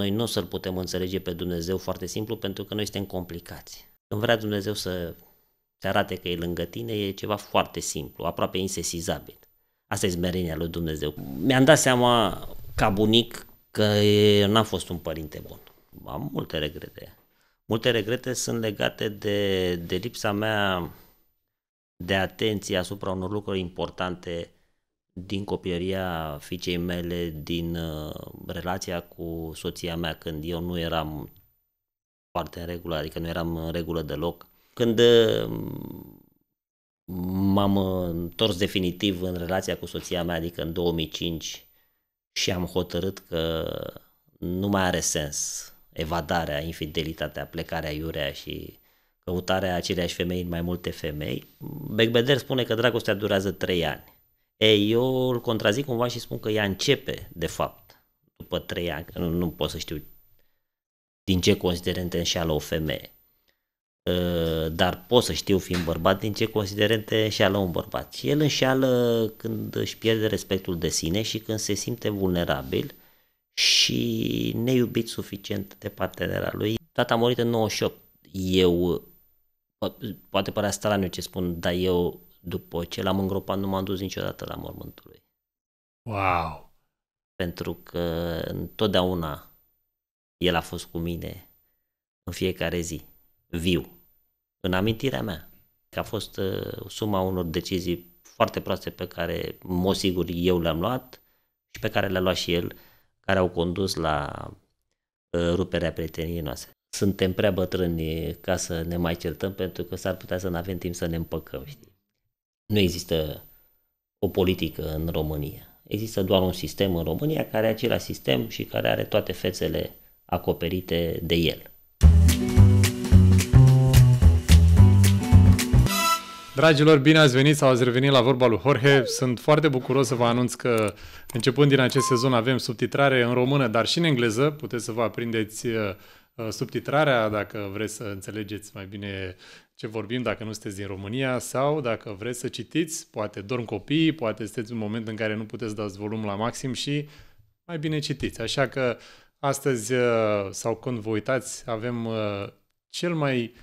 noi nu o să-L putem înțelege pe Dumnezeu foarte simplu pentru că noi suntem complicați. Când vrea Dumnezeu să se arate că e lângă tine, e ceva foarte simplu, aproape insesizabil. Asta e smerenia lui Dumnezeu. Mi-am dat seama ca bunic că n-am fost un părinte bun. Am multe regrete. Multe regrete sunt legate de, de lipsa mea de atenție asupra unor lucruri importante din copilăria fiicei mele, din uh, relația cu soția mea, când eu nu eram foarte în regulă, adică nu eram în regulă deloc. Când uh, m-am uh, întors definitiv în relația cu soția mea, adică în 2005, și am hotărât că nu mai are sens evadarea, infidelitatea, plecarea iurea și căutarea aceleași femei în mai multe femei. Becbeder spune că dragostea durează trei ani ei, eu îl contrazic cumva și spun că ea începe, de fapt, după trei ani, nu, nu pot să știu din ce considerente înșeală o femeie. Ă, dar pot să știu, fiind bărbat, din ce considerente înșeală un bărbat. Și el înșeală când își pierde respectul de sine și când se simte vulnerabil și neiubit suficient de partenera lui. Tata a murit în 98. Eu, poate părea straniu ce spun, dar eu după ce l-am îngropat, nu m-am dus niciodată la mormântul lui. Wow! Pentru că întotdeauna el a fost cu mine în fiecare zi, viu, în amintirea mea, că a fost uh, suma unor decizii foarte proaste pe care, mă sigur, eu le-am luat și pe care le-a luat și el, care au condus la uh, ruperea prieteniei noastre. Suntem prea bătrâni ca să ne mai certăm, pentru că s-ar putea să nu avem timp să ne împăcăm, știi? Nu există o politică în România. Există doar un sistem în România care are același sistem și care are toate fețele acoperite de el. Dragilor, bine ați venit sau ați revenit la vorba lui Jorge. Sunt foarte bucuros să vă anunț că începând din acest sezon avem subtitrare în română, dar și în engleză. Puteți să vă aprindeți uh, subtitrarea dacă vreți să înțelegeți mai bine ce vorbim dacă nu sunteți din România sau dacă vreți să citiți, poate dorm copiii, poate sunteți în moment în care nu puteți dați volumul la maxim și mai bine citiți. Așa că astăzi uh, sau când vă uitați avem uh, cel mai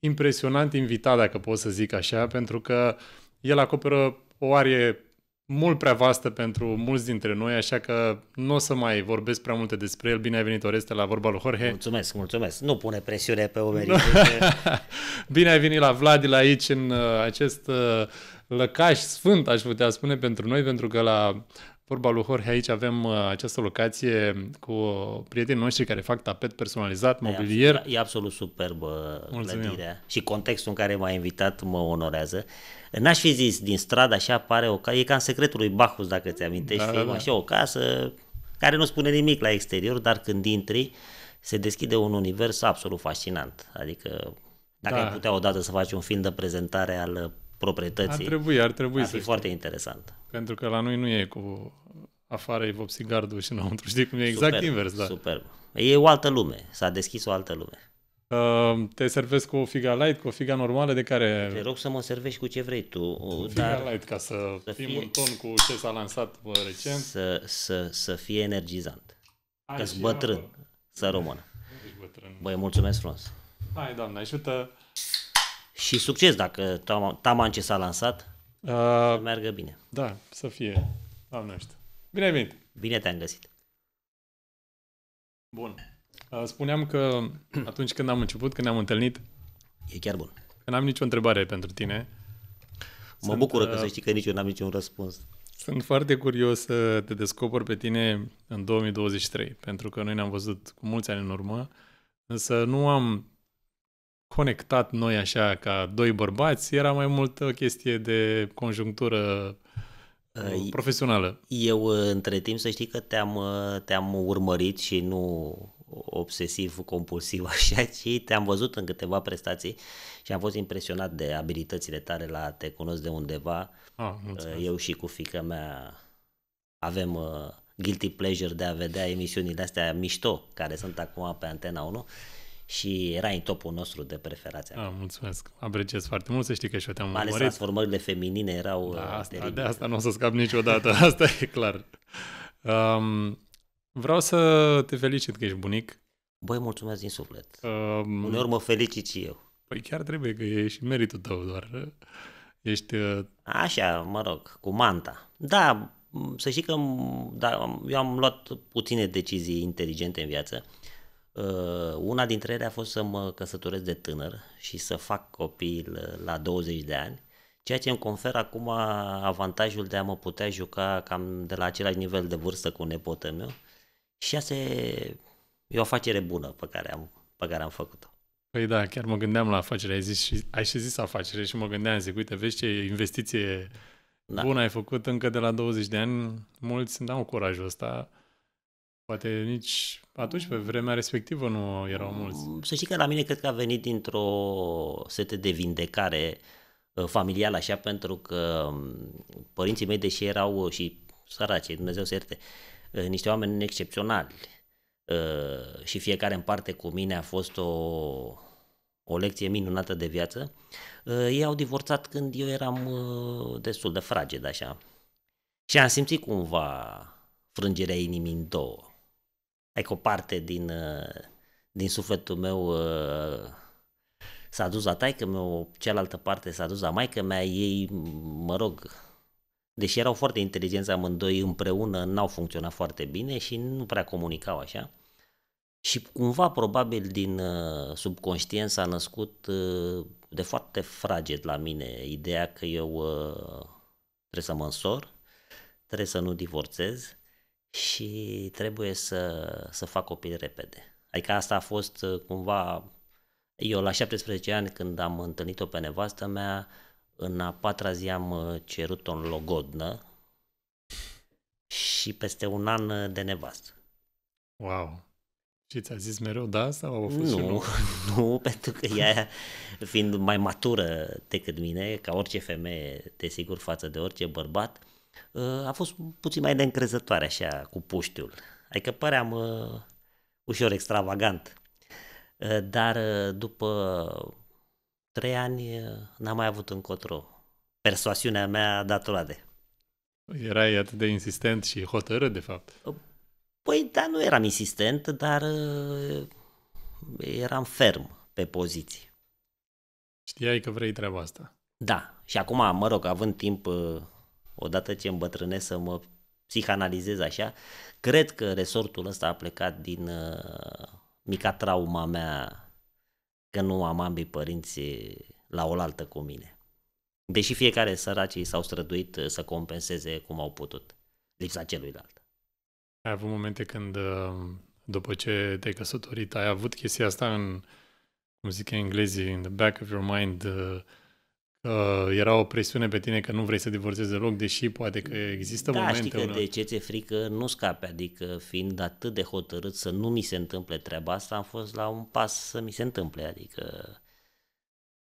impresionant invitat, dacă pot să zic așa, pentru că el acoperă o arie mult prea vastă pentru mulți dintre noi, așa că nu o să mai vorbesc prea multe despre el. Bine ai venit, Oreste, la vorba lui Jorge. Mulțumesc, mulțumesc. Nu pune presiune pe umerii. Bine ai venit la Vladil aici, în uh, acest uh, lăcaș sfânt, aș putea spune, pentru noi, pentru că la vorba lui Jorge aici avem uh, această locație cu prietenii noștri care fac tapet personalizat, mobilier. E absolut, e absolut superbă Mulțumim. clădirea și contextul în care m-a invitat mă onorează. N-aș fi zis, din stradă așa apare o casă, e ca în secretul lui Bacchus, dacă ți amintești, da, da, da. așa o casă care nu spune nimic la exterior, dar când intri, se deschide un univers absolut fascinant. Adică, dacă da. ai putea odată să faci un film de prezentare al uh, proprietății, ar trebui, ar trebui ar fi să foarte știu. interesant. Pentru că la noi nu e cu afară e gardul și înăuntru, știi cum e? Exact superb, invers, da. Superb. E o altă lume, s-a deschis o altă lume. Ehm, te servesc cu o figa light, cu o figa normală de care... Te rog să mă servești cu ce vrei tu. Cu figa dar light ca să, să fim fie... în ton cu ce s-a lansat recent. Să, să, să fie energizant. că bătrân, să română. Băi, mulțumesc frumos. Hai, doamne, ajută! Și succes dacă taman ce s-a lansat, uh, să meargă bine. Da, să fie. Doamne ajută. Bine ai venit! Bine te-am găsit! Bun. Uh, spuneam că atunci când am început, când ne-am întâlnit... E chiar bun. Că n-am nicio întrebare pentru tine. Mă Sunt, bucură că uh, să știi că nici eu n-am niciun răspuns. Sunt foarte curios să te descoper pe tine în 2023, pentru că noi ne-am văzut cu mulți ani în urmă, însă nu am conectat noi așa ca doi bărbați, era mai mult o chestie de conjunctură uh, profesională. Eu între timp să știi că te-am, te-am urmărit și nu obsesiv-compulsiv așa, ci te-am văzut în câteva prestații și am fost impresionat de abilitățile tale la Te cunosc de undeva. Ah, Eu și cu fica mea avem uh, guilty pleasure de a vedea emisiunile astea mișto, care sunt acum pe Antena 1 și era în topul nostru de preferație. Ah, mulțumesc, apreciez foarte mult, să știi că și eu te-am urmărit. Ales transformările feminine erau da, uh, asta, teribile. De asta nu o să scap niciodată, asta e clar. Um, Vreau să te felicit că ești bunic. Băi, mulțumesc din suflet. Um, Uneori mă felicit și eu. Păi chiar trebuie, că e și meritul tău, doar uh, ești... Uh... Așa, mă rog, cu manta. Da, să știi că da, eu am luat puține decizii inteligente în viață. Uh, una dintre ele a fost să mă căsătoresc de tânăr și să fac copil uh, la 20 de ani, ceea ce îmi conferă acum avantajul de a mă putea juca cam de la același nivel de vârstă cu nepotul meu și asta e, e o afacere bună pe care am, pe care am făcut-o. Păi da, chiar mă gândeam la afacere, ai, zis și, ai și zis afacere și mă gândeam, zic, uite, vezi ce investiție da. bună ai făcut încă de la 20 de ani, mulți n-au curajul ăsta, poate nici atunci, pe vremea respectivă, nu erau mm, mulți. Să știi că la mine cred că a venit dintr-o sete de vindecare uh, familială, așa, pentru că um, părinții mei, deși erau uh, și săraci, Dumnezeu să ierte, uh, Eh, niște oameni excepționali eh, și fiecare în parte cu mine a fost o, o lecție minunată de viață. Eh, ei au divorțat când eu eram destul de fraged, așa. Și am simțit cumva frângerea inimii în două. Adică o parte din, din sufletul meu s-a dus la taică meu, cealaltă parte s-a dus la maică mea, ei, mă rog, deși erau foarte inteligenți amândoi împreună, n-au funcționat foarte bine și nu prea comunicau așa. Și cumva, probabil, din uh, subconștient s-a născut uh, de foarte fraged la mine ideea că eu uh, trebuie să mă însor, trebuie să nu divorțez și trebuie să, să fac copii repede. Adică asta a fost cumva... Eu la 17 ani, când am întâlnit-o pe nevastă mea, în a patra zi am uh, cerut-o în Logodnă și peste un an uh, de nevastă. Wow! Și ți-a zis mereu da sau a fost Nu, nu, pentru că ea, fiind mai matură decât mine, ca orice femeie, desigur, față de orice bărbat, uh, a fost puțin mai neîncrezătoare așa cu puștiul. Adică păream uh, ușor extravagant. dar după trei ani n-am mai avut încotro. Persoasiunea mea datora de. Erai atât de insistent și hotărât, de fapt. Păi, da, nu eram insistent, dar eram ferm pe poziții. Știai că vrei treaba asta. Da. Și acum, mă rog, având timp, odată ce îmbătrânesc să mă psihanalizez așa, cred că resortul ăsta a plecat din uh, mica trauma mea că nu am ambii părinți la oaltă cu mine. Deși fiecare săracii s-au străduit uh, să compenseze cum au putut lipsa celuilalt. Ai avut momente când, uh, după ce te-ai căsătorit, ai avut chestia asta în, cum zic englezii, in the back of your mind, uh, Uh, era o presiune pe tine că nu vrei să divorțezi deloc, deși poate că există da, momente... Da, știi că una... de ce ți-e frică nu scape, adică fiind atât de hotărât să nu mi se întâmple treaba asta, am fost la un pas să mi se întâmple, adică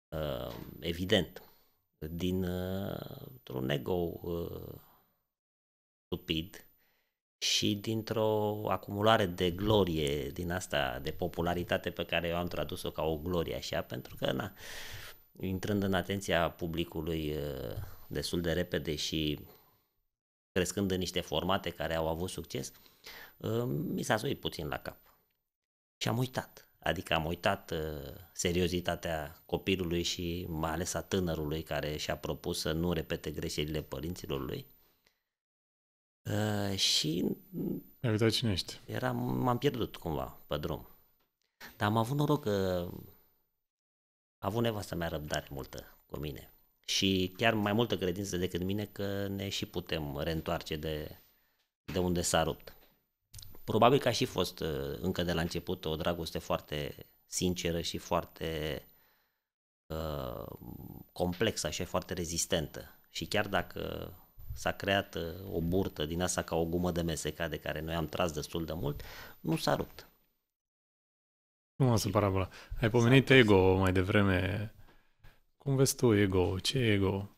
uh, evident, din uh, un ego stupid și dintr-o acumulare de glorie din asta, de popularitate pe care eu am tradus-o ca o glorie așa, pentru că na, uh, intrând în atenția publicului uh, destul de repede și crescând în niște formate care au avut succes, uh, mi s-a suit puțin la cap. Și am uitat. Adică am uitat uh, seriozitatea copilului și mai ales a tânărului care și-a propus să nu repete greșelile părinților lui. Și... Ai uitat cine ești. Eram, m-am pierdut cumva pe drum. Dar am avut noroc că a avut nevastă mea răbdare multă cu mine și chiar mai multă credință decât mine că ne și putem reîntoarce de, de unde s-a rupt. Probabil că a și fost uh, încă de la început o dragoste foarte sinceră și foarte uh, complexă, așa foarte rezistentă. Și chiar dacă s-a creat uh, o burtă din asta ca o gumă de mesecat de care noi am tras destul de mult, nu s-a rupt. Nu asta parabola. Ai pomenit ego mai devreme. Cum vezi tu ego? Ce e ego?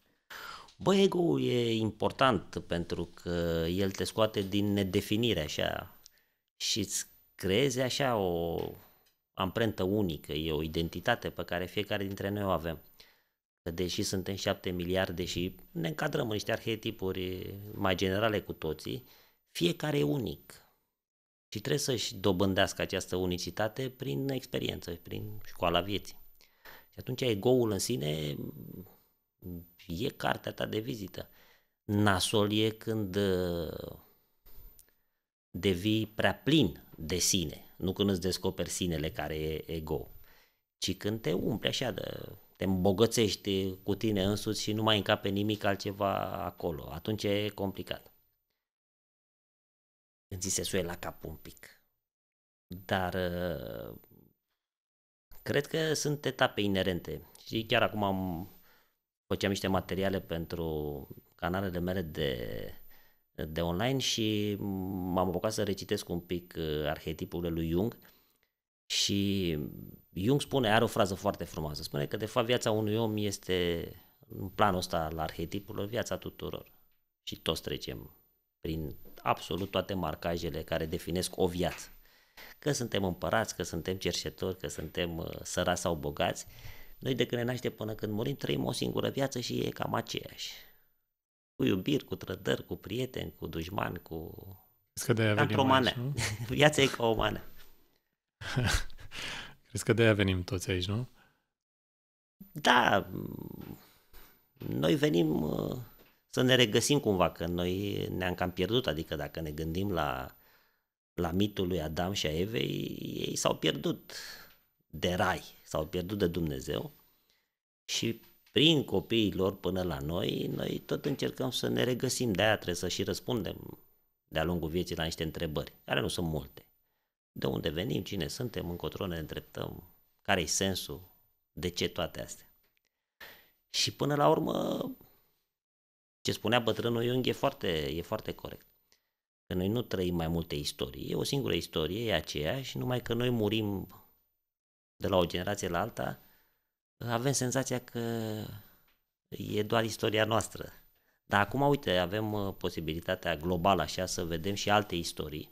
Bă, ego e important pentru că el te scoate din nedefinire așa și îți creeze așa o amprentă unică, e o identitate pe care fiecare dintre noi o avem. Că deși suntem șapte miliarde și ne încadrăm în niște arhetipuri mai generale cu toții, fiecare e unic și trebuie să-și dobândească această unicitate prin experiență, prin școala vieții. Și atunci ego-ul în sine e cartea ta de vizită. Nasol e când uh, devii prea plin de sine, nu când îți descoperi sinele care e ego, ci când te umpli așa de te îmbogățești cu tine însuți și nu mai încape nimic altceva acolo. Atunci e complicat când ți se suie la cap un pic. Dar uh, cred că sunt etape inerente. Și chiar acum am făceam niște materiale pentru canalele mele de, de online și m-am apucat să recitesc un pic uh, arhetipul lui Jung și Jung spune, are o frază foarte frumoasă, spune că de fapt viața unui om este în planul ăsta al arhetipurilor, viața tuturor și toți trecem prin absolut toate marcajele care definesc o viață. Că suntem împărați, că suntem cerșetori, că suntem uh, sărați sau bogați, noi de când ne naștem până când murim trăim o singură viață și e cam aceeași. Cu iubiri, cu trădări, cu prieteni, cu dușmani, cu... Că de ca într-o manea. Viața e ca o manea. Crezi că de-aia venim toți aici, nu? Da, noi venim uh, să ne regăsim cumva, că noi ne-am cam pierdut, adică dacă ne gândim la, la mitul lui Adam și a Evei, ei s-au pierdut de rai, s-au pierdut de Dumnezeu și prin copiii lor până la noi, noi tot încercăm să ne regăsim, de aia trebuie să și răspundem de-a lungul vieții la niște întrebări, care nu sunt multe. De unde venim, cine suntem, încotro ne îndreptăm, care-i sensul, de ce toate astea. Și până la urmă, ce spunea bătrânul Iung e foarte, e foarte corect. Că noi nu trăim mai multe istorii, e o singură istorie, e aceea și numai că noi murim de la o generație la alta, avem senzația că e doar istoria noastră. Dar acum, uite, avem uh, posibilitatea globală așa să vedem și alte istorii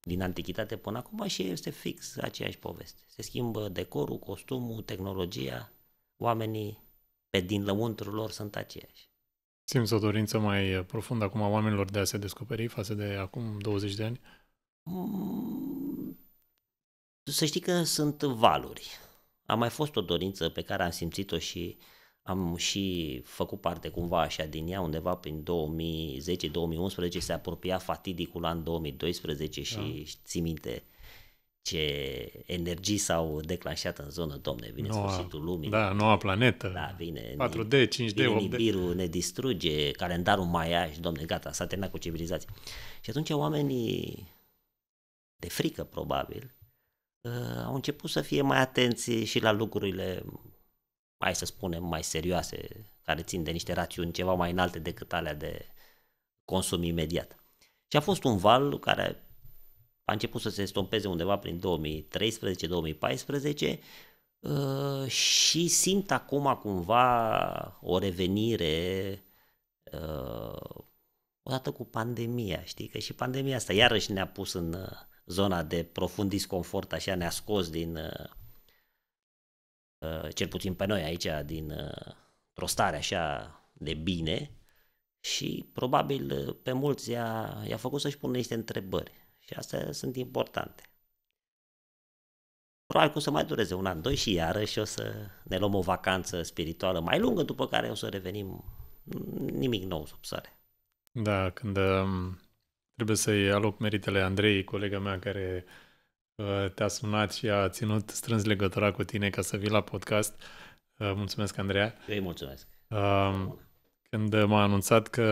din antichitate până acum și este fix aceeași poveste. Se schimbă decorul, costumul, tehnologia, oamenii pe din lăuntrul lor sunt aceiași. Simți o dorință mai eh, profundă acum a oamenilor de a se descoperi față de acum 20 de ani? Mm, să știi că sunt valuri. A mai fost o dorință pe care am simțit-o și am și făcut parte cumva așa din ea, undeva prin 2010-2011 se apropia fatidicul an 2012 și da. ții minte, ce energii s-au declanșat în zonă, domne, vine noua, sfârșitul lumii. Da, noua planetă, da, vine, 4D, 5D, vine 8D. ne distruge, calendarul și, domne, gata, s-a terminat cu civilizația. Și atunci oamenii, de frică probabil, ă, au început să fie mai atenți și la lucrurile, mai să spunem, mai serioase, care țin de niște rațiuni ceva mai înalte decât alea de consum imediat. Și a fost un val care a început să se stompeze undeva prin 2013-2014 uh, și simt acum cumva o revenire uh, odată cu pandemia, știi, că și pandemia asta iarăși ne-a pus în uh, zona de profund disconfort, așa ne-a scos din, cel puțin pe noi aici, din o stare așa de bine și probabil pe mulți i-a, i-a făcut să-și pună niște întrebări. Și astea sunt importante. Probabil că o să mai dureze un an, doi și iarăși o să ne luăm o vacanță spirituală mai lungă, după care o să revenim nimic nou sub soare. Da, când um, trebuie să-i aloc meritele Andrei, colega mea care uh, te-a sunat și a ținut strâns legătura cu tine ca să vii la podcast. Uh, mulțumesc, Andreea. Eu îi mulțumesc. Um, când m-a anunțat că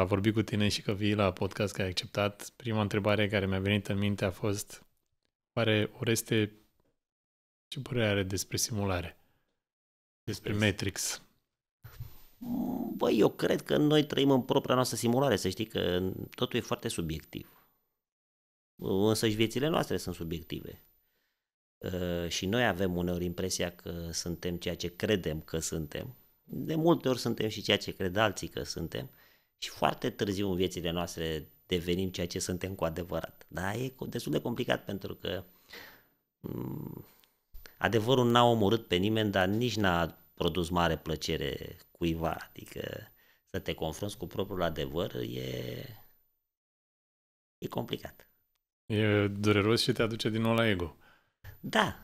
a vorbit cu tine și că vii la podcast, că ai acceptat, prima întrebare care mi-a venit în minte a fost Oare Oreste ce părere are despre simulare? Despre Matrix? Băi, eu cred că noi trăim în propria noastră simulare, să știi că totul e foarte subiectiv. Însă și viețile noastre sunt subiective. Ă, și noi avem uneori impresia că suntem ceea ce credem că suntem de multe ori suntem și ceea ce cred alții că suntem și foarte târziu în viețile noastre devenim ceea ce suntem cu adevărat. Dar e destul de complicat pentru că m- mm, adevărul n-a omorât pe nimeni, dar nici n-a produs mare plăcere cuiva. Adică să te confrunți cu propriul adevăr e, e complicat. E dureros și te aduce din nou la ego. Da.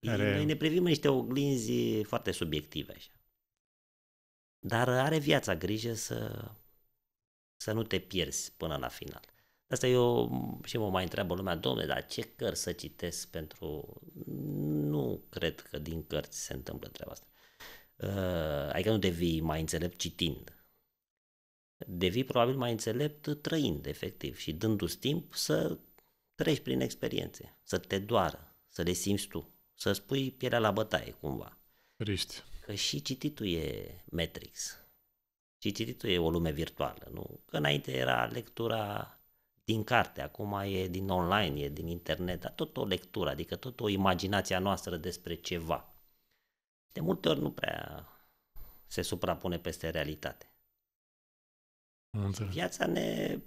Care... Noi ne privim în niște oglinzi foarte subiective așa. Dar are viața grijă să, să nu te pierzi până la final. asta eu și mă mai întreabă lumea, domne, dar ce cărți să citesc pentru... Nu cred că din cărți se întâmplă treaba asta. Uh, adică nu devii mai înțelept citind. Devii probabil mai înțelept trăind, efectiv, și dându-ți timp să treci prin experiențe, să te doară, să le simți tu, să spui pielea la bătaie, cumva. Riști că și cititul e Matrix. Și cititul e o lume virtuală, nu? Că înainte era lectura din carte, acum e din online, e din internet, dar tot o lectură, adică tot o imaginație a noastră despre ceva. De multe ori nu prea se suprapune peste realitate. Înțeles. Viața ne,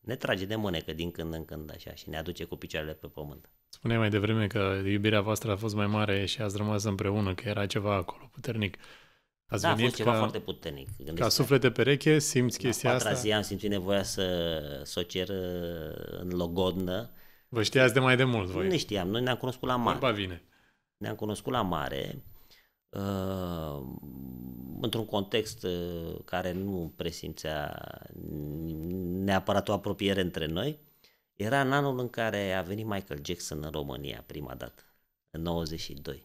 ne trage de mânecă din când în când așa și ne aduce cu picioarele pe pământ. Spuneai mai devreme că iubirea voastră a fost mai mare și ați rămas împreună, că era ceva acolo puternic. Ați da, venit a fost ceva ca, foarte puternic. Gândește ca suflet de pereche, simți la da, chestia asta? zi am simțit nevoia să, să o cer în logodnă. Vă știați de mai de mult voi? Nu ne știam, noi ne-am cunoscut la mare. Vorba vine. Ne-am cunoscut la mare, uh, într-un context uh, care nu presimțea neapărat o apropiere între noi. Era în anul în care a venit Michael Jackson în România prima dată, în 92.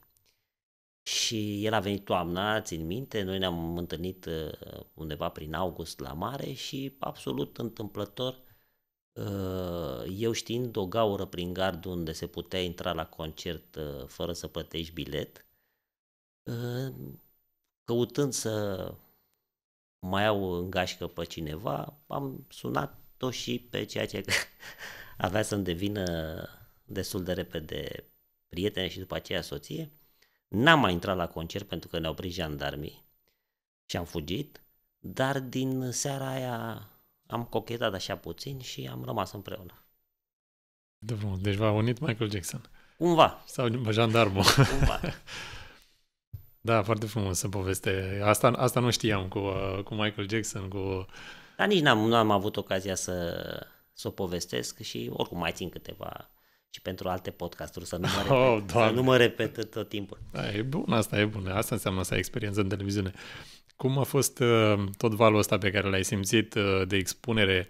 Și el a venit toamna, țin minte, noi ne-am întâlnit uh, undeva prin august la mare și absolut întâmplător uh, eu știind o gaură prin gard unde se putea intra la concert uh, fără să plătești bilet, căutând să mai au în gașcă pe cineva, am sunat tot și pe ceea ce avea să-mi devină destul de repede prietene și după aceea soție. N-am mai intrat la concert pentru că ne-au prins jandarmii și am fugit, dar din seara aia am cochetat așa puțin și am rămas împreună. De bun, deci v-a unit Michael Jackson. Cumva. Sau jandarmul. Cumva. da, foarte frumos să poveste. Asta, asta nu știam cu, uh, cu Michael Jackson, cu... Dar nici n-am, n-am avut ocazia să, să o povestesc și oricum mai țin câteva și pentru alte podcasturi, să nu mă oh, repet, oh, să nu mă repet tot timpul. Da, e bun, asta e bun, asta înseamnă să ai experiență în televiziune. Cum a fost uh, tot valul ăsta pe care l-ai simțit uh, de expunere?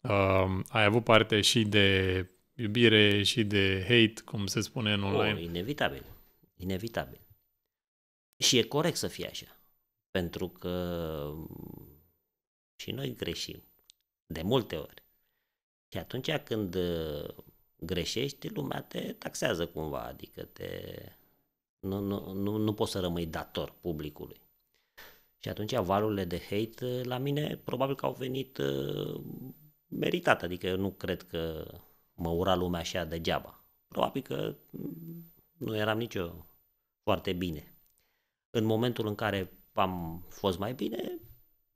Uh, ai avut parte și de iubire și de hate, cum se spune în oh, online? Oh, inevitabil, inevitabil. Și e corect să fie așa, pentru că și noi greșim, de multe ori. Și atunci când uh, greșești, lumea te taxează cumva, adică te... Nu, nu, nu, nu poți să rămâi dator publicului. Și atunci valurile de hate uh, la mine probabil că au venit uh, meritat, adică eu nu cred că mă ura lumea așa degeaba. Probabil că mm, nu eram nicio foarte bine. În momentul în care am fost mai bine,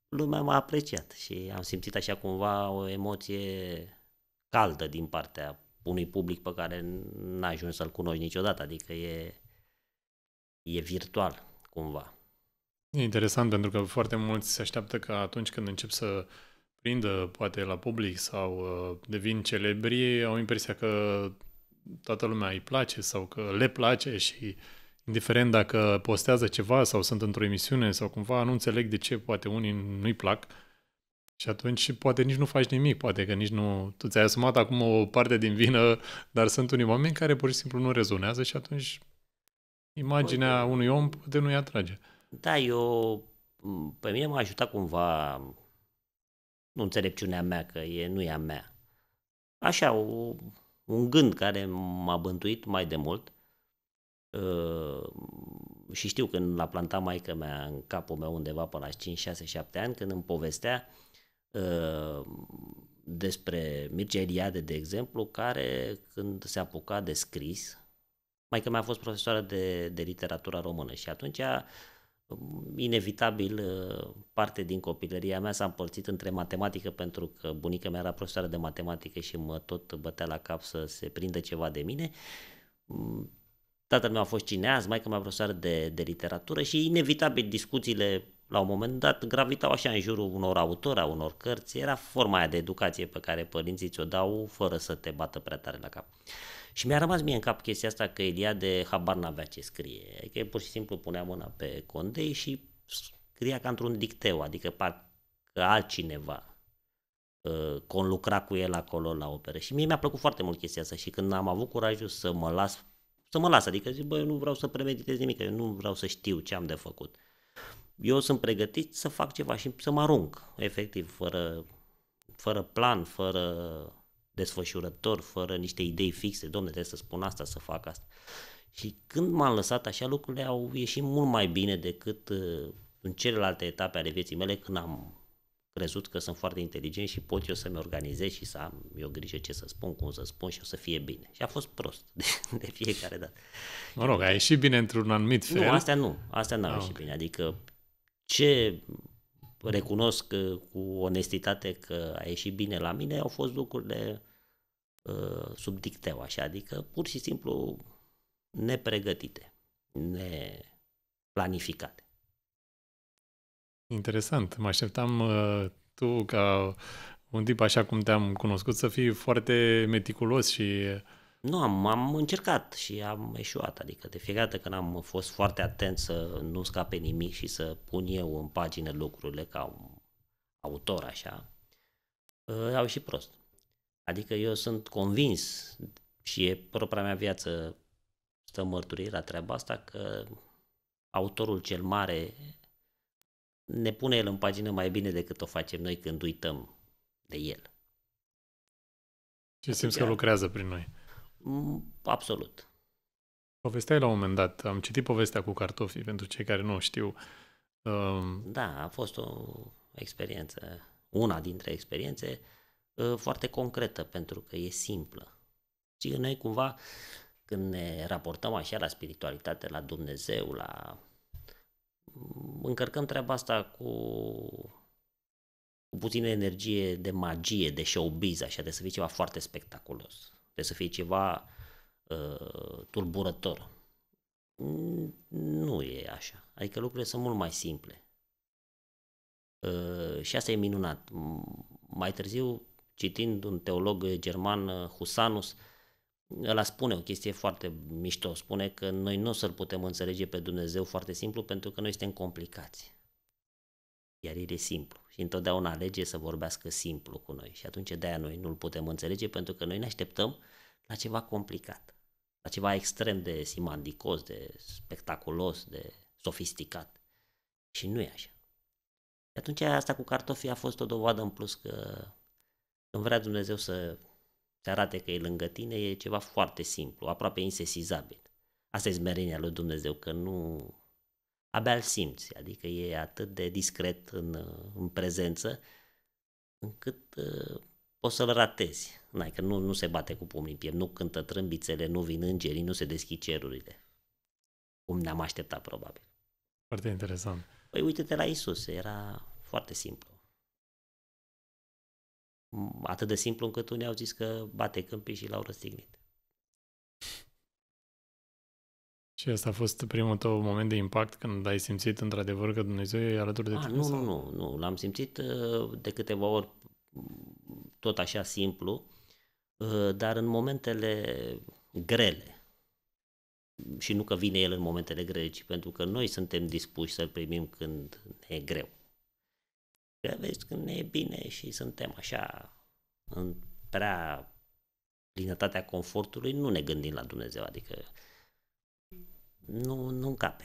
lumea m-a apreciat și am simțit așa cumva o emoție caldă din partea unui public pe care n-ai ajuns să-l cunoști niciodată, adică e, e virtual cumva. E interesant pentru că foarte mulți se așteaptă că atunci când încep să prindă poate la public sau uh, devin celebri, au impresia că toată lumea îi place sau că le place și indiferent dacă postează ceva sau sunt într-o emisiune sau cumva, nu înțeleg de ce poate unii nu-i plac. Uh, și atunci poate nici nu faci nimic, poate că nici nu... Tu ți-ai asumat acum o parte din vină, dar sunt unii oameni care pur și simplu nu rezonează și atunci imaginea poate. unui om poate nu-i atrage. Da, eu... Pe mine m-a ajutat cumva nu înțelepciunea mea, că e, nu e a mea. Așa, o, un gând care m-a bântuit mai de mult uh, și știu când l-a plantat maică mea în capul meu undeva până la 5, 6, 7 ani, când îmi povestea uh, Ehm, despre Mircea Eliade, de exemplu, care când se apuca de scris, mai că mai a fost profesoară de, de literatura română și atunci ehm, inevitabil ehm, parte din copilăria mea s-a împărțit între matematică pentru că bunica mea era profesoară de matematică și mă tot bătea la cap să se prindă ceva de mine. Tatăl meu a fost cineaz, maica mea profesoară de, de literatură și inevitabil discuțiile la un moment dat gravitau așa în jurul unor autori, a unor cărți, era forma aia de educație pe care părinții ți-o dau fără să te bată prea tare la cap. Și mi-a rămas mie în cap chestia asta că elia de habar n-avea ce scrie, adică pur și simplu punea mâna pe condei și scria ca într-un dicteu, adică parcă altcineva uh, conlucra cu el acolo la operă. Și mie mi-a plăcut foarte mult chestia asta și când am avut curajul să mă las, să mă las, adică zic, băi, eu nu vreau să premeditez nimic, eu nu vreau să știu ce am de făcut eu sunt pregătit să fac ceva și să mă arunc, efectiv, fără, fără plan, fără desfășurător, fără niște idei fixe, domne, trebuie să spun asta, să fac asta. Și când m-am lăsat așa, lucrurile au ieșit mult mai bine decât uh, în celelalte etape ale vieții mele, când am crezut că sunt foarte inteligent și pot eu să-mi organizez și să am eu grijă ce să spun, cum să spun și o să fie bine. Și a fost prost de, de fiecare dată. Mă rog, a ieșit bine într-un anumit fel. Nu, astea nu, astea n-au ah, okay. ieșit bine. Adică ce recunosc uh, cu onestitate că a ieșit bine la mine au fost lucrurile uh, sub dicteu, așa, adică pur și simplu nepregătite, neplanificate. Interesant. Mă așteptam uh, tu ca un tip așa cum te-am cunoscut să fii foarte meticulos și nu, am, am încercat și am eșuat, adică de fiecare dată când am fost foarte atent să nu scape nimic și să pun eu în pagină lucrurile ca un autor așa, uh, au și prost. Adică eu sunt convins și e propria mea viață stă mărturie la treaba asta că autorul cel mare ne pune el în pagină mai bine decât o facem noi când uităm de el. Și simți că lucrează prin noi. Mm, absolut. Povesteai la un moment dat, am citit povestea cu cartofii, pentru cei care nu știu. Um... Da, a fost o experiență, una dintre experiențe uh, foarte concretă, pentru că e simplă. Și noi cumva, când ne raportăm așa la spiritualitate, la Dumnezeu, la... Mm, încărcăm treaba asta cu cu puțină energie de magie, de showbiz, așa, de să fie ceva foarte spectaculos. Trebuie să fie ceva uh, tulburător. Nu e așa. Adică lucrurile sunt mult mai simple. Uh, și asta e minunat. Mai târziu, citind un teolog german, uh, Husanus, el spune o chestie foarte mișto, spune că noi nu o să-L putem înțelege pe Dumnezeu foarte simplu pentru că noi suntem complicați. Iar el e simplu și întotdeauna alege să vorbească simplu cu noi și atunci de-aia noi nu-l putem înțelege pentru că noi ne așteptăm la ceva complicat, la ceva extrem de simandicos, de spectaculos, de sofisticat. Și nu e așa. Și atunci asta cu cartofii a fost o dovadă în plus că când vrea Dumnezeu să se arate că e lângă tine, e ceva foarte simplu, aproape insesizabil. Asta e smerenia lui Dumnezeu, că nu abia îl simți, adică e atât de discret în, uh, în prezență, încât uh, poți să-l ratezi. N-ai, că nu, nu se bate cu pumnii în piept, nu cântă trâmbițele, nu vin îngerii, nu se deschid cerurile. Cum ne-am așteptat, probabil. Foarte interesant. Păi uite-te la Isus, era foarte simplu. Atât de simplu încât unii au zis că bate câmpii și l-au răstignit. Și asta a fost primul tău moment de impact când ai simțit într-adevăr că Dumnezeu e alături de a, ah, tine? Nu, sau? nu, nu, nu. L-am simțit uh, de câteva ori tot așa simplu, uh, dar în momentele grele. Și nu că vine el în momentele grele, ci pentru că noi suntem dispuși să-l primim când ne e greu. Că vezi când ne e bine și suntem așa în prea plinătatea confortului, nu ne gândim la Dumnezeu, adică nu, nu încape.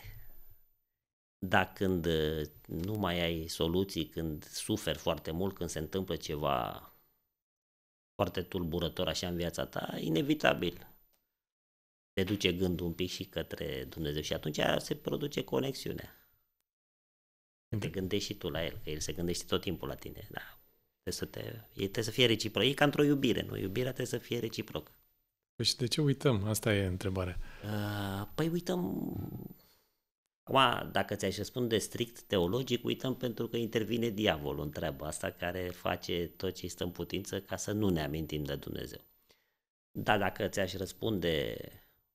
Dar când uh, nu mai ai soluții, când suferi foarte mult, când se întâmplă ceva foarte tulburător așa în viața ta, inevitabil te duce gândul un pic și către Dumnezeu și atunci se produce conexiunea. Te gândești și tu la el, că el se gândește tot timpul la tine. Da. Trebuie să, te, trebuie să fie reciproc. E ca într-o iubire, nu? Iubirea trebuie să fie reciprocă. Păi și de ce uităm? Asta e întrebarea. Uh, păi uităm... Acum, dacă ți-aș răspunde strict teologic, uităm pentru că intervine diavolul în treaba asta care face tot ce stă în putință ca să nu ne amintim de Dumnezeu. Dar dacă ți-aș răspunde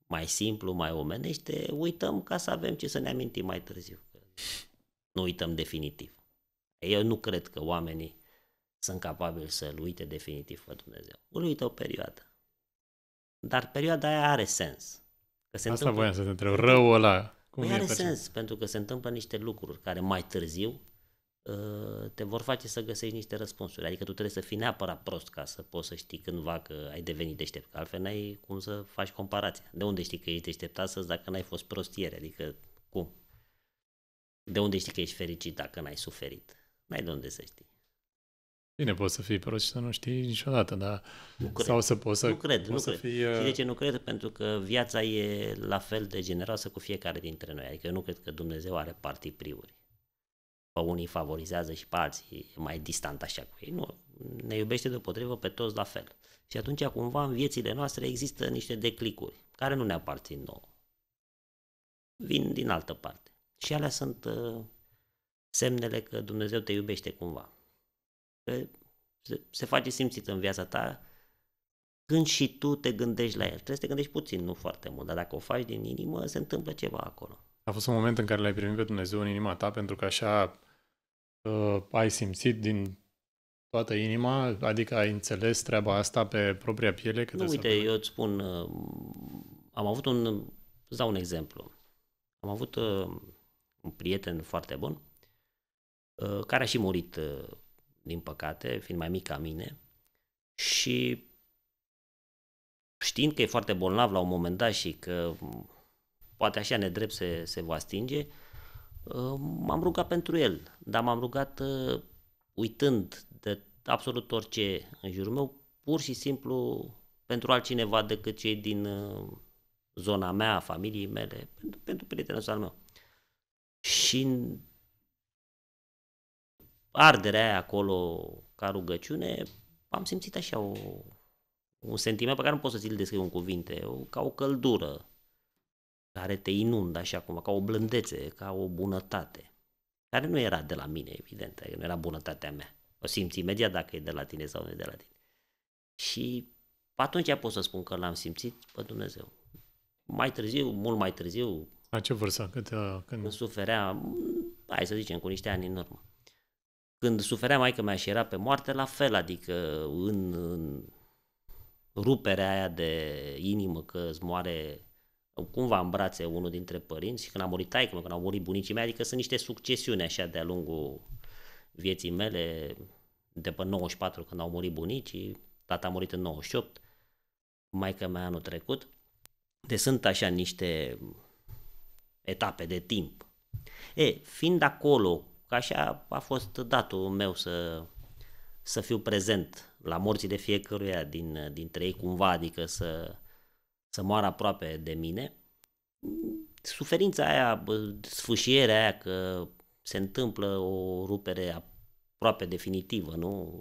mai simplu, mai omenește, uităm ca să avem ce să ne amintim mai târziu. Nu uităm definitiv. Eu nu cred că oamenii sunt capabili să-L uite definitiv pe Dumnezeu. Îl uită o perioadă dar perioada aia are sens. Că se Asta întâmplă... voiam să te întreb, rău ăla. Cum păi are sens, sens, pentru că se întâmplă niște lucruri care mai târziu uh, te vor face să găsești niște răspunsuri. Adică tu trebuie să fii neapărat prost ca să poți să știi cândva că ai devenit deștept. Că altfel n-ai cum să faci comparația. De unde știi că ești deștept astăzi dacă n-ai fost ieri? Adică cum? De unde știi că ești fericit dacă n-ai suferit? N-ai de unde să știi. Bine, poți să fii prost și să nu știi niciodată, dar... Nu cred. Sau să poți să... Nu cred, nu cred. Fii, și de uh, ce nu cred? Pentru că viața e la fel de generoasă cu fiecare dintre noi. Adică eu nu cred că Dumnezeu are partii priuri. Pe unii favorizează și pe alții e mai distant așa cu ei. Nu, ne iubește deopotrivă pe toți la fel. Și atunci, cumva, în viețile noastre există niște declicuri care nu ne aparțin nouă. Vin din altă parte. Și alea sunt uh, semnele că Dumnezeu te iubește cumva că se face simțit în viața ta când și tu te gândești la el. Trebuie să te gândești puțin, nu foarte mult, dar dacă o faci din inimă, se întâmplă ceva acolo. A fost un moment în care l-ai primit pe Dumnezeu în inima ta pentru că așa uh, ai simțit din toată inima, adică ai înțeles treaba asta pe propria piele? Că nu, uite, eu îți spun, uh, am avut un, îți dau un exemplu. Am avut uh, un prieten foarte bun uh, care a și murit uh, din păcate, fiind mai mic ca mine, și știind că e foarte bolnav la un moment dat și că poate așa nedrept se, se va stinge, ă, m-am rugat pentru el, dar m-am rugat ă, uitând de absolut orice în jurul meu, pur și simplu pentru altcineva decât cei din ă, zona mea, familiei mele, pentru, pentru prietenul meu. Și arderea aia acolo ca rugăciune, am simțit așa o, un sentiment pe care nu pot să ți-l descriu în cuvinte, o, ca o căldură care te inundă așa cumva, ca o blândețe, ca o bunătate, care nu era de la mine, evident, nu era bunătatea mea. O simți imediat dacă e de la tine sau nu e de la tine. Și atunci pot să spun că l-am simțit pe Dumnezeu. Mai târziu, mult mai târziu. La ce vârstă? Uh, când, când... Când suferea, hai să zicem, cu niște ani în urmă. Când suferea maica mea și era pe moarte, la fel, adică în, în ruperea aia de inimă că îți moare cumva în brațe unul dintre părinți și când a murit taică când au murit bunicii mei, adică sunt niște succesiuni așa de-a lungul vieții mele, de pe 94 când au murit bunicii, tata a murit în 98, maica mea anul trecut, de deci sunt așa niște etape de timp. E, fiind acolo Așa a fost datul meu să, să fiu prezent la morții de fiecăruia din, dintre ei cumva, adică să, să moară aproape de mine. Suferința aia, sfâșierea aia că se întâmplă o rupere aproape definitivă, nu?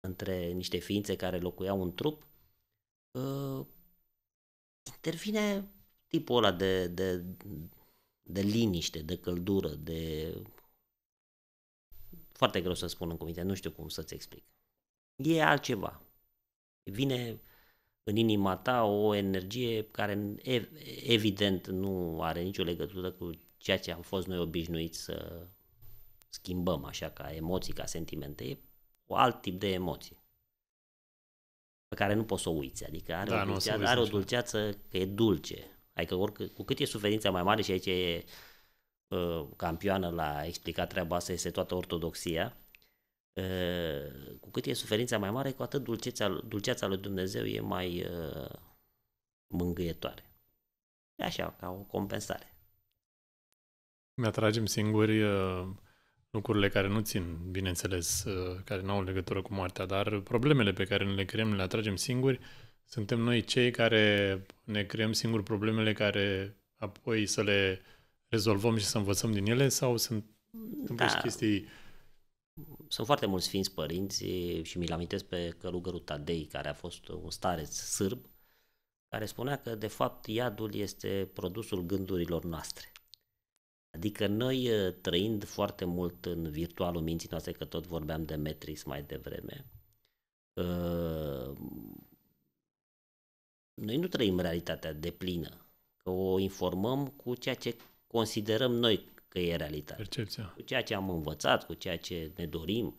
Între niște ființe care locuiau un trup, ă, intervine tipul ăla de, de, de liniște, de căldură, de... Foarte greu să spun în cuvinte, nu știu cum să-ți explic. E altceva. Vine în inima ta o energie care evident nu are nicio legătură cu ceea ce am fost noi obișnuiți să schimbăm așa ca emoții, ca sentimente. E o alt tip de emoție pe care nu poți să o uiți, adică are, da, o, dulceață, are o dulceață că e dulce, Adică oric, cu cât e suferința mai mare și aici e uh, campioană la explica treaba asta, este toată ortodoxia, uh, cu cât e suferința mai mare, cu atât dulceața dulceața lui Dumnezeu e mai uh, mângâietoare. E așa, ca o compensare. Ne atragem singuri lucrurile care nu țin, bineînțeles, care nu au legătură cu moartea, dar problemele pe care ne le creăm, le atragem singuri uh, suntem noi cei care ne creăm singur problemele care apoi să le rezolvăm și să învățăm din ele sau sunt da. chestii sunt foarte mulți ființi părinți și mi-l amintesc pe călugărul Tadei, care a fost un stareț sârb, care spunea că, de fapt, iadul este produsul gândurilor noastre. Adică noi, ă, trăind foarte mult în virtualul minții noastre, că tot vorbeam de metris mai devreme, ă, noi nu trăim realitatea de plină, că o informăm cu ceea ce considerăm noi că e realitate. Percepția. Cu ceea ce am învățat, cu ceea ce ne dorim,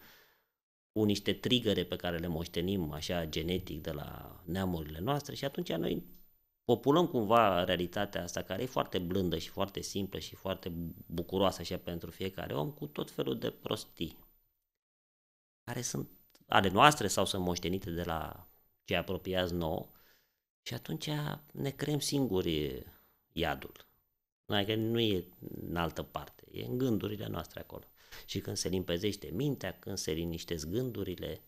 cu niște trigăre pe care le moștenim așa genetic de la neamurile noastre și atunci noi populăm cumva realitatea asta care e foarte blândă și foarte simplă și foarte bucuroasă așa pentru fiecare om cu tot felul de prostii care sunt ale noastre sau sunt moștenite de la cei apropiați nouă și atunci ne creăm singuri iadul. Adică nu e în altă parte, e în gândurile noastre acolo. Și când se limpezește mintea, când se liniștesc gândurile,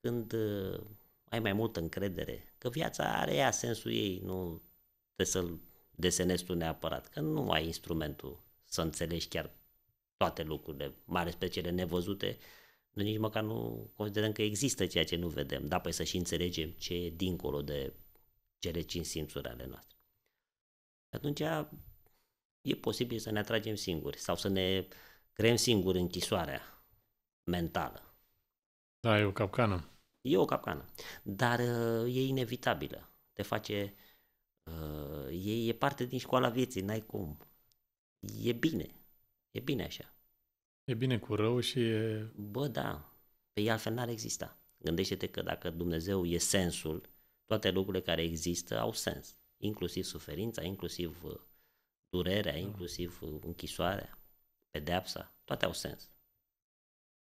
când uh, ai mai multă încredere că viața are ea sensul ei, nu trebuie să-l desenezi tu neapărat, că nu ai instrumentul să înțelegi chiar toate lucrurile, mai ales pe cele nevăzute, noi nici măcar nu considerăm că există ceea ce nu vedem, dar păi să și înțelegem ce e dincolo de cele cinci simțuri ale noastre. Atunci e posibil să ne atragem singuri sau să ne creăm singuri închisoarea mentală. Da, e o capcană. E o capcană, dar uh, e inevitabilă. Te face... Uh, e, e parte din școala vieții, n-ai cum. E bine. E bine așa. E bine cu rău și e... Bă, da. Pe păi altfel n-ar exista. Gândește-te că dacă Dumnezeu e sensul, toate lucrurile care există au sens, inclusiv suferința, inclusiv uh, durerea, da. inclusiv uh, închisoarea, pedepsa, toate au sens.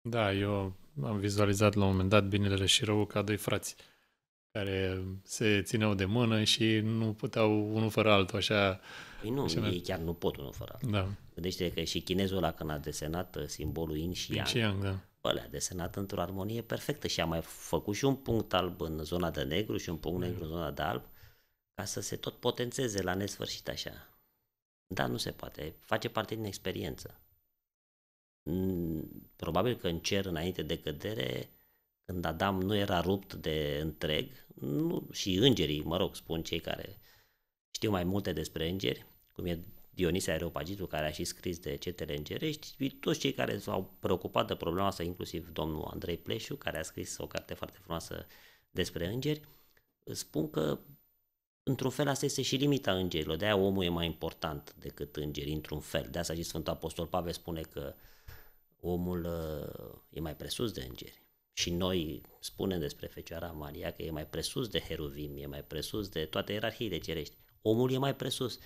Da, eu am vizualizat la un moment dat binele și rău ca doi frați care se țineau de mână și nu puteau unul fără altul, așa... Păi nu, așa ei chiar nu pot unul fără altul. Da. Gândește că și chinezul ăla când a desenat uh, simbolul Yin și Yang, Yin și Yang da alea desenat într-o armonie perfectă și am mai făcut și un punct alb în zona de negru și un punct mm. negru în zona de alb ca să se tot potențeze la nesfârșit așa. Da, nu se poate. Face parte din experiență. Probabil că în cer înainte de cădere, când Adam nu era rupt de întreg, nu, și îngerii, mă rog, spun cei care știu mai multe despre îngeri, cum e Dionisia Aeropagitul, care a și scris de Cetele Îngerești, toți cei care s-au preocupat de problema asta, inclusiv domnul Andrei Pleșu, care a scris o carte foarte frumoasă despre îngeri, spun că într-un fel asta este și limita îngerilor, de-aia omul e mai important decât îngeri, într-un fel. De asta și Sfântul Apostol Pavel spune că omul uh, e mai presus de îngeri. Și noi spunem despre Fecioara Maria că e mai presus de heruvim, e mai presus de toate ierarhiile cerești. Omul e mai presus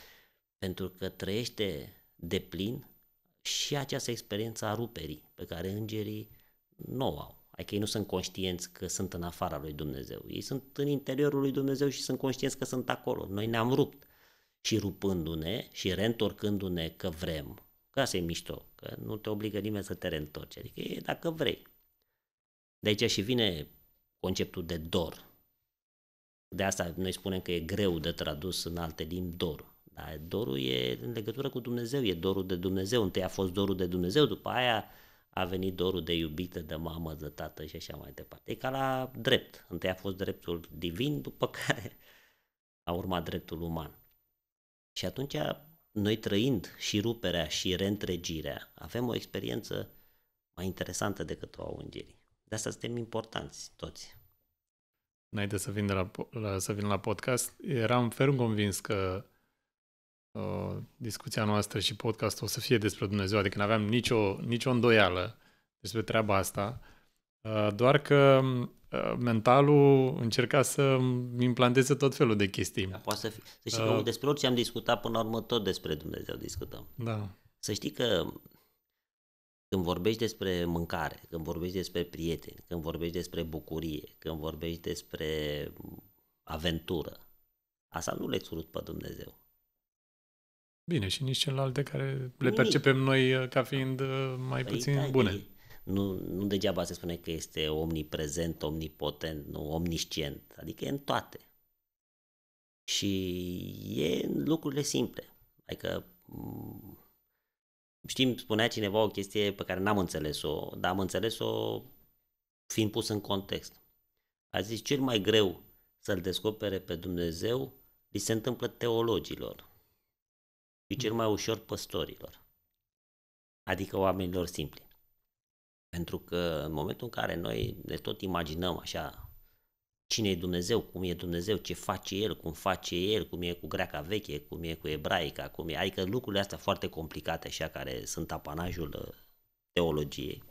pentru că trăiește de plin și această experiență a ruperii pe care îngerii nu o au. Adică ei nu sunt conștienți că sunt în afara lui Dumnezeu. Ei sunt în interiorul lui Dumnezeu și sunt conștienți că sunt acolo. Noi ne-am rupt. Și rupându-ne și reîntorcându-ne că vrem, că asta e mișto, că nu te obligă nimeni să te reîntorci. Adică e dacă vrei. De aici și vine conceptul de dor. De asta noi spunem că e greu de tradus în alte limbi dor. Dar dorul e în legătură cu Dumnezeu, e dorul de Dumnezeu. Întâi a fost dorul de Dumnezeu, după aia a venit dorul de iubită, de mamă, de tată și așa mai departe. E ca la drept. Întâi a fost dreptul divin, după care a urmat dreptul uman. Și atunci, noi trăind și ruperea și reîntregirea, avem o experiență mai interesantă decât o a îngerii. De asta suntem importanți toți. Înainte să vin, de la, la, să vin la podcast, eram ferm convins că uh, discuția noastră și podcastul o să fie despre Dumnezeu, adică nu aveam nicio, nicio îndoială despre treaba asta, uh, doar că uh, mentalul încerca să implanteze tot felul de chestii. Da, poate să, fi. să știi că uh, despre orice am discutat până la urmă, tot despre Dumnezeu discutăm. Da. Să știi că când vorbești despre mâncare, când vorbești despre prieteni, când vorbești despre bucurie, când vorbești despre aventură, asta nu le ți pe Dumnezeu. Bine, și nici celelalte care le percepem noi ca fiind uh, mai păi, puțin da, bune. nu, nu degeaba se spune că este omniprezent, omnipotent, nu omniscient, adică e în toate. Și e în lucrurile simple. Adică, mm, știm, spunea cineva o chestie pe care n-am înțeles-o, dar am înțeles-o fiind pus în context. A zis, cel mai greu să-L descopere pe Dumnezeu li se întâmplă teologilor e cel mai ușor păstorilor, adică oamenilor simpli. Pentru că în momentul în care noi ne tot imaginăm așa cine e Dumnezeu, cum e Dumnezeu, ce face El, cum face El, cum e cu greaca veche, cum e cu ebraica, cum e, adică lucrurile astea foarte complicate așa care sunt apanajul uh, teologiei.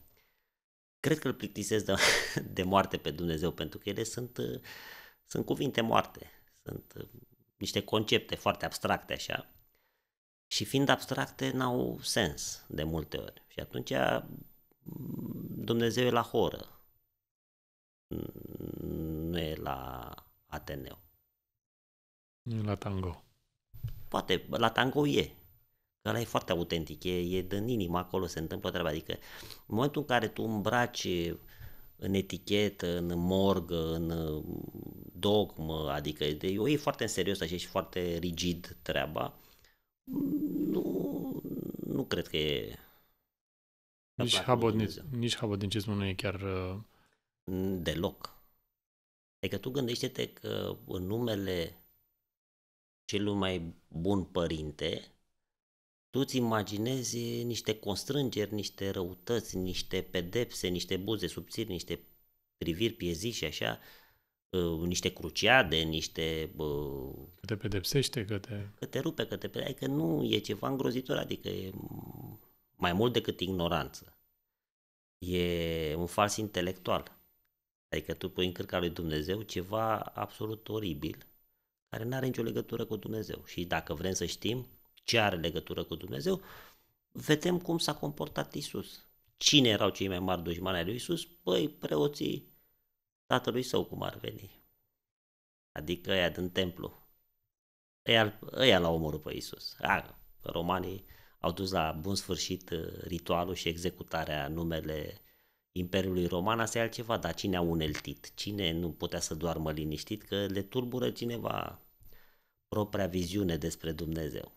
Cred că îl plictisesc de, de moarte pe Dumnezeu pentru că ele sunt, uh, sunt cuvinte moarte, sunt uh, niște concepte foarte abstracte așa și fiind abstracte n-au sens de multe ori. Și atunci mm, Dumnezeu e la horă, mm, nu e la Ateneu. Nu e la tango. Poate, la tango e. Ăla e foarte autentic, e, e din inimă, acolo se întâmplă treaba. Adică în momentul în care tu îmbraci în etichetă, în morgă, în mm, dogmă, adică e, e foarte în serios așa și foarte rigid treaba, nu, nu cred că e... Nici habot, nici, nici spun nu e chiar... Uh, Deloc. Adică tu gândește-te că în numele celui mai bun părinte, tu ți imaginezi niște constrângeri, niște răutăți, niște pedepse, niște buze subțiri, niște priviri piezii și așa, uh, niște cruciade, niște... Uh, că te pedepsește, că te... Că te rupe, că te pedepsește, că adică nu, e ceva îngrozitor, adică e mai mult decât ignoranță. E un fals intelectual. Adică tu pui în cârca lui Dumnezeu ceva absolut oribil, care nu are nicio legătură cu Dumnezeu. Și dacă vrem să știm ce are legătură cu Dumnezeu, vedem cum s-a comportat Isus. Cine erau cei mai mari dușmani ai lui Isus? Păi, preoții tatălui său cum ar veni. Adică ea din templu. Ăia, l-au omorât pe Iisus. A, romanii au dus la bun sfârșit uh, ritualul și executarea numele Imperiului Roman, asta e altceva, dar cine a uneltit? Cine nu putea să doarmă liniștit că le turbură cineva propria viziune despre Dumnezeu?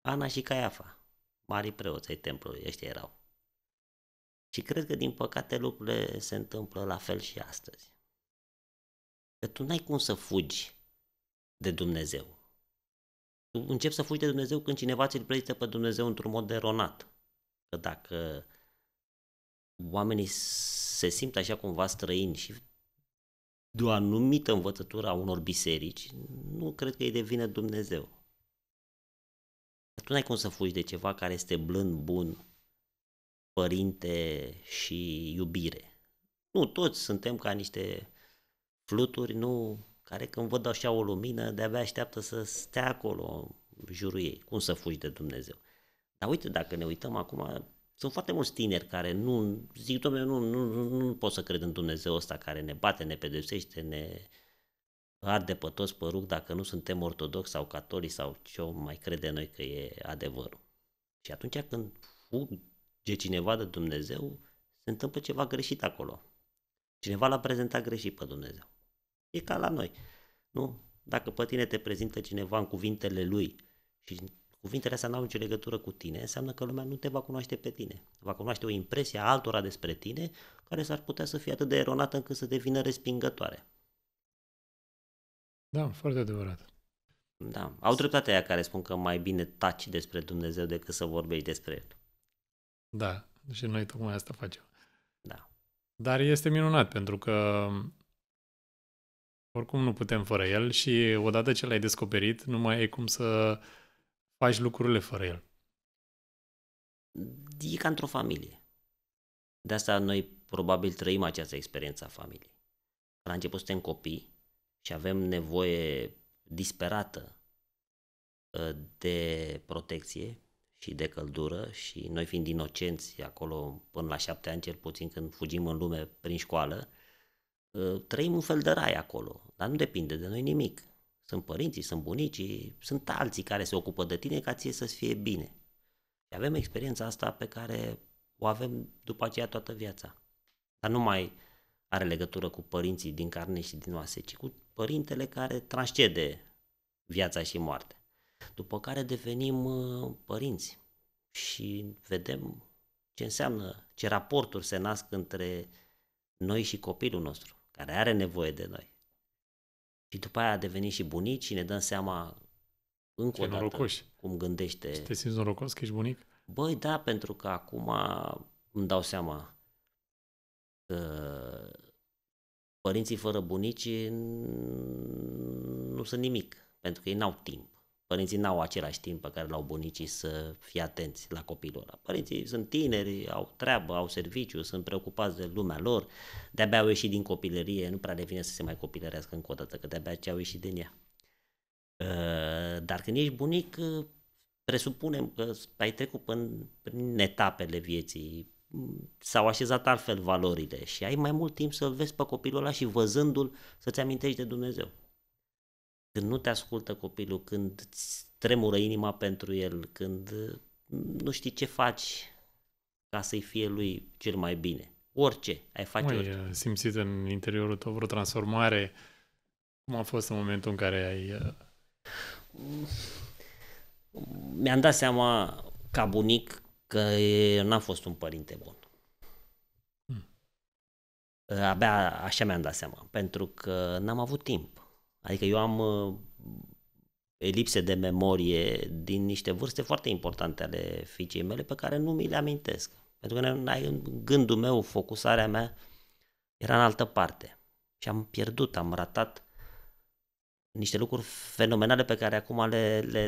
Ana și Caiafa, mari preoți ai templului, ăștia erau. Și cred că, din păcate, lucrurile se întâmplă la fel și astăzi. Că tu n-ai cum să fugi de Dumnezeu. Tu începi să fugi de Dumnezeu când cineva ți-l prezintă pe Dumnezeu într-un mod eronat. Că dacă oamenii se simt așa cumva străini și de o anumită învățătură a unor biserici, nu cred că îi devine Dumnezeu. Tu n-ai cum să fugi de ceva care este blând, bun, părinte și iubire. Nu, toți suntem ca niște fluturi, nu, care când văd așa o lumină, de-abia așteaptă să stea acolo, în jurul ei. Cum să fugi de Dumnezeu? Dar uite, dacă ne uităm acum, sunt foarte mulți tineri care nu, zic, domnule, nu, nu, nu, nu pot să cred în Dumnezeu ăsta care ne bate, ne pedepsește, ne arde pe toți pe rug dacă nu suntem ortodoxi sau catolici sau ce mai crede noi că e adevărul. Și atunci când fug de cineva de Dumnezeu, se întâmplă ceva greșit acolo. Cineva l-a prezentat greșit pe Dumnezeu. E ca la noi. Nu? Dacă pe tine te prezintă cineva în cuvintele lui și cuvintele astea nu au nicio legătură cu tine, înseamnă că lumea nu te va cunoaște pe tine. Va cunoaște o impresie a altora despre tine care s-ar putea să fie atât de eronată încât să devină respingătoare. Da, foarte adevărat. Da, au dreptate aia care spun că mai bine taci despre Dumnezeu decât să vorbești despre El. Da, și noi tocmai asta facem. Da. Dar este minunat pentru că oricum nu putem fără el și odată ce l-ai descoperit, nu mai ai cum să faci lucrurile fără el. E ca într-o familie. De asta noi probabil trăim această experiență a familiei. La început suntem copii și avem nevoie disperată uh, de protecție și de căldură și noi fiind inocenți acolo până la șapte ani cel puțin când fugim în lume prin școală, ă, trăim un fel de rai acolo, dar nu depinde de noi nimic. Sunt părinții, sunt bunicii, sunt alții care se ocupă de tine ca ție să-ți fie bine. Și avem experiența asta pe care o avem după aceea toată viața. Dar nu mai are legătură cu părinții din carne și din oase, ci cu părintele care transcede viața și moartea. După care devenim uh, părinți și vedem ce înseamnă, ce raporturi se nasc între noi și copilul nostru, care are nevoie de noi. Și după aia devenim și bunici și ne dăm seama încă o dată cum gândește. Și te simți norocos că ești bunic? Băi, da, pentru că acum îmi dau seama că părinții fără bunici nu sunt nimic, pentru că ei n-au timp. Părinții n-au același timp pe care l-au bunicii să fie atenți la copilul ăla. Părinții sunt tineri, au treabă, au serviciu, sunt preocupați de lumea lor, de-abia au ieșit din copilărie, nu prea le vine să se mai copilărească încă o dată, că de-abia ce au ieșit din ea. Ă, dar când ești bunic, presupunem că ai trecut până, prin etapele vieții, s-au așezat altfel valorile și ai mai mult timp să-l vezi pe copilul ăla și văzându-l să-ți amintești de Dumnezeu. Când nu te ascultă copilul, când îți tremură inima pentru el, când mm, nu știi ce faci ca să-i fie lui cel mai bine. Orice, ai face Măi, orice. Uh, simțit în interiorul tău vreo transformare? Cum a fost în momentul în care ai... Uh, mm, mi-am dat seama ca bunic că n-am fost un părinte bun. Hmm. Uh, abia așa mi-am dat seama, pentru că n-am avut timp. Adică eu am uh, elipse de memorie din niște vârste foarte importante ale fiicei mele pe care nu mi le amintesc. Pentru că în gândul meu, focusarea mea era în altă parte. Și am pierdut, am ratat niște lucruri fenomenale pe care acum le, le,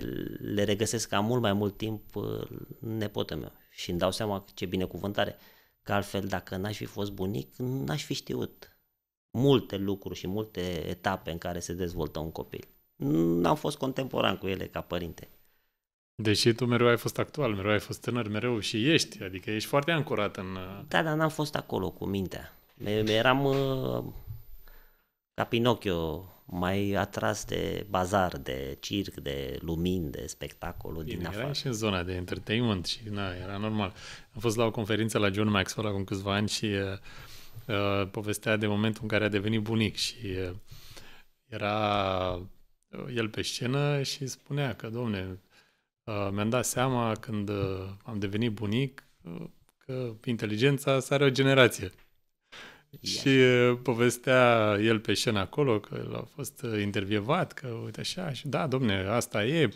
le regăsesc ca mult mai mult timp uh, nepotul meu. Și îmi dau seama ce binecuvântare. Că altfel, dacă n-aș fi fost bunic, n-aș fi știut multe lucruri și multe etape în care se dezvoltă un copil. Nu am fost contemporan cu ele ca părinte. Deși tu mereu ai fost actual, mereu ai fost tânăr, mereu și ești, adică ești foarte ancorat în... Uh, da, dar n-am fost acolo cu mintea. Eram uh, ca Pinocchio, mai atras de bazar, de circ, de lumini, de spectacolul din afară. Era și în zona de entertainment și na, era normal. Am fost la o conferință la John Maxwell acum câțiva ani și uh, Uh, povestea de momentul în care a devenit bunic și uh, era uh, el pe scenă și spunea că, domne, mi-am dat seama când am devenit bunic că inteligența sare o generație. Yes. Și povestea el pe scenă acolo că l-a fost intervievat, că uite așa, și da, domne, asta e,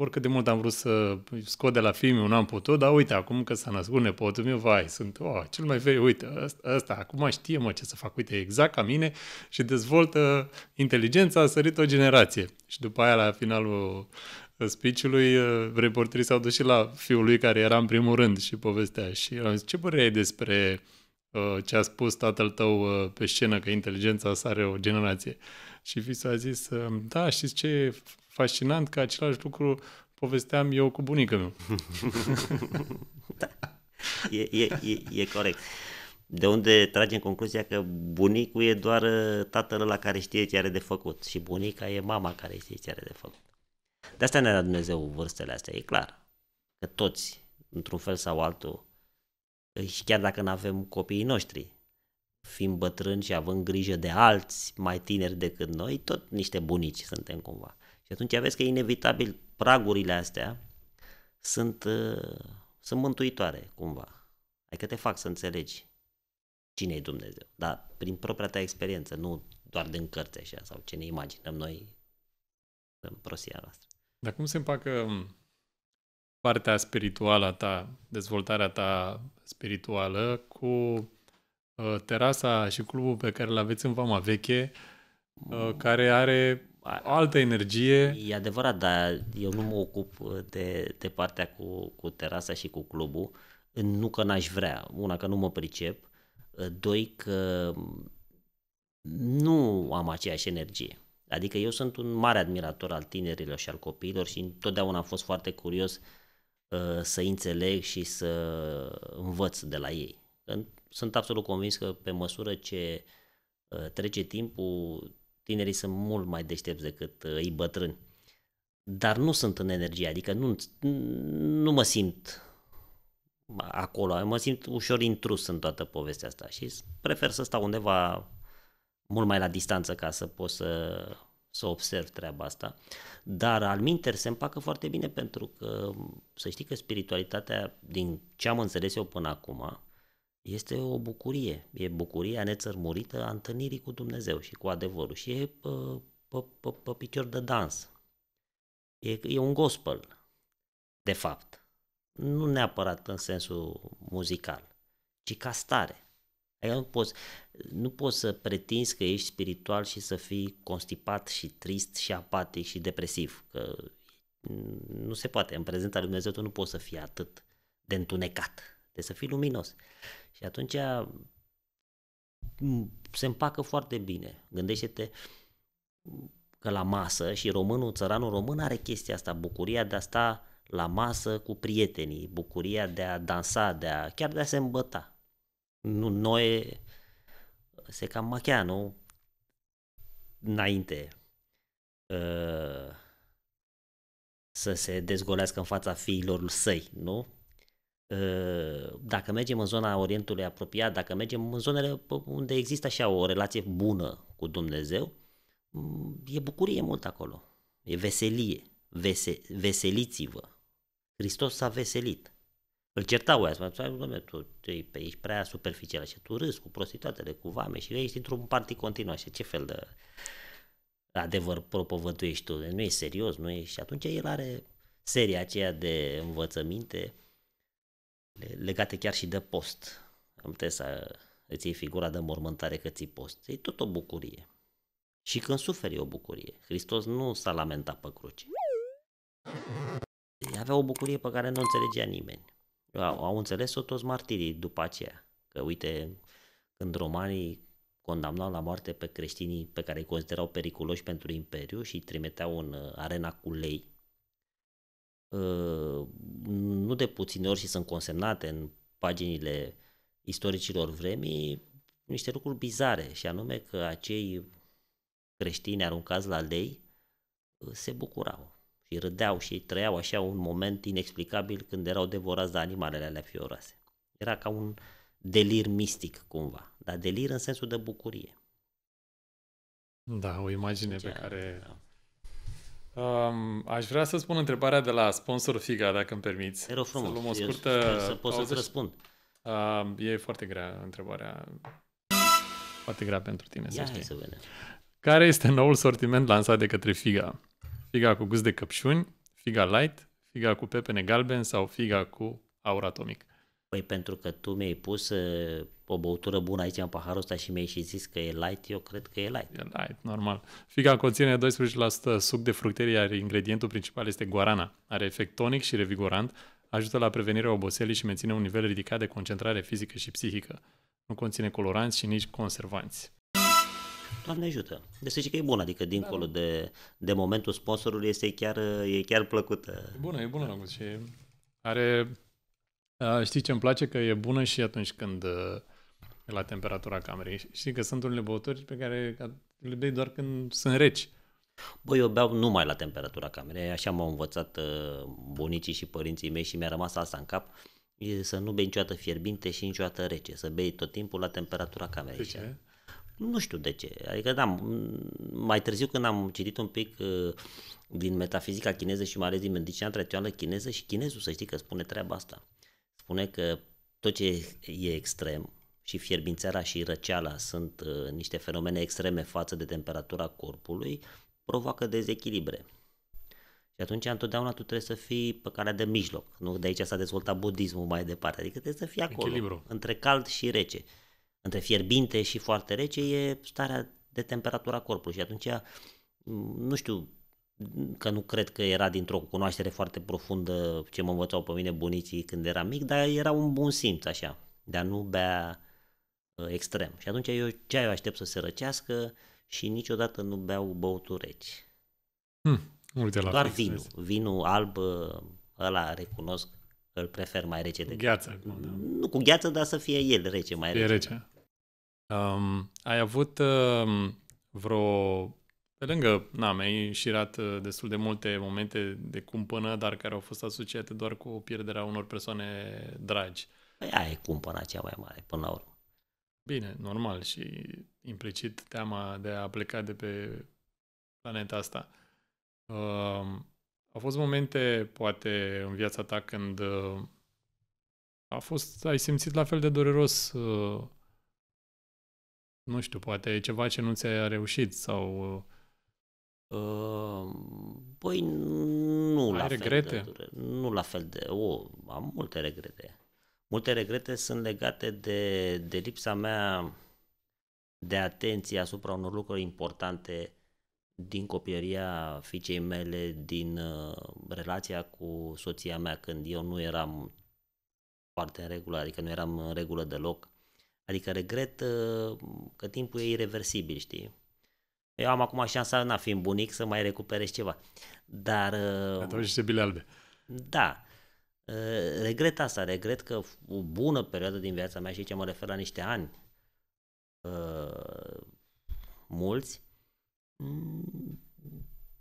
oricât de mult am vrut să scot de la filmul, nu am putut, dar uite, acum că s-a născut nepotul meu, vai, sunt oh, cel mai vei, uite, ăsta, ăsta, acum știe mă ce să fac, uite, exact ca mine și dezvoltă inteligența, a sărit o generație. Și după aia, la finalul speech-ului, reporterii s-au dus și la fiul lui care era în primul rând și povestea și am zis, ce părere ai despre uh, ce a spus tatăl tău uh, pe scenă că inteligența sare o generație? Și s a zis, da, știți ce e fascinant? Că același lucru povesteam eu cu bunica meu. da. E, e, e, e corect. De unde tragem concluzia că bunicul e doar uh, tatăl la care știe ce are de făcut și bunica e mama care știe ce are de făcut. De asta ne-a dat Dumnezeu vârstele astea, e clar. Că toți, într-un fel sau altul, și chiar dacă nu avem copiii noștri, fiind bătrâni și având grijă de alți mai tineri decât noi, tot niște bunici suntem cumva. Și atunci aveți că inevitabil pragurile astea sunt, uh, sunt mântuitoare cumva. Adică te fac să înțelegi cine e Dumnezeu, dar prin propria ta experiență, nu doar din cărți așa sau ce ne imaginăm noi în prosia noastră. Dar cum se împacă um, partea spirituală a ta, dezvoltarea ta spirituală cu Uh, terasa și clubul pe care îl aveți în Vama Veche, uh, mm. care are o altă energie. E adevărat, dar eu nu mă ocup uh, de, de partea cu, cu terasa și cu clubul, nu că n-aș vrea, una că nu mă pricep, doi că nu am aceeași energie. Adică eu sunt un mare admirator al tinerilor și al copiilor și întotdeauna am fost foarte curios să înțeleg și să învăț de la ei sunt absolut convins că pe măsură ce uh, trece timpul, tinerii sunt mult mai deștepți decât uh, ei bătrâni. Dar nu sunt în energie, adică nu, nu mă simt acolo, mă simt ușor intrus în toată povestea asta și prefer să stau undeva mult mai la distanță ca să pot să, să observ treaba asta. Dar al minter se împacă foarte bine pentru că să știi că spiritualitatea, din ce am înțeles eu până acum, este o bucurie, e bucuria nețărmurită a întâlnirii cu Dumnezeu și cu adevărul și e pe, pe, pe picior de dans. E, e un gospel, de fapt. Nu neapărat în sensul muzical, ci ca stare. Adică nu poți, nu poți să pretinzi că ești spiritual și să fii constipat și trist și apatic și depresiv, că nu se poate. În prezența lui Dumnezeu tu nu poți să fii atât de întunecat. Trebuie să fii luminos. Și atunci se împacă foarte bine. Gândește-te că la masă și românul, țăranul român are chestia asta, bucuria de a sta la masă cu prietenii, bucuria de a dansa, de a, chiar de a se îmbăta. Nu, noi se cam machea, nu? Înainte ă, să se dezgolească în fața fiilor săi, nu? Ă, dacă mergem în zona Orientului apropiat, dacă mergem în zonele unde există așa o relație bună cu Dumnezeu, mm, e bucurie mult acolo, e veselie, Vese, veseliți-vă. Hristos s-a veselit. Îl certau aia, spunea, domnule, tu ești prea superficial și tu râzi cu prostituatele, cu vame și ești într-un party continuu așa, ce fel de adevăr propovăduiești tu, nu e serios, nu e... Și atunci el are seria aceea de învățăminte, legate chiar și de post. Am putea să îți iei figura de mormântare că ți post. E tot o bucurie. Și când suferi o bucurie. Hristos nu s-a lamentat pe cruce. Avea o bucurie pe care nu înțelegea nimeni. Au, au înțeles-o toți martirii după aceea. Că uite, când romanii condamnau la moarte pe creștinii pe care îi considerau periculoși pentru imperiu și îi trimiteau în uh, arena cu lei Ă, nu de puține ori și sunt consemnate în paginile istoricilor vremii niște lucruri bizare și anume că acei creștini aruncați la lei ă, se bucurau și râdeau și trăiau așa un moment inexplicabil când erau devorați de animalele alea fioroase. Era ca un delir mistic cumva, dar delir în sensul de bucurie. Da, o imagine deci, pe care da. Um, aș vrea să spun întrebarea de la sponsor Figa, dacă îmi permiți. Te rog frumos, să, luăm o scurtă... să pot să-ți răspund. Um, e foarte grea întrebarea. Foarte grea pentru tine, Ia să știi. Să vedem. Care este noul sortiment lansat de către Figa? Figa cu gust de căpșuni, Figa Light, Figa cu pepene galben sau Figa cu aur atomic? Păi pentru că tu mi-ai pus uh, o băutură bună aici în paharul ăsta și mi-ai și zis că e light, eu cred că e light. E light, normal. Fica conține 12% suc de fructe, iar ingredientul principal este guarana. Are efect tonic și revigorant, ajută la prevenirea oboselii și menține un nivel ridicat de concentrare fizică și psihică. Nu conține coloranți și nici conservanți. Doamne ajută! Deci să zic că e bună, adică dincolo da, da, de, de momentul sponsorului este chiar, e chiar plăcută. E bună, e bună da. și are știi ce îmi place? Că e bună și atunci când uh, e la temperatura camerei. Știi că sunt unele băuturi pe care le bei doar când sunt reci. Băi, eu beau numai la temperatura camerei, așa m-au învățat uh, bunicii și părinții mei și mi-a rămas asta în cap, e să nu bei niciodată fierbinte și niciodată rece, să bei tot timpul la temperatura camerei. De ce? Nu știu de ce. Adică, da, mai târziu când am citit un pic uh, din metafizica chineză și mai ales din medicina tradițională chineză și chinezul, să știi că spune treaba asta spune că tot ce e extrem, și fierbințeala și răceala sunt uh, niște fenomene extreme față de temperatura corpului, provoacă dezechilibre. Și atunci întotdeauna tu trebuie să fii pe calea de mijloc. Nu de aici s-a dezvoltat budismul mai departe. Adică trebuie să fii acolo. Echilibru. Între cald și rece. Între fierbinte și foarte rece e starea de temperatura corpului. Și atunci, nu știu, că nu cred că era dintr-o cunoaștere foarte profundă ce mă învățau pe mine bunicii când eram mic, dar era un bun simț așa, de a nu bea ă, extrem. Și atunci eu eu aștept să se răcească și niciodată nu beau băuturi reci. Hmm, uite la Doar fix, vinul. Vezi. Vinul alb, ă, ăla recunosc, îl prefer mai rece decât... Gheață. Nu cu gheață, dar să fie el rece, mai fie rece. rece. Um, ai avut uh, vreo pe lângă, na, mi-ai înșirat uh, destul de multe momente de cumpănă, dar care au fost asociate doar cu pierderea unor persoane dragi. Păi aia e cumpăna cea mai mare, până la urmă. Bine, normal și implicit teama de a pleca de pe planeta asta. Uh, au fost momente, poate, în viața ta când uh, a fost, ai simțit la fel de dureros, uh, nu știu, poate ceva ce nu ți-a reușit sau uh, Ă, păi nu Ai la regrete? fel de Nu la fel de... O, am multe regrete. Multe regrete sunt legate de, de lipsa mea de atenție asupra unor lucruri importante din copilăria fiicei mele, din uh, relația cu soția mea, când eu nu eram foarte în regulă, adică nu eram în regulă deloc. Adică regret uh, că timpul e irreversibil, știi? Eu am acum șansa, na, fiind bunic, să mai recuperez ceva. Dar... Uh, Atunci se bile albe. Da. Uh, regret asta, regret că o bună perioadă din viața mea, și aici mă refer la niște ani uh, mulți, mm,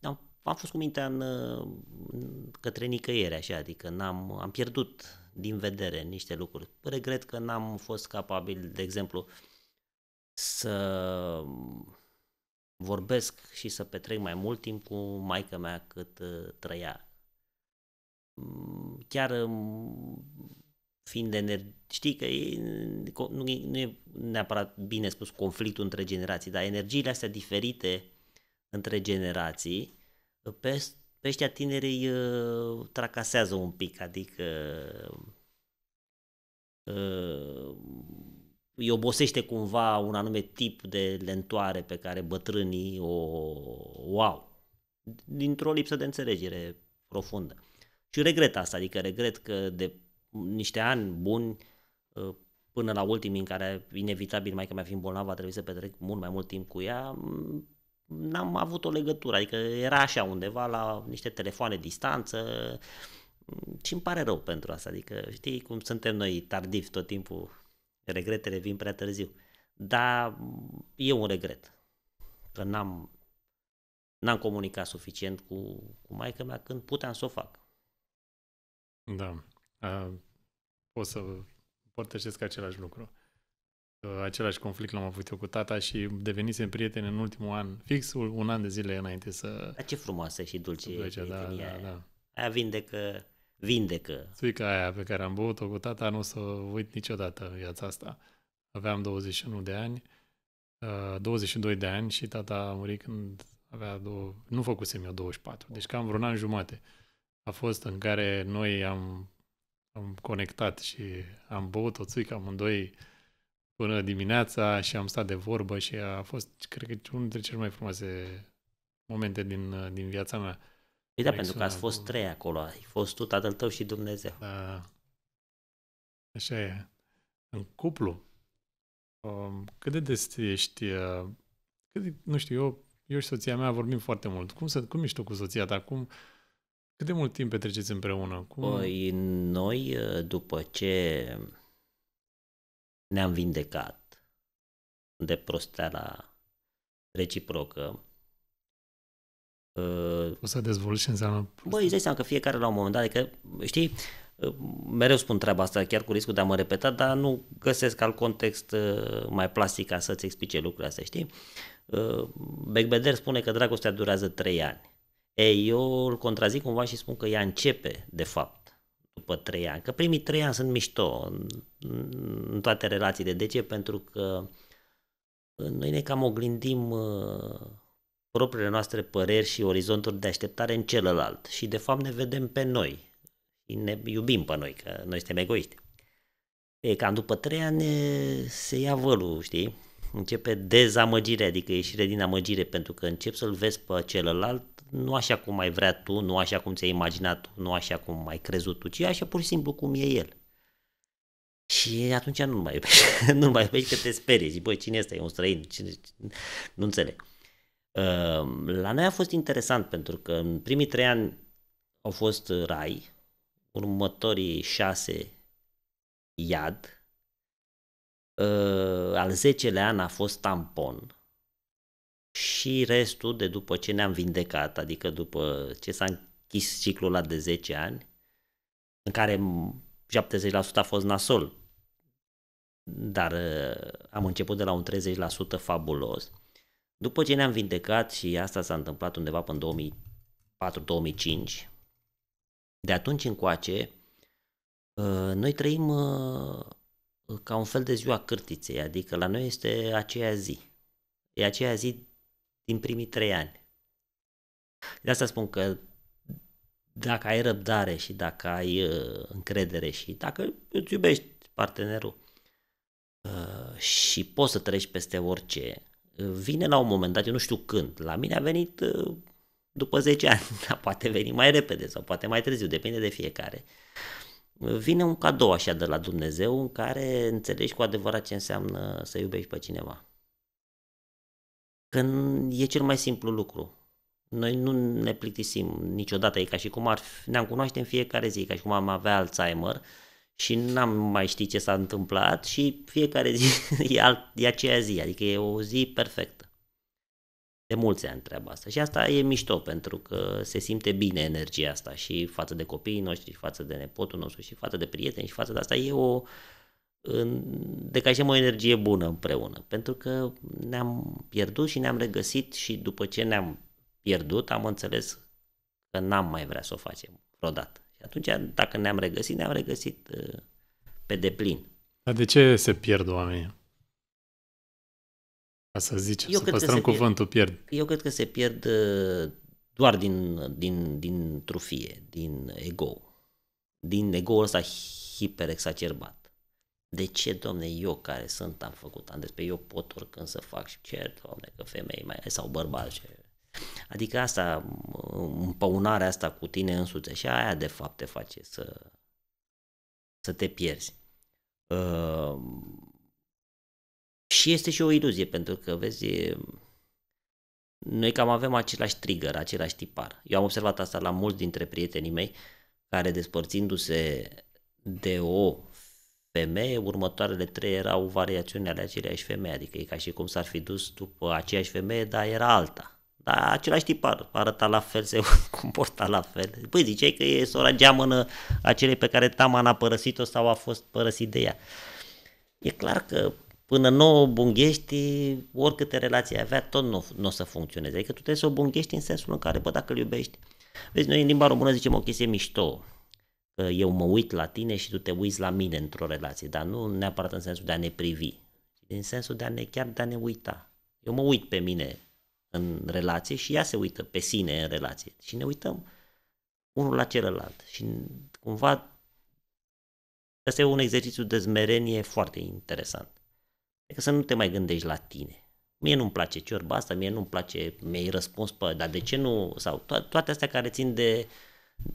am, am fost cu mintea în, către nicăieri, așa, adică n-am, am pierdut din vedere niște lucruri. Regret că n-am fost capabil, de exemplu, să vorbesc și să petrec mai mult timp cu maica mea cât uh, trăia. Mm, chiar mm, fiind de energie, știi că e, nu, nu e neapărat bine spus conflictul între generații, dar energiile astea diferite între generații, pe, pe ăștia tinerii uh, tracasează un pic, adică uh, îi obosește cumva un anume tip de lentoare pe care bătrânii o, o au, dintr-o lipsă de înțelegere profundă. Și regret asta, adică regret că de niște ani buni, uh, până la ultimii în care inevitabil mai că mai fiind bolnavă a trebuit să petrec mult mai mult timp cu ea, n-am avut o legătură, adică era așa undeva la niște telefoane distanță, mm, și îmi pare rău pentru asta, adică știi cum suntem noi tardivi tot timpul Regretele vin prea târziu. Dar e un regret. Că n-am, n-am comunicat suficient cu, cu maica mea când puteam să o fac. Da. A, o să împărtășesc același lucru. Același conflict l-am avut eu cu tata și devenisem prieteni în ultimul an, fix un an de zile înainte să... Dar ce frumoasă și dulce plece, da, da, da. Aia vindecă vindecă. Țuica aia pe care am băut-o cu tata nu o să uit niciodată viața asta. Aveam 21 de ani, 22 uh, de ani și tata a murit când avea două, nu făcusem eu 24, deci cam vreun an jumate a fost în care noi am, am conectat și am băut o țuică amândoi până dimineața și am stat de vorbă și a fost, cred că, unul dintre cele mai frumoase momente din, uh, din viața mea. Da, păi da, pentru că ați fost trei acolo, ai fost tu, tatăl tău și Dumnezeu. Da. Așa e. În cuplu, um, cât de des ești, uh, cât de, nu știu, eu, eu și soția mea vorbim foarte mult. Cum, să, cum ești tu cu soția ta? Cum, cât de mult timp petreceți împreună? Cum... Păi noi, uh, după ce ne-am vindecat de la reciprocă, Uh, să dezvolți ce înseamnă... Băi, îți dai seama că fiecare la un moment dat, adică, știi, uh, mereu spun treaba asta, chiar cu riscul de a mă repeta, dar nu găsesc alt context uh, mai plastic ca să-ți explice lucrurile astea, știi? Uh, Becbeder spune că dragostea durează trei ani. Ei, eu îl contrazic cumva și spun că ea începe, de fapt, după trei ani. Că primii trei ani sunt mișto în toate relațiile. De ce? Pentru că noi ne cam oglindim propriile noastre păreri și orizonturi de așteptare în celălalt și de fapt ne vedem pe noi și ne iubim pe noi, că noi suntem egoiști. E cam după trei ani se ia vălul, știi? Începe dezamăgirea, adică ieșire din amăgire, pentru că încep să-l vezi pe celălalt nu așa cum ai vrea tu, nu așa cum ți-ai imaginat tu, nu așa cum ai crezut tu, ci așa pur și simplu cum e el. Și atunci nu mai iubești, nu mai iubești că te sperii, zici, băi, cine este? E un străin, cine... nu înțeleg. Ehm, la noi a fost interesant pentru că în primii trei ani au fost rai, următorii șase iad, ehm, al zecelea an a fost tampon și restul de după ce ne-am vindecat, adică după ce s-a închis ciclul ăla de 10 ani, în care 70% a fost nasol, dar ehm, am început de la un 30% fabulos, după ce ne-am vindecat și asta s-a întâmplat undeva până în 2004-2005, de atunci încoace, uh, noi trăim uh, ca un fel de ziua cârtiței, adică la noi este aceea zi. E aceea zi din primii trei ani. De asta spun că dacă ai răbdare și dacă ai uh, încredere și dacă îți iubești partenerul și poți să treci peste orice, vine la un moment dat, eu nu știu când, la mine a venit uh, după 10 ani, poate veni mai repede sau poate mai târziu, depinde de fiecare. Vine un cadou așa de la Dumnezeu în care înțelegi cu adevărat ce înseamnă să iubești pe cineva. Când e cel mai simplu lucru. Noi nu ne plictisim niciodată, e ca și cum ar, fi, ne-am cunoaște în fiecare zi, ca și cum am avea Alzheimer, uh, și n-am mai ști ce s-a întâmplat și fiecare zi e, alt, e aceea zi, adică e o zi perfectă. De mulți ani treaba asta și asta e mișto pentru că se simte bine energia asta și față de copiii noștri, și față de nepotul nostru, și față de prieteni, și față de asta e o... decajăm o energie bună împreună pentru că ne-am pierdut și ne-am regăsit și după ce ne-am pierdut am înțeles că n-am mai vrea să o facem vreodată atunci dacă ne-am regăsit, ne-am regăsit uh, pe deplin. Dar de ce se pierd oamenii? Ca să zicem, Eu să păstrăm cuvântul pierd. pierd. Eu cred că se pierd uh, doar din, din, din trufie, din ego, din ego-ul ăsta hiperexacerbat. De ce, domne, eu care sunt am făcut, am despre eu pot oricând să fac și cer, domne, că femei mai sau bărbați. Adică asta, împăunarea asta cu tine însuți și aia de fapt te face să, să te pierzi. Uh, și este și o iluzie, pentru că, vezi, noi cam avem același trigger, același tipar. Eu am observat asta la mulți dintre prietenii mei care despărțindu-se de o femeie, următoarele trei erau variațiuni ale aceleiași femei, adică e ca și cum s-ar fi dus după aceeași femeie, dar era alta dar același tipar, arăta la fel, se comporta la fel. Păi ziceai că e sora geamănă acelei pe care Taman a părăsit-o sau a fost părăsit de ea. E clar că până nu o bunghești, oricâte relații avea, tot nu, nu o să funcționeze. Adică tu trebuie să o bunghești în sensul în care, bă, dacă îl iubești. Vezi, noi în limba română zicem o chestie mișto. Că eu mă uit la tine și tu te uiți la mine într-o relație, dar nu neapărat în sensul de a ne privi, ci în sensul de a ne chiar de a ne uita. Eu mă uit pe mine în relație și ea se uită pe sine în relație și ne uităm unul la celălalt și cumva ăsta e un exercițiu de zmerenie foarte interesant. Adică să nu te mai gândești la tine. Mie nu-mi place ciorba asta, mie nu-mi place, mi-ai răspuns, pă, dar de ce nu, sau to- toate astea care țin de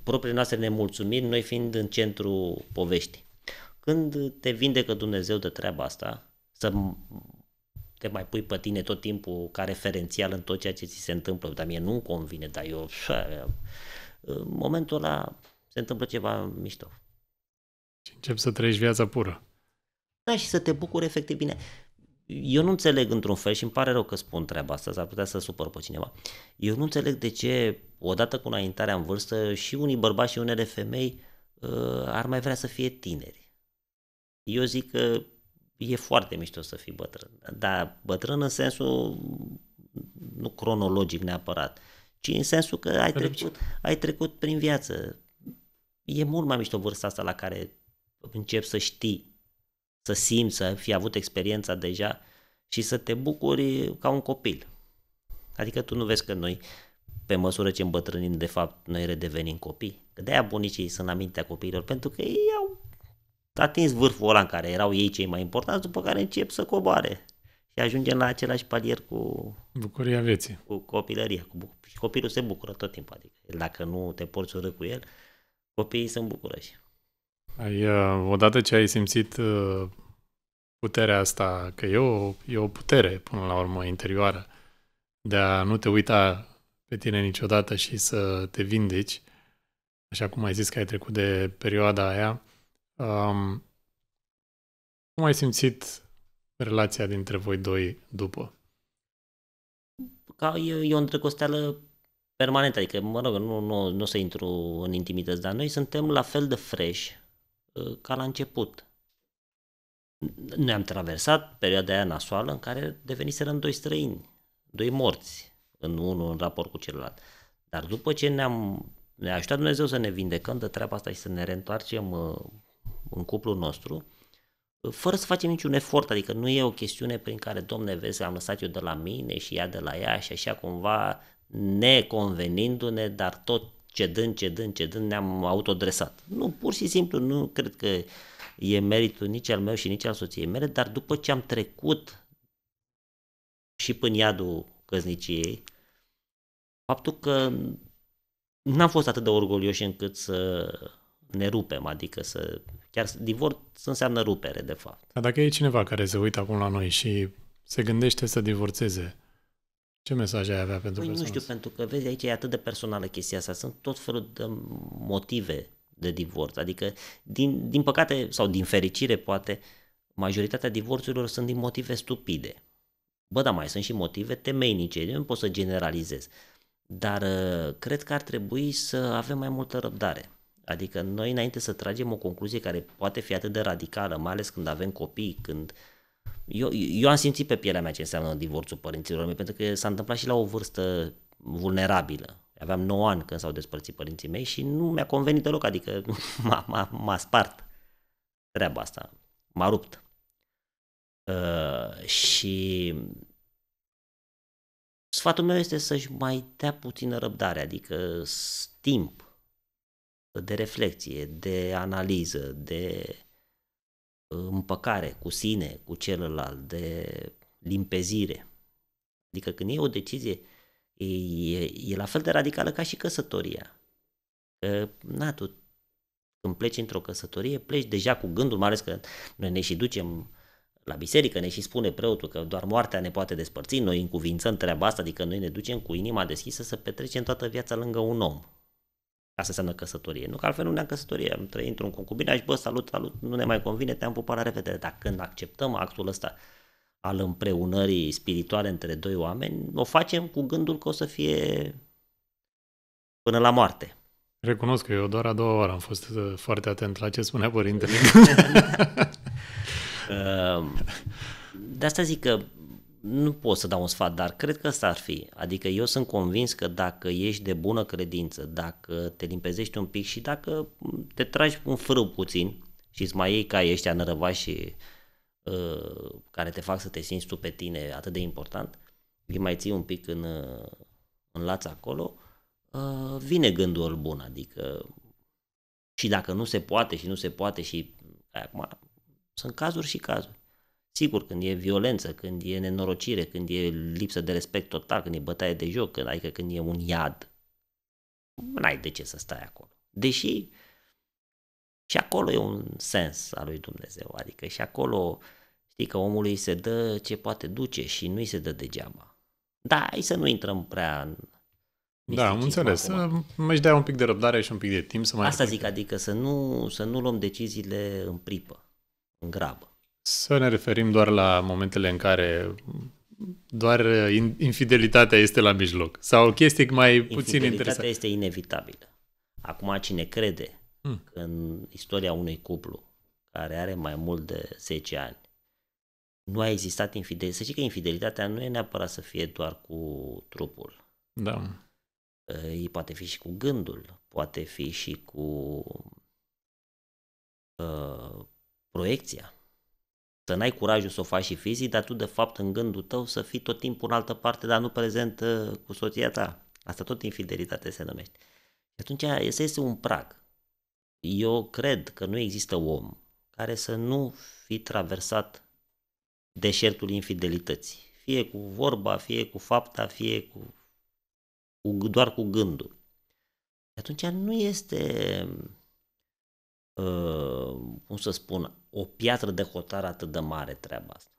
propriile noastre nemulțumiri, noi fiind în centru poveștii. Când te vindecă Dumnezeu de treaba asta, să te mai pui pe tine tot timpul ca referențial în tot ceea ce ți se întâmplă. Dar mie nu-mi convine, dar eu... În momentul ăla se întâmplă ceva mișto. Și să trăiești viața pură. Da, și să te bucuri efectiv bine. Eu nu înțeleg într-un fel și îmi pare rău că spun treaba asta, s-ar putea să supăr pe cineva. Eu nu înțeleg de ce, odată cu înaintarea în vârstă, și unii bărbați și unele femei uh, ar mai vrea să fie tineri. Eu zic că e foarte mișto să fii bătrân. Dar bătrân în sensul nu cronologic neapărat, ci în sensul că ai trecut, ai trecut prin viață. E mult mai mișto vârsta asta la care începi să știi, să simți, să fi avut experiența deja și să te bucuri ca un copil. Adică tu nu vezi că noi, pe măsură ce îmbătrânim, de fapt, noi redevenim copii. Că de-aia bunicii sunt amintea mintea copiilor, pentru că ei au atins vârful ăla în care erau ei cei mai importanți, după care încep să coboare. Și ajungem la același palier cu... Bucuria vieții. Cu copilăria. Cu, și copilul se bucură tot timpul. Adică dacă nu te porți urât cu el, copiii sunt bucuroși. Ai, uh, odată ce ai simțit uh, puterea asta, că e o, e o putere până la urmă interioară, de a nu te uita pe tine niciodată și să te vindeci, așa cum ai zis că ai trecut de perioada aia, Um, cum ai simțit relația dintre voi doi după? Ca e, e o îndrăgosteală permanentă, adică, mă rog, nu, nu, nu o să intru în intimități, dar noi suntem la fel de fresh uh, ca la început. Noi am traversat perioada aia nasoală în care deveniserăm doi străini, doi morți, în unul în raport cu celălalt. Dar după ce ne-am ne-a ajutat Dumnezeu să ne vindecăm de treaba asta și să ne reîntoarcem uh, în cuplul nostru, fără să facem niciun efort, adică nu e o chestiune prin care, domne, vezi, am lăsat eu de la mine și ea de la ea și așa cumva neconvenindu-ne, dar tot cedând, cedând, cedând ne-am autodresat. Nu, pur și simplu nu cred că e meritul nici al meu și nici al soției mele, dar după ce am trecut și până iadul căzniciei, faptul că n-am fost atât de orgolioși încât să ne rupem, adică să Chiar divorț înseamnă rupere, de fapt. Dar dacă e cineva care se uită acum la noi și se gândește să divorțeze, ce mesaj ai avea pentru păi Nu știu, pentru că, vezi, aici e atât de personală chestia asta. Sunt tot felul de motive de divorț. Adică, din, din păcate, sau din fericire, poate, majoritatea divorțurilor sunt din motive stupide. Bă, dar mai sunt și motive temeinice, nu pot să generalizez. Dar uh, cred că ar trebui să avem mai multă răbdare. Adică noi înainte să tragem o concluzie care poate fi atât de radicală, mai ales când avem copii, când eu, eu am simțit pe pielea mea ce înseamnă divorțul părinților mei, pentru că s-a întâmplat și la o vârstă vulnerabilă. Aveam 9 ani când s-au despărțit părinții mei și nu mi-a convenit deloc, adică m-a, m-a, m-a spart treaba asta, m-a rupt. Uh, și sfatul meu este să-și mai dea puțină răbdare, adică timp, de reflexie, de analiză, de uh, împăcare cu sine, cu celălalt, de limpezire. Adică când e o decizie, e, e, e la fel de radicală ca și căsătoria. Că, na, tu când pleci într-o căsătorie, pleci deja cu gândul, mai ales că noi ne și ducem la biserică, ne și spune preotul că doar moartea ne poate despărți, noi încuvințăm treaba asta, adică noi ne ducem cu inima deschisă să petrecem toată viața lângă un om. Asta înseamnă căsătorie. Nu că altfel nu ne-am căsătorie. Am trăit într-un concubinaj, bă, salut, salut, nu ne mai convine, te-am pupat la revedere. Dar când acceptăm actul ăsta al împreunării spirituale între doi oameni, o facem cu gândul că o să fie până la moarte. Recunosc că eu doar a doua oară am fost uh, foarte atent la ce spunea părintele. Ehm, de asta zic că nu pot să dau un sfat, dar cred că asta ar fi. Adică eu sunt convins că dacă ești de bună credință, dacă te limpezești un pic și dacă te tragi un frâu puțin și îți mai iei ca ăștia nărăvași uh, care te fac să te simți tu pe tine atât de important, îi mai ții un pic în, uh, în laț acolo, uh, vine gândul bun, adică și dacă nu se poate și nu se poate și acum sunt cazuri și cazuri. Sigur, când e violență, când e nenorocire, când e lipsă de respect total, când e bătaie de joc, când, adică când e un iad, n-ai de ce să stai acolo. Deși și acolo e un sens al lui Dumnezeu, adică și acolo știi că omului se dă ce poate duce și nu-i se dă degeaba. Da, hai să nu intrăm prea în da, am înțeles. Acum. Să dea un pic de răbdare și un pic de timp să mai... Asta zic, adică să nu, să nu luăm deciziile în pripă, în grabă. Să ne referim doar la momentele în care doar infidelitatea este la mijloc sau chestii mai puțin interesante. Infidelitatea este inevitabilă. Acum cine crede hmm. că în istoria unui cuplu care are mai mult de 10 ani nu a existat infidelitate, să știi că infidelitatea nu e neapărat să fie doar cu trupul. Da. Ă, ei poate fi și cu gândul, poate fi și cu uh, proiecția să n-ai curajul să o faci și fizic, dar tu de fapt în gândul tău să fii tot timpul în altă parte, dar nu prezent uh, cu soția ta. Asta tot infidelitate se numește. Și atunci ăsta este un prag. Eu cred că nu există om care să nu fi traversat deșertul infidelității. Fie cu vorba, fie cu fapta, fie cu, cu doar cu gândul. Atunci nu este, uh, cum să spun, o piatră de hotar atât de mare treaba asta.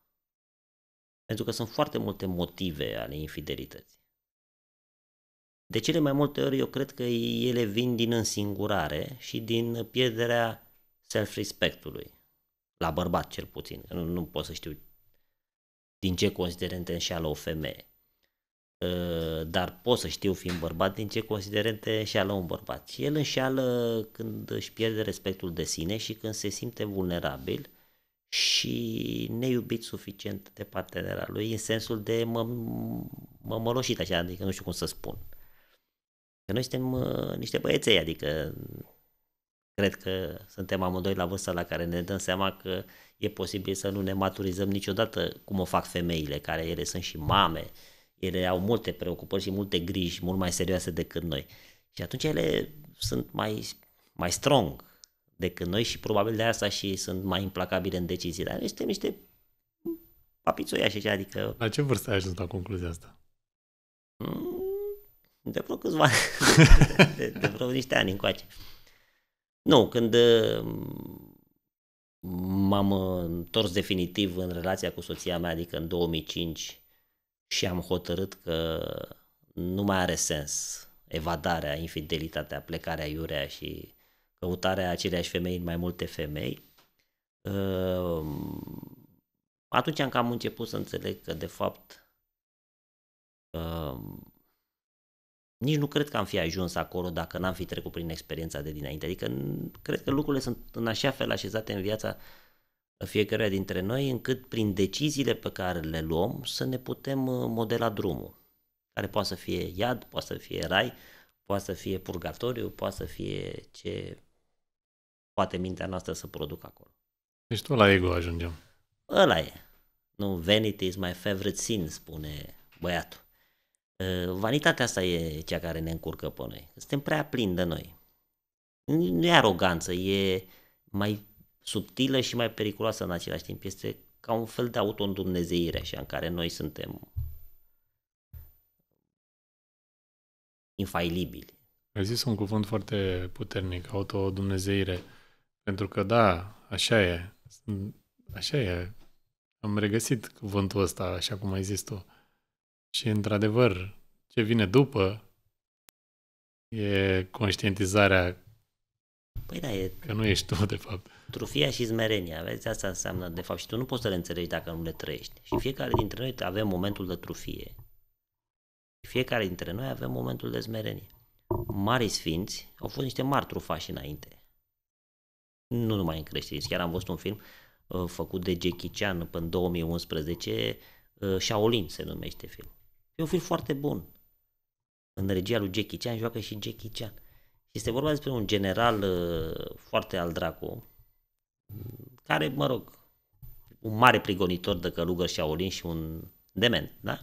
Pentru că sunt foarte multe motive ale infidelității. De cele mai multe ori eu cred că ele vin din însingurare și din pierderea self-respectului. La bărbat cel puțin, nu, nu pot să știu din ce considerente înșeală o femeie. Eh, dar pot să știu fiind bărbat din ce considerente înșeală un bărbat. Și el înșeală când își pierde respectul de sine și când se simte vulnerabil și neiubit suficient de partenera lui în sensul de mă, mămăloșit așa, adică nu știu cum să spun. Că noi suntem uh, niște băieței, adică cred că suntem amândoi la vârsta la care ne dăm seama că e posibil să nu ne maturizăm niciodată cum o fac femeile, care ele sunt și mame, uh, ele au multe preocupări și multe griji mult mai serioase decât noi. Și atunci ele sunt mai, mai strong decât noi și probabil de asta și sunt mai implacabile în deciziile. Dar suntem niște papițoiași așa, adică... La ce vârstă ai ajuns la concluzia asta? Mm, de vreo câțiva de, de, de vreo niște ani încoace. Nu, când mm, m-am întors definitiv în relația cu soția mea, adică în 2005, și am hotărât că nu mai are sens evadarea, infidelitatea, plecarea iurea și căutarea aceleași femei în mai multe femei. Ehm, atunci am cam început să înțeleg că de fapt ehm, nici nu cred că am fi ajuns acolo dacă n-am fi trecut prin experiența de dinainte. Adică cred că lucrurile sunt în așa fel așezate în viața fiecare dintre noi, încât prin deciziile pe care le luăm să ne putem uh, modela drumul, care poate să fie iad, poate să fie rai, poate să fie purgatoriu, poate să fie ce poate mintea noastră să producă acolo. Deci tot la ego ajungem. Ăla e. Nu, vanity is my favorite sin, spune băiatul. Uh, vanitatea asta e cea care ne încurcă pe noi. Suntem prea plini de noi. Nu e aroganță, e mai subtilă și mai periculoasă în același timp. Este ca un fel de auto-îndumnezeire așa în care noi suntem infailibili. Ai zis un cuvânt foarte puternic, autodumnezeire, pentru că da, așa e, așa e, am regăsit cuvântul ăsta, așa cum ai zis tu. Și într-adevăr, ce vine după e conștientizarea Păi da, e... Că nu ești tu, de fapt trufia și smerenia, vezi, asta înseamnă, de fapt, și tu nu poți să le înțelegi dacă nu le trăiești. Și fiecare dintre noi avem momentul de trufie. Fiecare dintre noi avem momentul de smerenie. Marii sfinți au fost niște mari trufași înainte. Nu numai în creștinism. Chiar am văzut un film uh, făcut de Jackie Chan până în 2011, uh, Shaolin se numește film. E un film foarte bun. În regia lui Jackie Chan joacă și Jackie Chan. Este vorba despre un general uh, foarte al dracu, care, mă rog, un mare prigonitor de călugări Shaolin și un dement, da?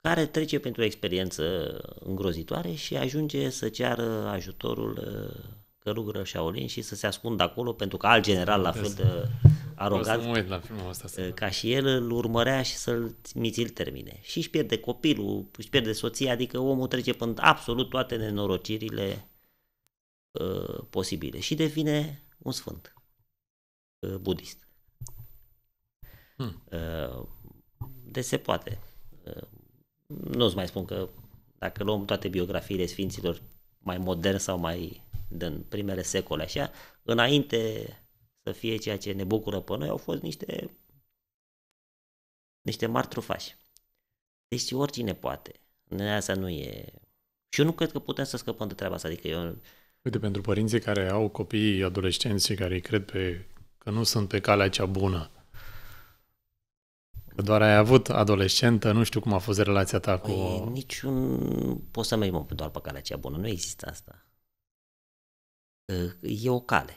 care trece pentru o experiență îngrozitoare și ajunge să ceară ajutorul uh, călugără Shaolin și să se ascundă acolo pentru că alt general la fel de arogat uh, ca și el îl urmărea și să-l mițil termine. Și își pierde copilul, își pierde soția, adică omul trece până absolut toate nenorocirile uh, posibile și devine un sfânt. Uh, budist. Hmm. Uh, de se poate. Uh, nu-ți mai spun că dacă luăm toate biografiile sfinților mai modern sau mai din primele secole așa, înainte să fie ceea ce ne bucură pe noi, au fost niște niște mari trufași. Deci oricine poate. Asta nu e... Și eu nu cred că putem să scăpăm de treaba asta. Adică eu... Uite, pentru părinții care au copii adolescenți care îi cred pe că nu sunt pe calea cea bună. Că doar ai avut adolescentă, nu știu cum a fost relația ta păi, cu... niciun... Poți să mergi mă, doar pe calea cea bună, nu există asta. Ă, e o cale.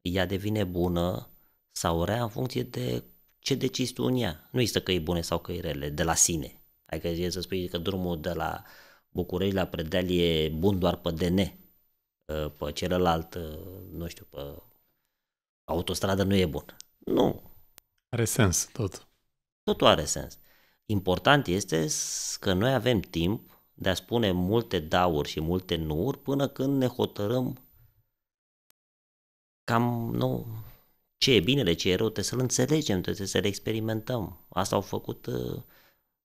Ea devine bună sau rea în funcție de ce decizi tu în ea. Nu există că e bune sau că e rele, de la sine. Adică e să spui că drumul de la București la Predeal e bun doar pe DN, ă, pe celălalt, ă, nu știu, pe autostradă nu e bun. Nu. Are sens tot. Totul are sens. Important este că noi avem timp de a spune multe dauri și multe nuuri până când ne hotărâm cam nu, ce e bine, ce e rău, trebuie să-l înțelegem, trebuie să-l experimentăm. Asta au făcut uh,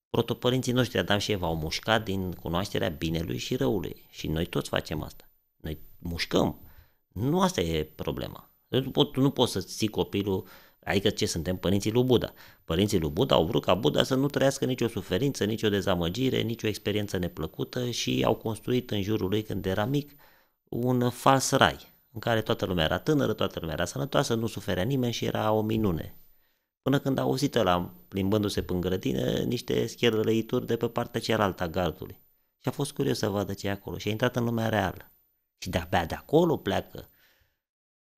protopărinții noștri, Adam și Eva, au mușcat din cunoașterea binelui și răului. Și noi toți facem asta. Noi mușcăm. Nu asta e problema. Deci nu, pot, nu poți să ții copilul, adică ce suntem părinții lui Buddha. Părinții lui Buddha au vrut ca Buddha să nu trăiască nicio suferință, nicio dezamăgire, nicio experiență neplăcută și au construit în jurul lui când era mic un fals rai în care toată lumea era tânără, toată lumea era sănătoasă, nu suferea nimeni și era o minune. Până când a auzit la plimbându-se prin grădină, niște schierlăituri de pe partea cealaltă a gardului. Și a fost curios să vadă ce e acolo și a intrat în lumea reală. Și de-abia de acolo pleacă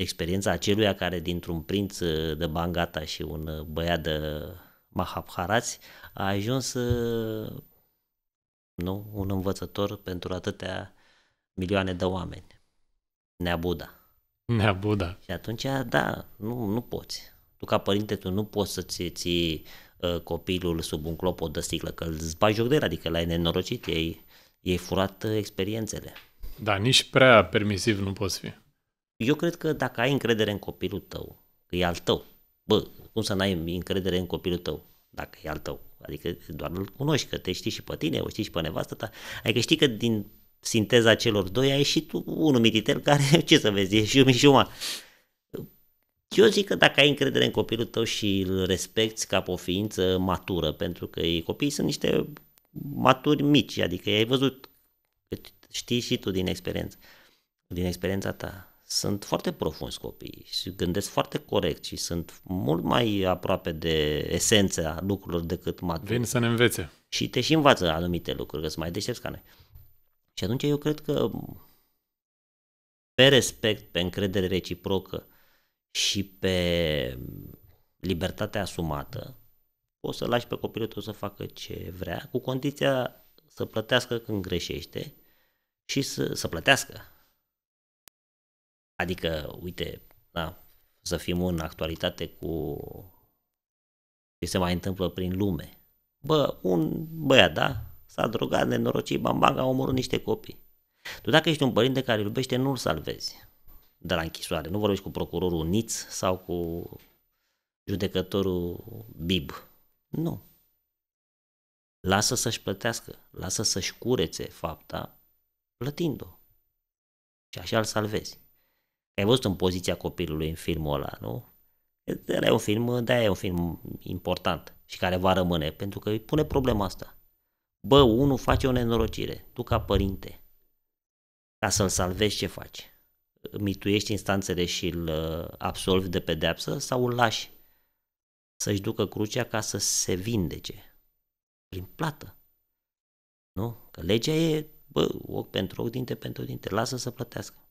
experiența aceluia care dintr-un prinț uh, de Bangata și un uh, băiat de Mahaparați a ajuns uh, nu, un învățător pentru atâtea milioane de oameni. Neabuda. Buddha. Buddha. Și atunci, da, nu, nu poți. Tu ca părinte, tu nu poți să-ți ții uh, copilul sub un clopot de sticlă, că îl zbagi joc de el, adică l-ai nenorocit, ei, ei furat experiențele. Da, nici prea permisiv nu poți fi. Eu cred că dacă ai încredere în copilul tău, că e al tău, bă, cum să n-ai încredere în copilul tău, dacă e al tău? Adică doar îl cunoști, că te știi și pe tine, o știi și pe nevastă ta. Adică știi că din sinteza celor doi ai și tu unul mititel care, ce să vezi, e și un și uma. Eu zic că dacă ai încredere în copilul tău și îl respecti ca o ființă matură, pentru că copiii sunt niște maturi mici, adică ai văzut, știi și tu din experiență, din experiența ta, sunt foarte profunzi copiii și gândesc foarte corect și sunt mult mai aproape de esența lucrurilor decât maturi. Vin să ne învețe. Și te și învață anumite lucruri, că sunt mai deștepți ca noi. Și atunci eu cred că pe respect, pe încredere reciprocă și pe libertatea asumată, poți să lași pe copilul tău să facă ce vrea, cu condiția să plătească când greșește și să, să plătească Adică, uite, da, să fim în actualitate cu ce se mai întâmplă prin lume. Bă, un băiat, da, s-a drogat, nenorocit, bambang, a omorât niște copii. Tu dacă ești un părinte care îl iubește, nu-l salvezi de la închisoare. Nu vorbești cu procurorul Niț sau cu judecătorul Bib. Nu. Lasă să-și plătească, lasă să-și curețe fapta plătind-o. Și așa îl salvezi ai văzut în poziția copilului în filmul ăla, nu? Ăla e un film, da, e un film important și care va rămâne, pentru că îi pune problema asta. Bă, unul face o nenorocire, tu ca părinte, ca să-l salvezi ce faci? Mituiești instanțele și îl uh, absolvi de pedeapsă sau îl lași să-și ducă crucea ca să se vindece? Prin plată. Nu? Că legea e, bă, ochi pentru ochi, dinte pentru dinte, lasă să plătească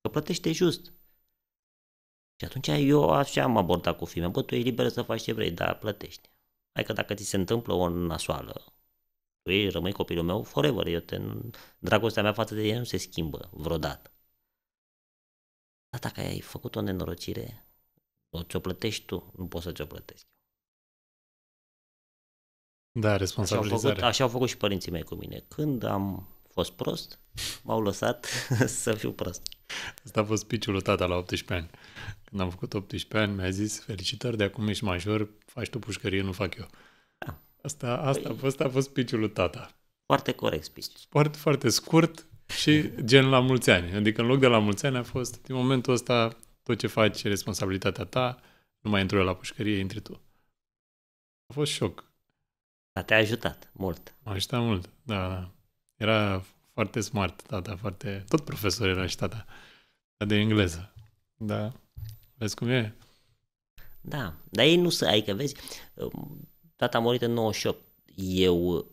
că plătește just. Și atunci eu așa am abordat cu filme, bă, tu ești liber să faci ce vrei, dar plătești. Adică dacă ți se întâmplă o nasoală, tu ești, rămâi copilul meu forever, eu te, dragostea mea față de el nu se schimbă vreodată. Dar dacă ai făcut o nenorocire, o ți-o plătești tu, nu poți să ți-o plătesc Da, responsabilizare. Așa au, făcut, așa au făcut și părinții mei cu mine. Când am fost prost, m-au lăsat să fiu prost. Asta a fost piciul lui tata la 18 ani. Când am făcut 18 ani, mi-a zis, felicitări, de acum ești major, faci tu pușcărie, nu fac eu. Da. Asta, asta, păi... a fost, a fost piciul lui tata. Foarte corect speech. Foarte, foarte scurt și gen la mulți ani. Adică în loc de la mulți ani a fost, din momentul ăsta, tot ce faci e responsabilitatea ta, nu mai intru eu la pușcărie, intri tu. A fost șoc. Dar te-a ajutat mult. M-a ajutat mult, da, da. Era foarte smart, tata, foarte... Tot profesor era și tata. De engleză. Da. Vezi cum e? Da. Dar ei nu se... Adică, vezi, um, tata a murit în 98. Eu...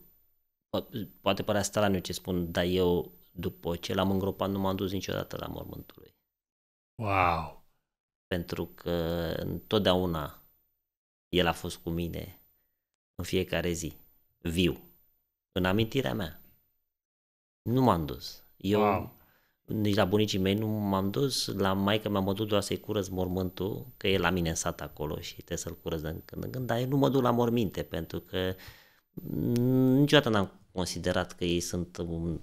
Poate părea straniu ce spun, dar eu, după ce l-am îngropat, nu m-am dus niciodată la mormântul lui. Wow! Pentru că întotdeauna el a fost cu mine în fiecare zi, viu, în amintirea mea. Nu m-am dus. Eu wow. nici la bunicii mei nu m-am dus, la maică mi-am dus doar să-i curăț mormântul, că e la mine în sat acolo și trebuie să-l curăț în când în când, dar eu nu mă duc la morminte, pentru că niciodată n-am considerat că ei sunt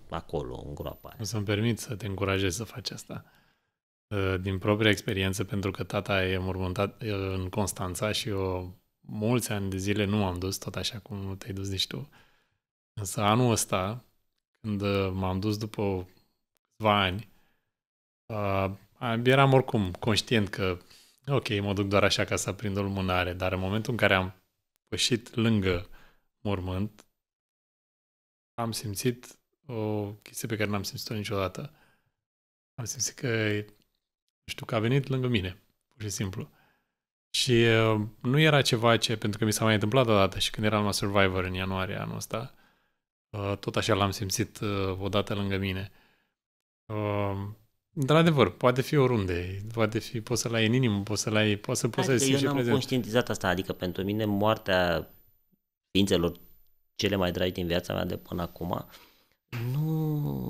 acolo, în groapa aia. O să-mi permit să te încurajez să faci asta. Ă, din propria experiență, pentru că tata e mormântat în Constanța și eu mulți ani de zile nu m-am dus, tot așa cum nu te-ai dus nici tu. Însă anul ăsta, când uh, m-am dus după câțiva ani, uh, eram oricum conștient că, ok, mă duc doar așa ca să aprind o lumânare, dar în momentul în care am pășit lângă mormânt, am simțit o chestie pe care n-am simțit-o niciodată. Am simțit că, știu, că a venit lângă mine, pur și simplu. Și uh, nu era ceva ce, pentru că mi s-a mai întâmplat odată și când eram la Survivor în ianuarie anul ăsta, Uh, tot așa l-am simțit uh, odată lângă mine. Uh, într-adevăr, poate fi oriunde, poate fi, poți să-l ai în inimă, poți să-l ai, poți să, poți să și prezent. Eu am conștientizat asta, adică pentru mine moartea ființelor cele mai dragi din viața mea de până acum, nu,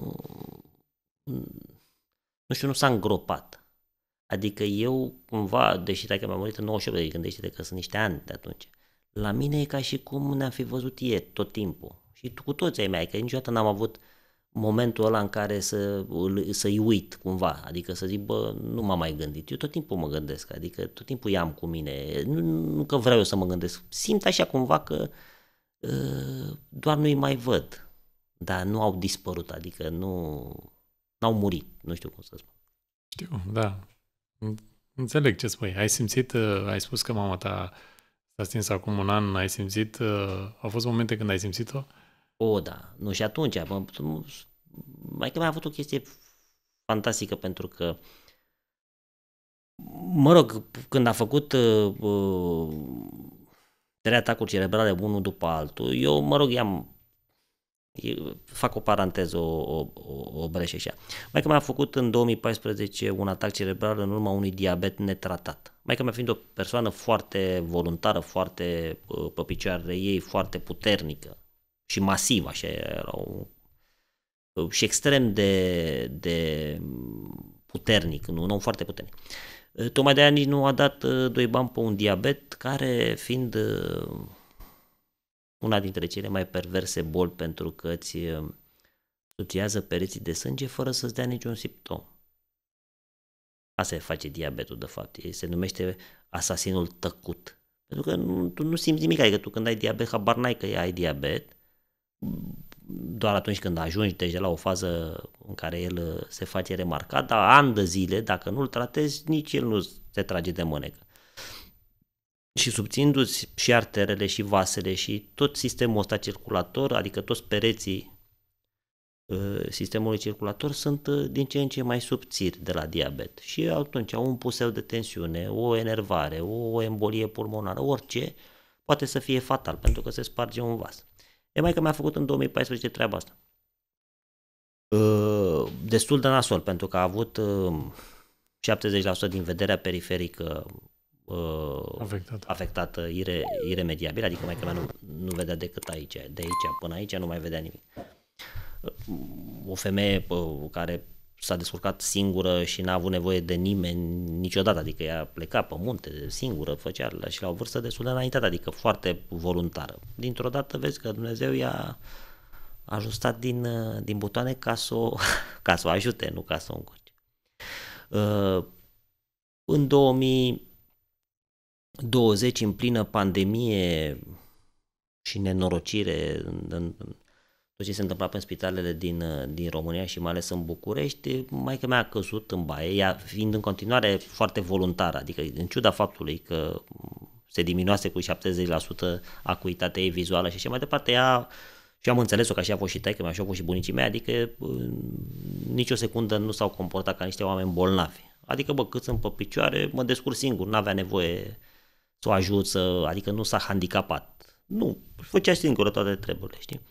nu știu, nu s-a îngropat. Adică eu cumva, deși dacă mi-am murit în 98, gândește-te că sunt niște ani de atunci, la mine e ca și cum ne-am fi văzut ieri tot timpul. Și cu toți ai mei, că niciodată n-am avut momentul ăla în care să, să-i uit cumva, adică să zic, bă, nu m-am mai gândit, eu tot timpul mă gândesc, adică tot timpul i-am cu mine, nu, nu că vreau eu să mă gândesc, simt așa cumva că ă, doar nu-i mai văd, dar nu au dispărut, adică nu au murit, nu știu cum să spun. Știu, da. Înțeleg ce spui. Ai simțit, ă, ai spus că mama ta s-a stins acum un an, ai simțit, ă, au fost momente când ai simțit-o? Uh, o, da. Nu, și atunci, mă, mai că mai a avut o chestie fantastică pentru că mă rog, când a făcut uh, uh trei atacuri cerebrale unul după altul, eu, mă rog, i-am eu fac o paranteză, o, o, o breșe așa. Mai că mi-a făcut în 2014 un atac cerebral în urma unui diabet netratat. Mai că mi-a fiind o persoană foarte voluntară, foarte uh, pe picioarele ei, foarte puternică, și masiv, așa, erau și extrem de, de puternic, un om foarte puternic. Eh, tocmai de aia nici nu a dat eh, doi bani pe un diabet care, fiind eh, una dintre cele mai perverse boli pentru că îți suțiază pereții de sânge fără să-ți dea niciun simptom. Asta face diabetul, de fapt. Se numește asasinul tăcut. Pentru că nu, tu nu simți nimic, adică tu când ai diabet, habar n-ai că ai diabet, doar atunci când ajungi deja la o fază în care el uh, se face remarcat, dar ani de zile, dacă nu-l tratezi, nici el nu se trage de mânecă. Și subțindu-ți și arterele și vasele și tot sistemul ăsta circulator, adică toți pereții uh, sistemului circulator sunt uh, din ce în ce mai subțiri de la diabet și atunci un puseu de tensiune, o enervare, o embolie pulmonară, orice, poate să fie fatal pentru că se sparge un vas. E mai că mi-a făcut în 2014 treaba asta. Ă, destul de nasol, pentru că a avut 70% ă, din vederea periferică ă, afectată, afectată ire, iremediabil, adică mai că nu, nu vedea decât aici, de aici până aici nu mai vedea nimic. O femeie care s-a descurcat singură și n-a avut nevoie de nimeni niciodată, adică ea pleca pe munte singură, făcea și la o vârstă destul de înaintată, adică foarte voluntară. Dintr-o dată vezi că Dumnezeu i-a ajustat din, uh, din butoane ca să, o, ca să o ajute, nu ca să o încoace. Uh, în 2020, în plină pandemie și nenorocire, în, în, tot ce se întâmpla în spitalele din, uh, din România și mai ales în București, mai că mi a căzut în baie, ea fiind în continuare foarte voluntară, adică în ciuda faptului că se diminuase cu 70% acuitatea ei vizuală și așa mai departe, ea și am înțeles-o că așa a fost și taică, așa a fost și bunicii mei, adică uh, nicio secundă nu s-au comportat ca niște oameni bolnavi. Adică, bă, cât sunt pe picioare, mă descurc singur, n-avea nevoie să o ajut, să, adică nu s-a handicapat. Nu, făcea singură toate treburile, știi?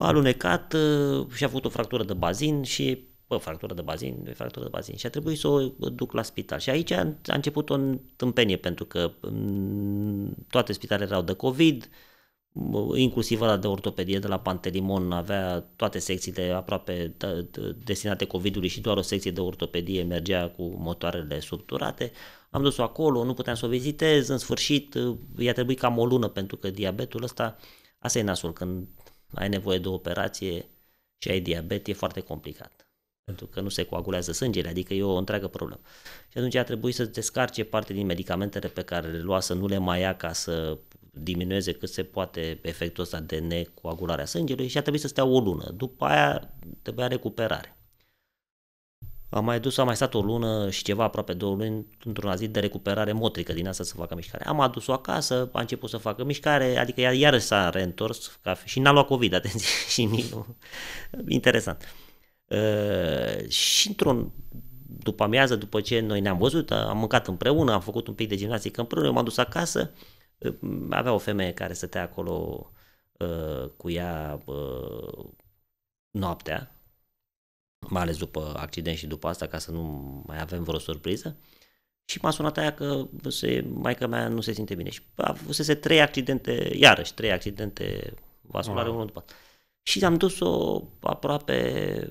a alunecat uh, și a avut o fractură de bazin și bă, fractură de bazin, fractură de bazin și a trebuit să o uh, duc la spital. Și aici a început o întâmpenie pentru că mm, toate spitalele erau de COVID, uh, inclusiv la de ortopedie de la Pantelimon avea toate secțiile aproape destinate COVID-ului și doar o secție de ortopedie mergea cu motoarele subturate. Am dus-o acolo, nu puteam să o vizitez, în sfârșit i-a trebuit cam o lună pentru că diabetul ăsta, asta e nasul, când ai nevoie de o operație și ai diabet, e foarte complicat. Pentru că nu se coagulează sângele, adică e o întreagă problemă. Și atunci a trebuit să descarce parte din medicamentele pe care le lua, să nu le mai ia ca să diminueze cât se poate efectul ăsta de necoagularea sângelui și a trebuit să stea o lună. După aia trebuia recuperare. Am mai dus, am mai stat o lună și ceva, aproape două luni, într-una zi de recuperare motrică din asta să facă mișcare. Am adus-o acasă, a început să facă mișcare, adică ea iarăși s-a reîntors ca, și n-a luat COVID, atenție, și nu. Interesant. Uh, și într-un după amiază, după ce noi ne-am văzut, am mâncat împreună, am făcut un pic de gimnastică împreună, m-am dus acasă, ă, avea o femeie care stătea acolo uh, cu ea uh, noaptea, mai ales după accident și după asta, ca să nu mai avem vreo surpriză. Și m-a sunat aia că se, maica mea nu se simte bine. Și se trei accidente, iarăși trei accidente vasculare, unul după Și am dus-o aproape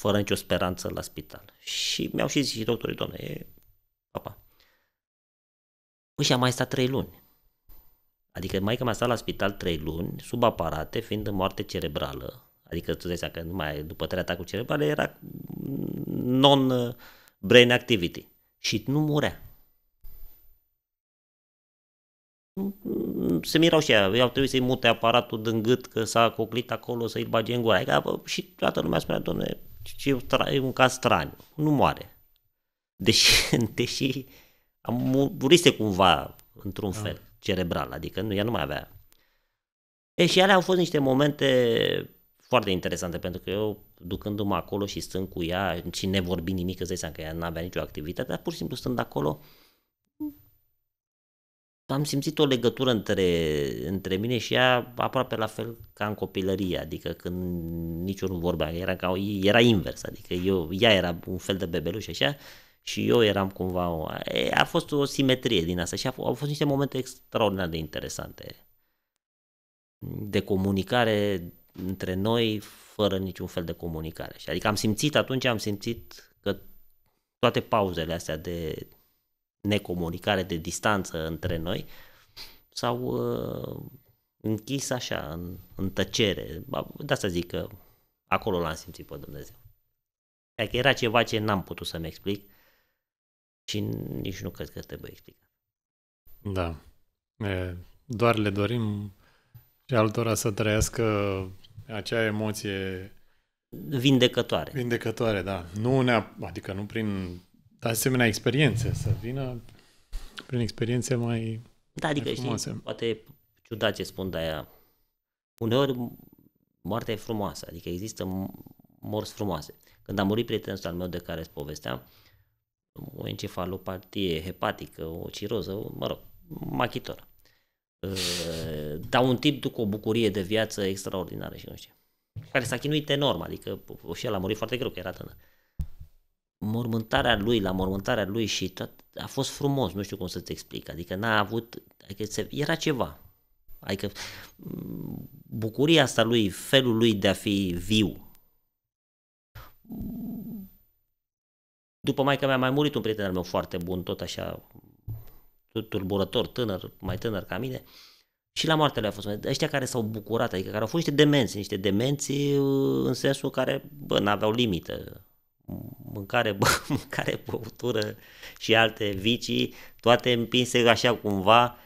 fără nicio speranță la spital. Și mi-au și zis și doctorii, doamne, e papa. Păi și a mai stat trei luni. Adică maica mea a stat la spital trei luni, sub aparate, fiind în moarte cerebrală, Adică tu zici că nu mai, după trei atacuri cerebrale era non-brain activity și nu murea. Se mirau și ei, au trebuit să-i mute aparatul din gât că s-a coclit acolo să-i bage în gura. Adică, și toată lumea spunea, doamne, e un caz straniu, nu moare. Deși, deși am murise cumva într-un da. fel cerebral, adică nu, ea nu mai avea. E, și alea au fost niște momente foarte interesante, pentru că eu, ducându-mă acolo și stând cu ea și ne vorbi nimic, îți dai seama că ea n-avea nicio activitate, dar pur și simplu stând acolo, am simțit o legătură între, între mine și ea aproape la fel ca în copilărie, adică când nici nu vorbea, era, ca, era invers, adică eu, ea era un fel de bebeluș așa și eu eram cumva, o, a fost o simetrie din asta și au fost niște momente extraordinar de interesante de comunicare între noi fără niciun fel de comunicare. Adică am simțit atunci, am simțit că toate pauzele astea de necomunicare, de distanță între noi, s-au uh, închis așa, în, în tăcere. De asta zic că acolo l-am simțit pe Dumnezeu. Adică era ceva ce n-am putut să-mi explic și nici nu cred că trebuie explicat. Da. E, doar le dorim și altora să trăiască acea emoție... Vindecătoare. Vindecătoare, da. Nu ne adică nu prin asemenea experiențe, să vină prin experiențe mai Da, adică mai frumoase. știi, poate ciudat ce spun de aia. Uneori moartea e frumoasă, adică există morți frumoase. Când a murit prietenul al meu de care îți povesteam, o encefalopatie hepatică, o ciroză, mă rog, machitor dar un tip cu o bucurie de viață extraordinară și nu știu. Care s-a chinuit enorm, adică și el a murit foarte greu, că era tânăr. Mormântarea lui, la mormântarea lui și tot, a fost frumos, nu știu cum să-ți explic, adică n-a avut, adică era ceva. Adică mm, bucuria asta lui, felul lui de a fi viu. După că mea a mai murit un prieten al meu foarte bun, tot așa, tulburător, tânăr, mai tânăr ca mine, și la moartele a fost. Ăștia care s-au bucurat, adică care au fost niște demenți, niște demenți uh, în sensul care, bă, n-aveau limită. Mâncare, bă, mâncare, băutură și alte vicii, toate împinse așa cumva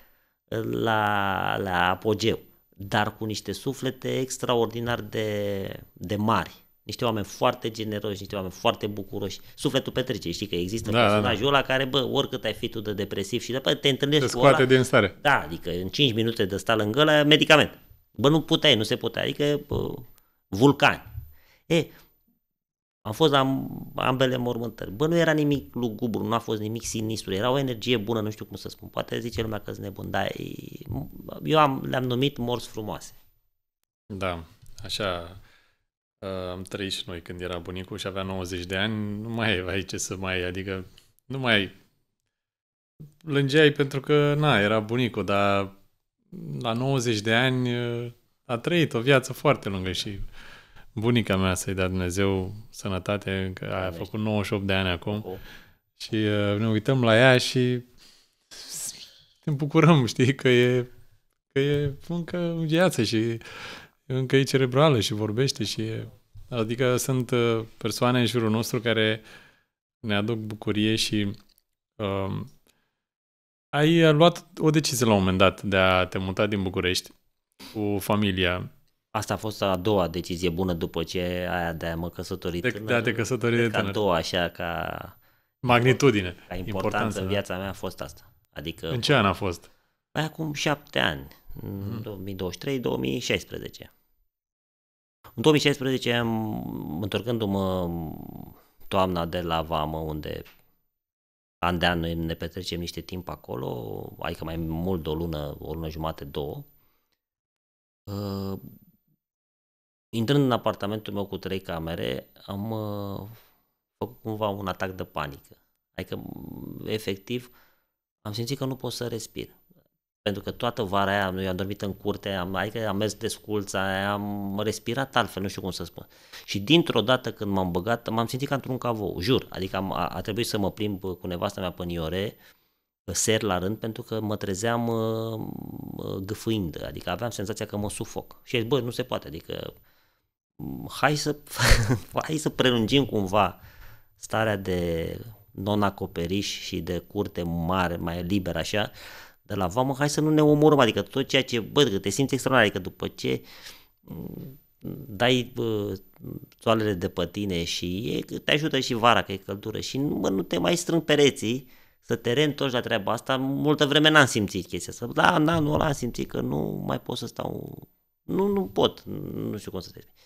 la, la apogeu, dar cu niște suflete extraordinar de, de mari niște oameni foarte generoși, niște oameni foarte bucuroși. Sufletul petrece, știi că există da, da personajul da, da. ăla care, bă, oricât ai fi tu de depresiv și după te întâlnești te cu scoate ăla, din stare. Da, adică în 5 minute de stat lângă ăla, medicament. Bă, nu puteai, nu se putea, adică bă, vulcani. E, am fost la ambele mormântări. Bă, nu era nimic lugubru, nu a fost nimic sinistru, era o energie bună, nu știu cum să spun. Poate zice lumea că sunt nebun, dar eu am, le-am numit morți frumoase. Da, așa Uh, am trăit și noi când era bunicul și avea 90 de ani, nu mai ai ce să mai, adică nu mai lângeai pentru că, na, era bunicul, dar la 90 de ani uh, a trăit o viață foarte lungă și bunica mea să-i dea Dumnezeu sănătate, că a făcut 98 de ani acum și uh, ne uităm la ea și ne bucurăm, știi, că e, că e încă în viață și încă e cerebrală și vorbește și e... Adică sunt uh, persoane în jurul nostru care ne aduc bucurie și uh, ai luat o decizie la un moment dat de a te muta din București cu familia. Asta a fost a doua decizie bună după ce aia de a mă căsători de, tânăr. De a te căsători de a doua, așa, ca... Magnitudine. Ca importanță, importanță da. în viața mea a fost asta. Adică... În ce an a fost? Mai păi acum șapte ani, mm-hmm. 2023-2016. În 2016, întorcându-mă toamna de la Vamă, unde an de an noi ne petrecem niște timp acolo, adică mai mult de o lună, o lună jumate, două, uh, intrând în apartamentul meu cu trei camere, am uh, făcut cumva un atac de panică. Adică, efectiv, am simțit că nu pot să respir pentru că toată vara aia noi am dormit în curte, am, adică am mers de sculța, am respirat altfel, nu știu cum să spun. Și dintr-o dată când m-am băgat, m-am simțit ca într-un cavou, jur. Adică am, a, a trebuit să mă plimb cu nevasta mea până Iore, ser la rând, pentru că mă trezeam uh, uh gâfâind, adică aveam senzația că mă sufoc. Și bă, nu se poate, adică hai să, hai să prelungim cumva starea de non-acoperiș și de curte mare, mai liber așa, de la vamă, hai să nu ne omorăm, adică tot ceea ce, bă, că te simți extraordinar, adică după ce mm, dai bă, toalele de pe tine și e, te ajută și vara că e căldură și bă, nu te mai strâng pereții să te reîntorci la treaba asta, multă vreme n-am simțit chestia asta, da, da, nu l-am simțit că nu mai pot să stau, nu, nu pot, nu știu cum să te explic.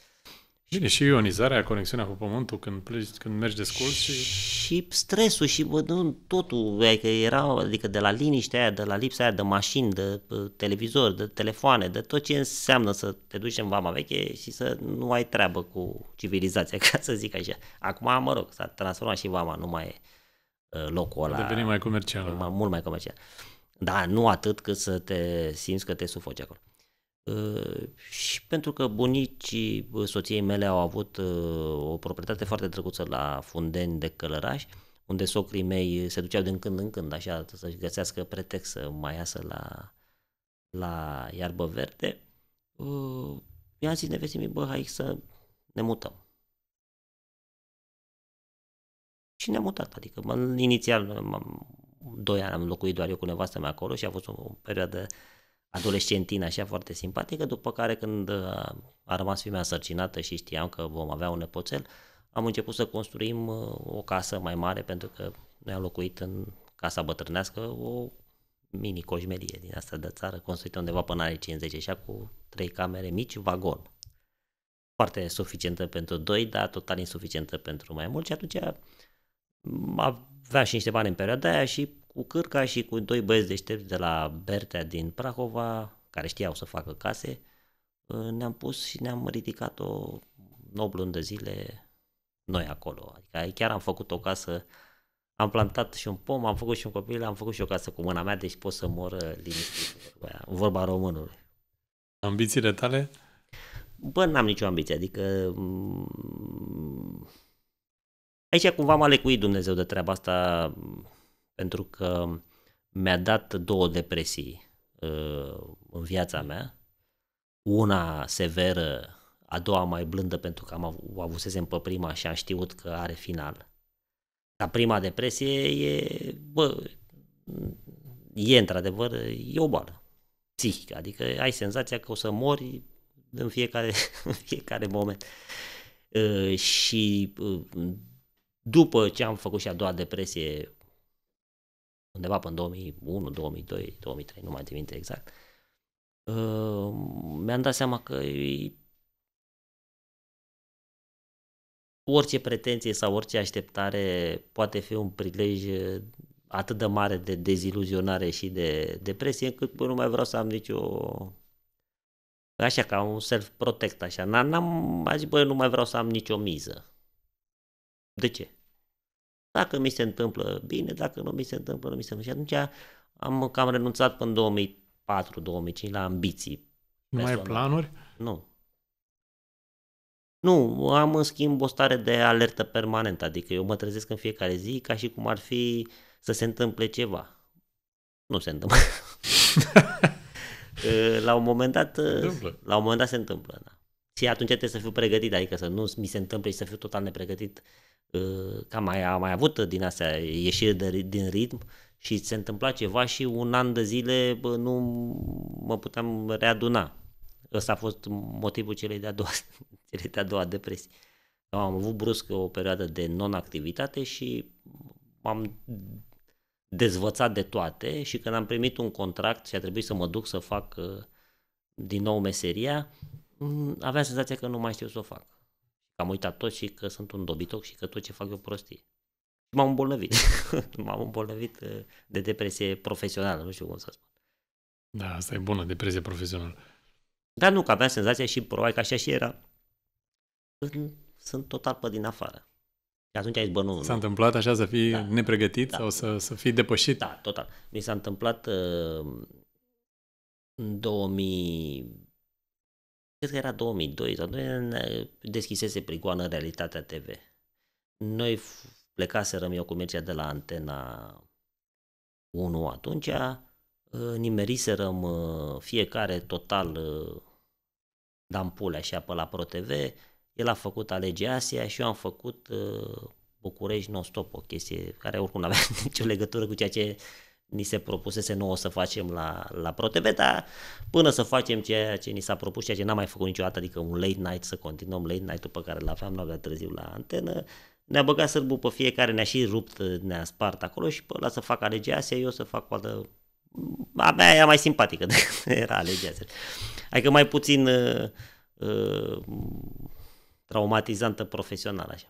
Bine, și ionizarea, conexiunea cu pământul când, pleci, când mergi de scurs și... Și stresul și bă, nu, totul, adică era, adică de la liniștea aia, de la lipsa aia de mașini, de televizor, de telefoane, de tot ce înseamnă să te duci în vama veche și să nu ai treabă cu civilizația, ca să zic așa. Acum, mă rog, s-a transformat și vama, nu mai e ă, locul ăla. A devenit mai comercial. Mai, mult mai comercial. Da, nu atât cât să te simți că te sufoci acolo și pentru că bunicii soției mele au avut uh, o proprietate foarte drăguță la Fundeni de călărași, unde socrii mei se duceau din când în când, așa, să-și găsească pretext să mai iasă la, la iarbă verde, mi-a uh, zis nevestimii, bă, hai să ne mutăm. Și ne-am mutat, adică inițial, m- doi ani am locuit doar eu cu nevastă mea acolo și a fost o, o perioadă uh, adolescentină așa foarte simpatică, după care când uh, a rămas femeia sărcinată și știam că vom avea un nepoțel, am început să construim uh, o casă mai mare pentru că ne-am locuit în casa bătrânească o mini coșmerie din asta de țară, construită undeva până în 50, așa cu trei camere mici, vagon. Foarte suficientă pentru doi, dar total insuficientă pentru mai mulți și atunci avea și niște bani în perioada aia și cu Cârca și cu doi băieți deștepți de la Bertea din Prahova, care știau să facă case, ă, ne-am pus și ne-am ridicat o noblă de zile noi acolo. Adică chiar am făcut o casă, am plantat și un pom, am făcut și un copil, am făcut și o casă cu mâna mea, deci pot să mor ă, liniștit. Vorba românului. Ambițiile tale? Bă, n-am nicio ambiție, adică... Mm, aici cumva m-a lecuit Dumnezeu de treaba asta pentru că mi-a dat două depresii uh, în viața mea, una severă, a doua mai blândă pentru că am o avusesem pe prima și am știut că are final. Dar prima depresie e, bă, e într-adevăr, e o boală psihică, adică ai senzația că o să mori în fiecare, în fiecare moment. Uh, și uh, după ce am făcut și a doua depresie, undeva până în 2001, 2002, 2003, nu mai țin minte exact, uh, mi-am dat seama că orice pretenție sau orice așteptare poate fi un prilej atât de mare de deziluzionare și de depresie, încât bă, nu mai vreau să am nicio așa ca un self-protect, așa. N-am, n zis, băi, nu mai vreau să am nicio miză. De ce? Dacă mi se întâmplă bine, dacă nu mi se întâmplă, nu mi se întâmplă. Și atunci am cam renunțat până în 2004-2005 la ambiții. Nu mai ai planuri? Nu. Nu, am în schimb o stare de alertă permanentă, adică eu mă trezesc în fiecare zi ca și cum ar fi să se întâmple ceva. Nu se întâmplă. Ă, la un moment dat întâmplă. la un moment dat se întâmplă, da. Și atunci trebuie să fiu pregătit, adică să nu mi se întâmple și să fiu total nepregătit Uh, că mai a mai avut din astea ieșire de, din ritm și se întâmpla ceva și un an de zile bă, nu mă puteam readuna. Ăsta a fost motivul celei de-a doua, celei de-a doua depresii. Am avut brusc o perioadă de non-activitate și m-am dezvățat de toate și când am primit un contract și a trebuit să mă duc să fac uh, din nou meseria, aveam senzația că nu mai știu să o fac. Că am uitat tot și că sunt un dobitoc și că tot ce fac eu prostie. M-am îmbolnăvit. M-am îmbolnăvit uh, de depresie profesională, nu știu cum să spun. Da, asta e bună, depresie profesională. Dar nu, că aveam senzația și probabil că așa și era. Sunt total pe din afară. Și atunci ai zis, bă, nu, S-a nu. întâmplat așa să fii da, nepregătit da, sau să, să fii depășit? Da, total. Mi s-a întâmplat uh, în 2000 cred că era 2002 sau 2002 deschisese prigoană Realitatea TV. Noi plecaserăm eu cu Mircea de la antena 1 atunci, uh, nimeriserăm uh, fiecare total uh, dampule așa și apă la ProTV, el a făcut Alege Asia și eu am făcut București Non-Stop, o chestie care oricum nu avea nicio legătură cu ceea ce ni se propusese nouă să facem la, la ProTV, dar până să facem ceea ce ni s-a propus, ceea ce n-am mai făcut niciodată, adică un late night, să continuăm late night-ul pe care îl aveam n-avea târziu la antenă, ne-a băgat sârbul pe fiecare, ne-a și rupt, ne-a spart acolo și pe ăla să facă alegea Asia, eu să fac o altă... A mea era mai simpatică era alegea Asia. Adică mai puțin uh, uh, traumatizantă profesional așa.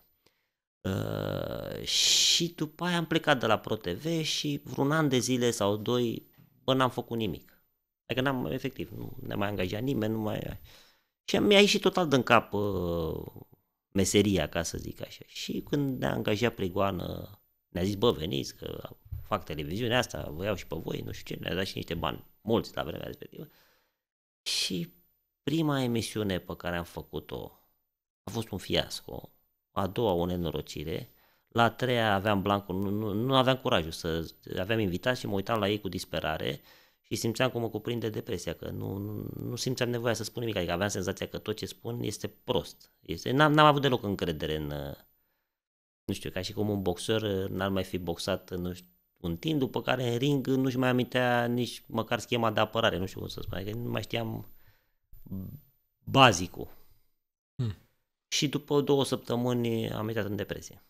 Uh, și după aia am plecat de la ProTV și vreun an de zile sau doi, până n-am făcut nimic. Adică n-am, efectiv, nu ne mai angajat nimeni, nu mai... Și mi-a ieșit total din cap uh, meseria, ca să zic așa. Și când ne-a angajat Prigoană, ne-a zis, bă, veniți, că fac televiziunea asta, vă iau și pe voi, nu știu ce, ne-a dat și niște bani, mulți la vremea respectivă. Și prima emisiune pe care am făcut-o a fost un fiasco a doua o nenorocire, la a treia aveam blancul, nu, nu, nu aveam curajul să... Aveam invitat și mă uitam la ei cu disperare și simțeam cum mă cuprinde depresia, că nu, nu, nu simțeam nevoia să spun nimic, adică aveam senzația că tot ce spun este prost. Este, n-am, n-am avut deloc încredere în... Nu știu, ca și cum un boxer n-ar mai fi boxat, nu știu, un timp, după care în ring nu-și mai amintea nici măcar schema de apărare, nu știu cum să spun, adică nu mai știam bazicul. Hmm și după două săptămâni am intrat în depresie.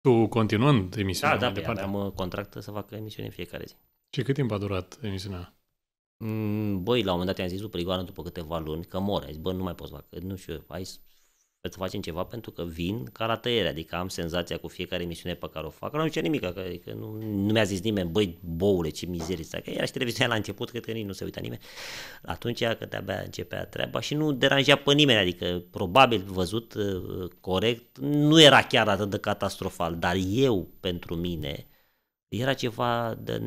Tu continuând emisiunea? Da, da, am da. contract să fac emisiune în fiecare zi. Și cât timp a durat emisiunea? Mm, băi, la un moment dat i-am zis după după câteva luni că mor. Ai zis, bă, nu mai pot să fac. Nu știu, hai să facem ceva pentru că vin ca la tăiere, adică am senzația cu fiecare emisiune pe care o fac, nu zice nimic, că adică, adică nu, nu mi-a zis nimeni, băi, boule, ce mizerie asta, că era și televiziunea la început, cred că nici nu se uita nimeni, atunci că de-abia începea treaba și nu deranja pe nimeni, adică probabil văzut uh, corect, nu era chiar atât de catastrofal, dar eu, pentru mine, era ceva de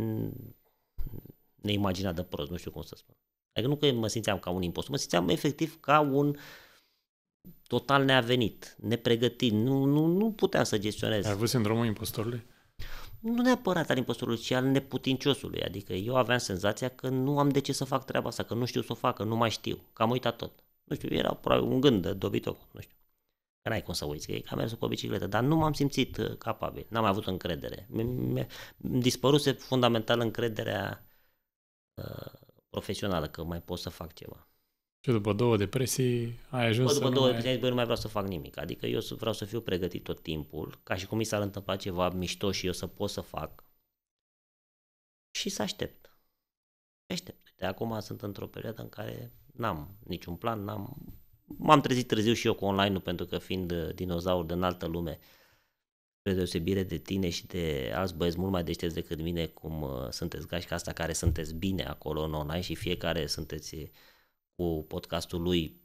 neimaginat de prost, nu știu cum să spun. Adică nu că mă simțeam ca un impostor, mă simțeam efectiv ca un uh, total neavenit, nepregătit, nu, nu, nu puteam să gestionez. Ai avut sindromul impostorului? Nu neapărat al impostorului, ci al neputinciosului. Adică eu aveam senzația că nu am de ce să fac treaba asta, că nu știu să o fac, că nu mai știu, că am uitat tot. Nu știu, era probabil un gând de dobitoc, nu știu. Că n-ai cum să uiți, că am mers pe bicicletă, dar nu m-am simțit uh, capabil, n-am mai avut încredere. Mi-a dispăruse fundamental încrederea uh, profesională, că mai pot să fac ceva. Și după două depresii ai ajuns după să două depresii băi, nu mai vreau să fac nimic. Adică eu vreau să fiu pregătit tot timpul, ca și cum mi s-ar întâmpla ceva mișto și eu să pot să fac. Și să aștept. Aștept. De acum sunt într-o perioadă în care n-am niciun plan, n-am... M-am trezit târziu și eu cu online-ul pentru că fiind uh, dinozaur de în altă lume, spre deosebire de tine și de alți băieți mult mai deștepți decât mine, cum uh, sunteți gașca asta care sunteți bine acolo în online și fiecare sunteți cu podcastul lui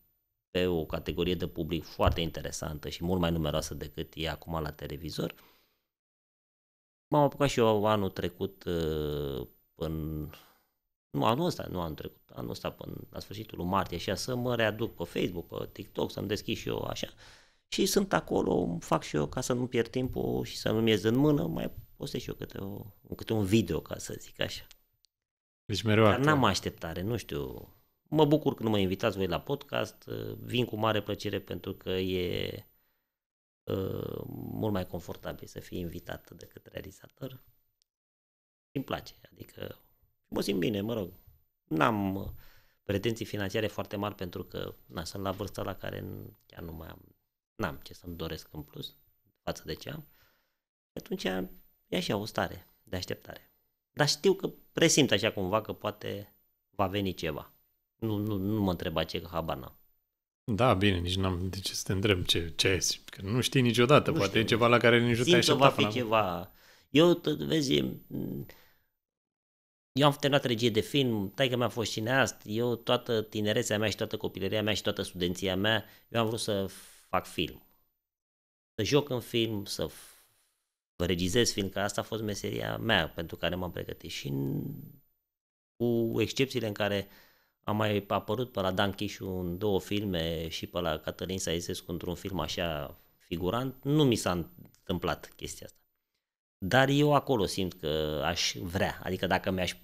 pe o categorie de public foarte interesantă și mult mai numeroasă decât e acum la televizor. M-am apucat și eu anul trecut în uh, nu anul ăsta, nu anul trecut, anul ăsta până la sfârșitul lui martie, așa, să mă readuc pe Facebook, pe TikTok, să-mi deschid și eu așa. Și sunt acolo, fac și eu ca să nu pierd timpul și să nu-mi ies în mână, mai postez și eu câte, o, câte un video, ca să zic așa. Deci mereu Dar n-am așteptare, nu știu, mă bucur când mă invitați voi la podcast, uh, vin cu mare plăcere pentru că e uh, mult mai confortabil să fii invitat decât realizator. Îmi place, adică mă simt bine, mă rog. N-am uh, pretenții financiare foarte mari pentru că na, sunt la vârsta la care chiar nu mai am, n-am ce să-mi doresc în plus față de ce am. Atunci e așa o stare de așteptare. Dar știu că presimt așa cumva că poate va veni ceva. Nu, nu, nu mă întreba ce, că habar n-am. Da, bine, nici n-am de ce să te întreb ce, ce ai, că nu știi niciodată, nu poate știu. e ceva la care nici nu te-ai așteptat. va fi ceva. Eu, vezi, eu am terminat regie de film, taică mi-a fost cineast, eu toată tinerețea mea și toată copilăria mea și toată studenția mea, eu am vrut să fac film. Să joc în film, să regizez film, că asta a fost meseria mea pentru care m-am pregătit. Și cu excepțiile în care uh, am mai apărut pe la Dan Chișu în două filme și pe la Cătălin Saizescu într-un film așa figurant. Nu mi s-a întâmplat chestia asta. Dar eu acolo simt că aș vrea, adică dacă mi-aș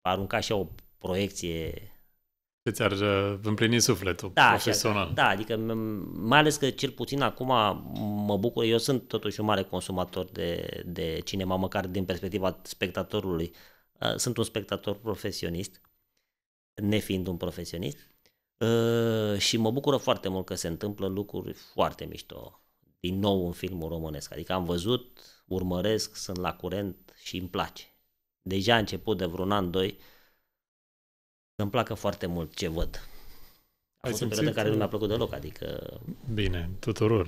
arunca așa o proiecție ce ți-ar uh, împlini sufletul da, profesional. Așa, da, adică mai ales că cel puțin acum mă bucur, eu sunt totuși un mare consumator de, de cinema, măcar din perspectiva spectatorului. Uh, sunt un spectator profesionist nefiind un profesionist. Ă, și mă bucură foarte mult că se întâmplă lucruri foarte mișto din nou în filmul românesc. Adică am văzut, urmăresc, sunt la curent și îmi place. Deja a început de vreun an, doi, îmi placă foarte mult ce văd. A Ai fost o perioadă care nu mi-a uh, plăcut deloc, adică... Bine, tuturor,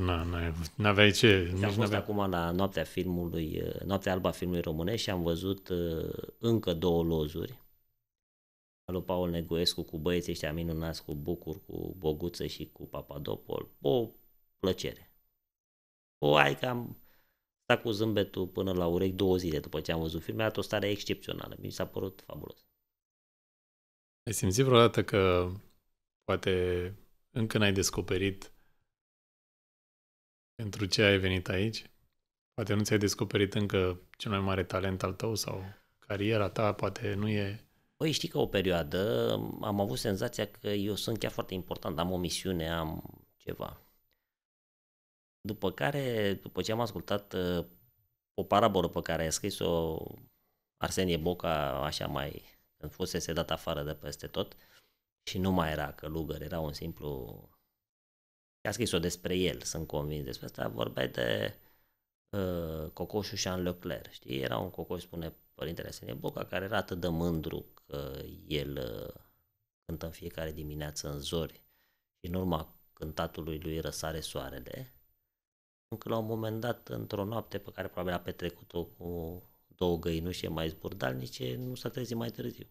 n-aveai ce... Am fost n-avea... acum la noaptea filmului, uh, noaptea alba filmului românesc și am văzut uh, încă două lozuri lui Paul Negoescu cu băieții ăștia minunați, cu Bucur, cu Boguță și cu Papadopol. O plăcere. O, că am stat cu zâmbetul până la urechi două zile după ce am văzut filmul, a o stare excepțională. Mi s-a părut fabulos. Ai simțit vreodată că poate încă n-ai descoperit pentru ce ai venit aici? Poate nu ți-ai descoperit încă cel mai mare talent al tău sau cariera ta poate nu e Păi știi că o perioadă am avut senzația că eu sunt chiar foarte important, am o misiune, am ceva. După care, după ce am ascultat uh, o parabolă pe care a scris-o Arsenie Boca, așa mai, când fusese dat afară de peste tot, și nu mai era călugăr, era un simplu... A scris-o despre el, sunt convins despre asta, vorbea de uh, cocoșul Jean Leclerc, știi? Era un cocoș, spune părintele Arsenie Boca, care era atât de mândru că el uh, cântă în fiecare dimineață în zori și în urma cântatului lui răsare soarele, încă la un moment dat, într-o noapte pe care probabil a petrecut-o cu două găinușe mai zburdalnice, nu s-a trezit mai târziu.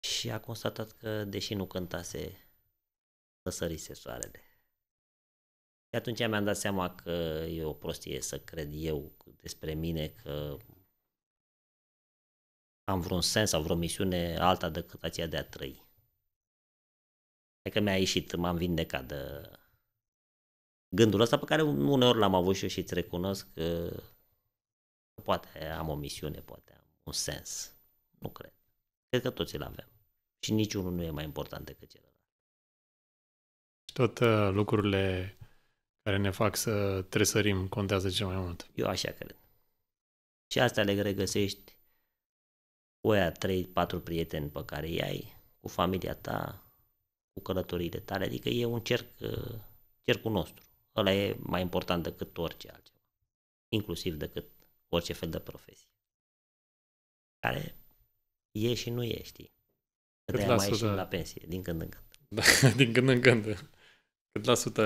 Și a constatat că, deși nu cântase, răsărise soarele. Și atunci mi-am dat seama că e o prostie să cred eu despre mine că am vreun sens sau vreo misiune alta decât aceea de a trăi. Adică că mi-a ieșit, m-am vindecat de gândul ăsta pe care uneori l-am avut și eu și îți recunosc că poate am o misiune, poate am un sens. Nu cred. Cred că toți îl avem. Și niciunul nu e mai important decât celălalt. Și tot uh, lucrurile care ne fac să tresărim contează cel mai mult. Eu așa cred. Și asta le regăsești cu aia trei, patru prieteni pe care îi ai, cu familia ta, cu călătoriile tale, adică e un cerc, uh, cercul nostru. Ăla e mai important decât orice altceva, inclusiv decât orice fel de profesie. Care e și nu e, știi? Că de mai ieșim la pensie, din când în când. Da, din când în când. Cât la sută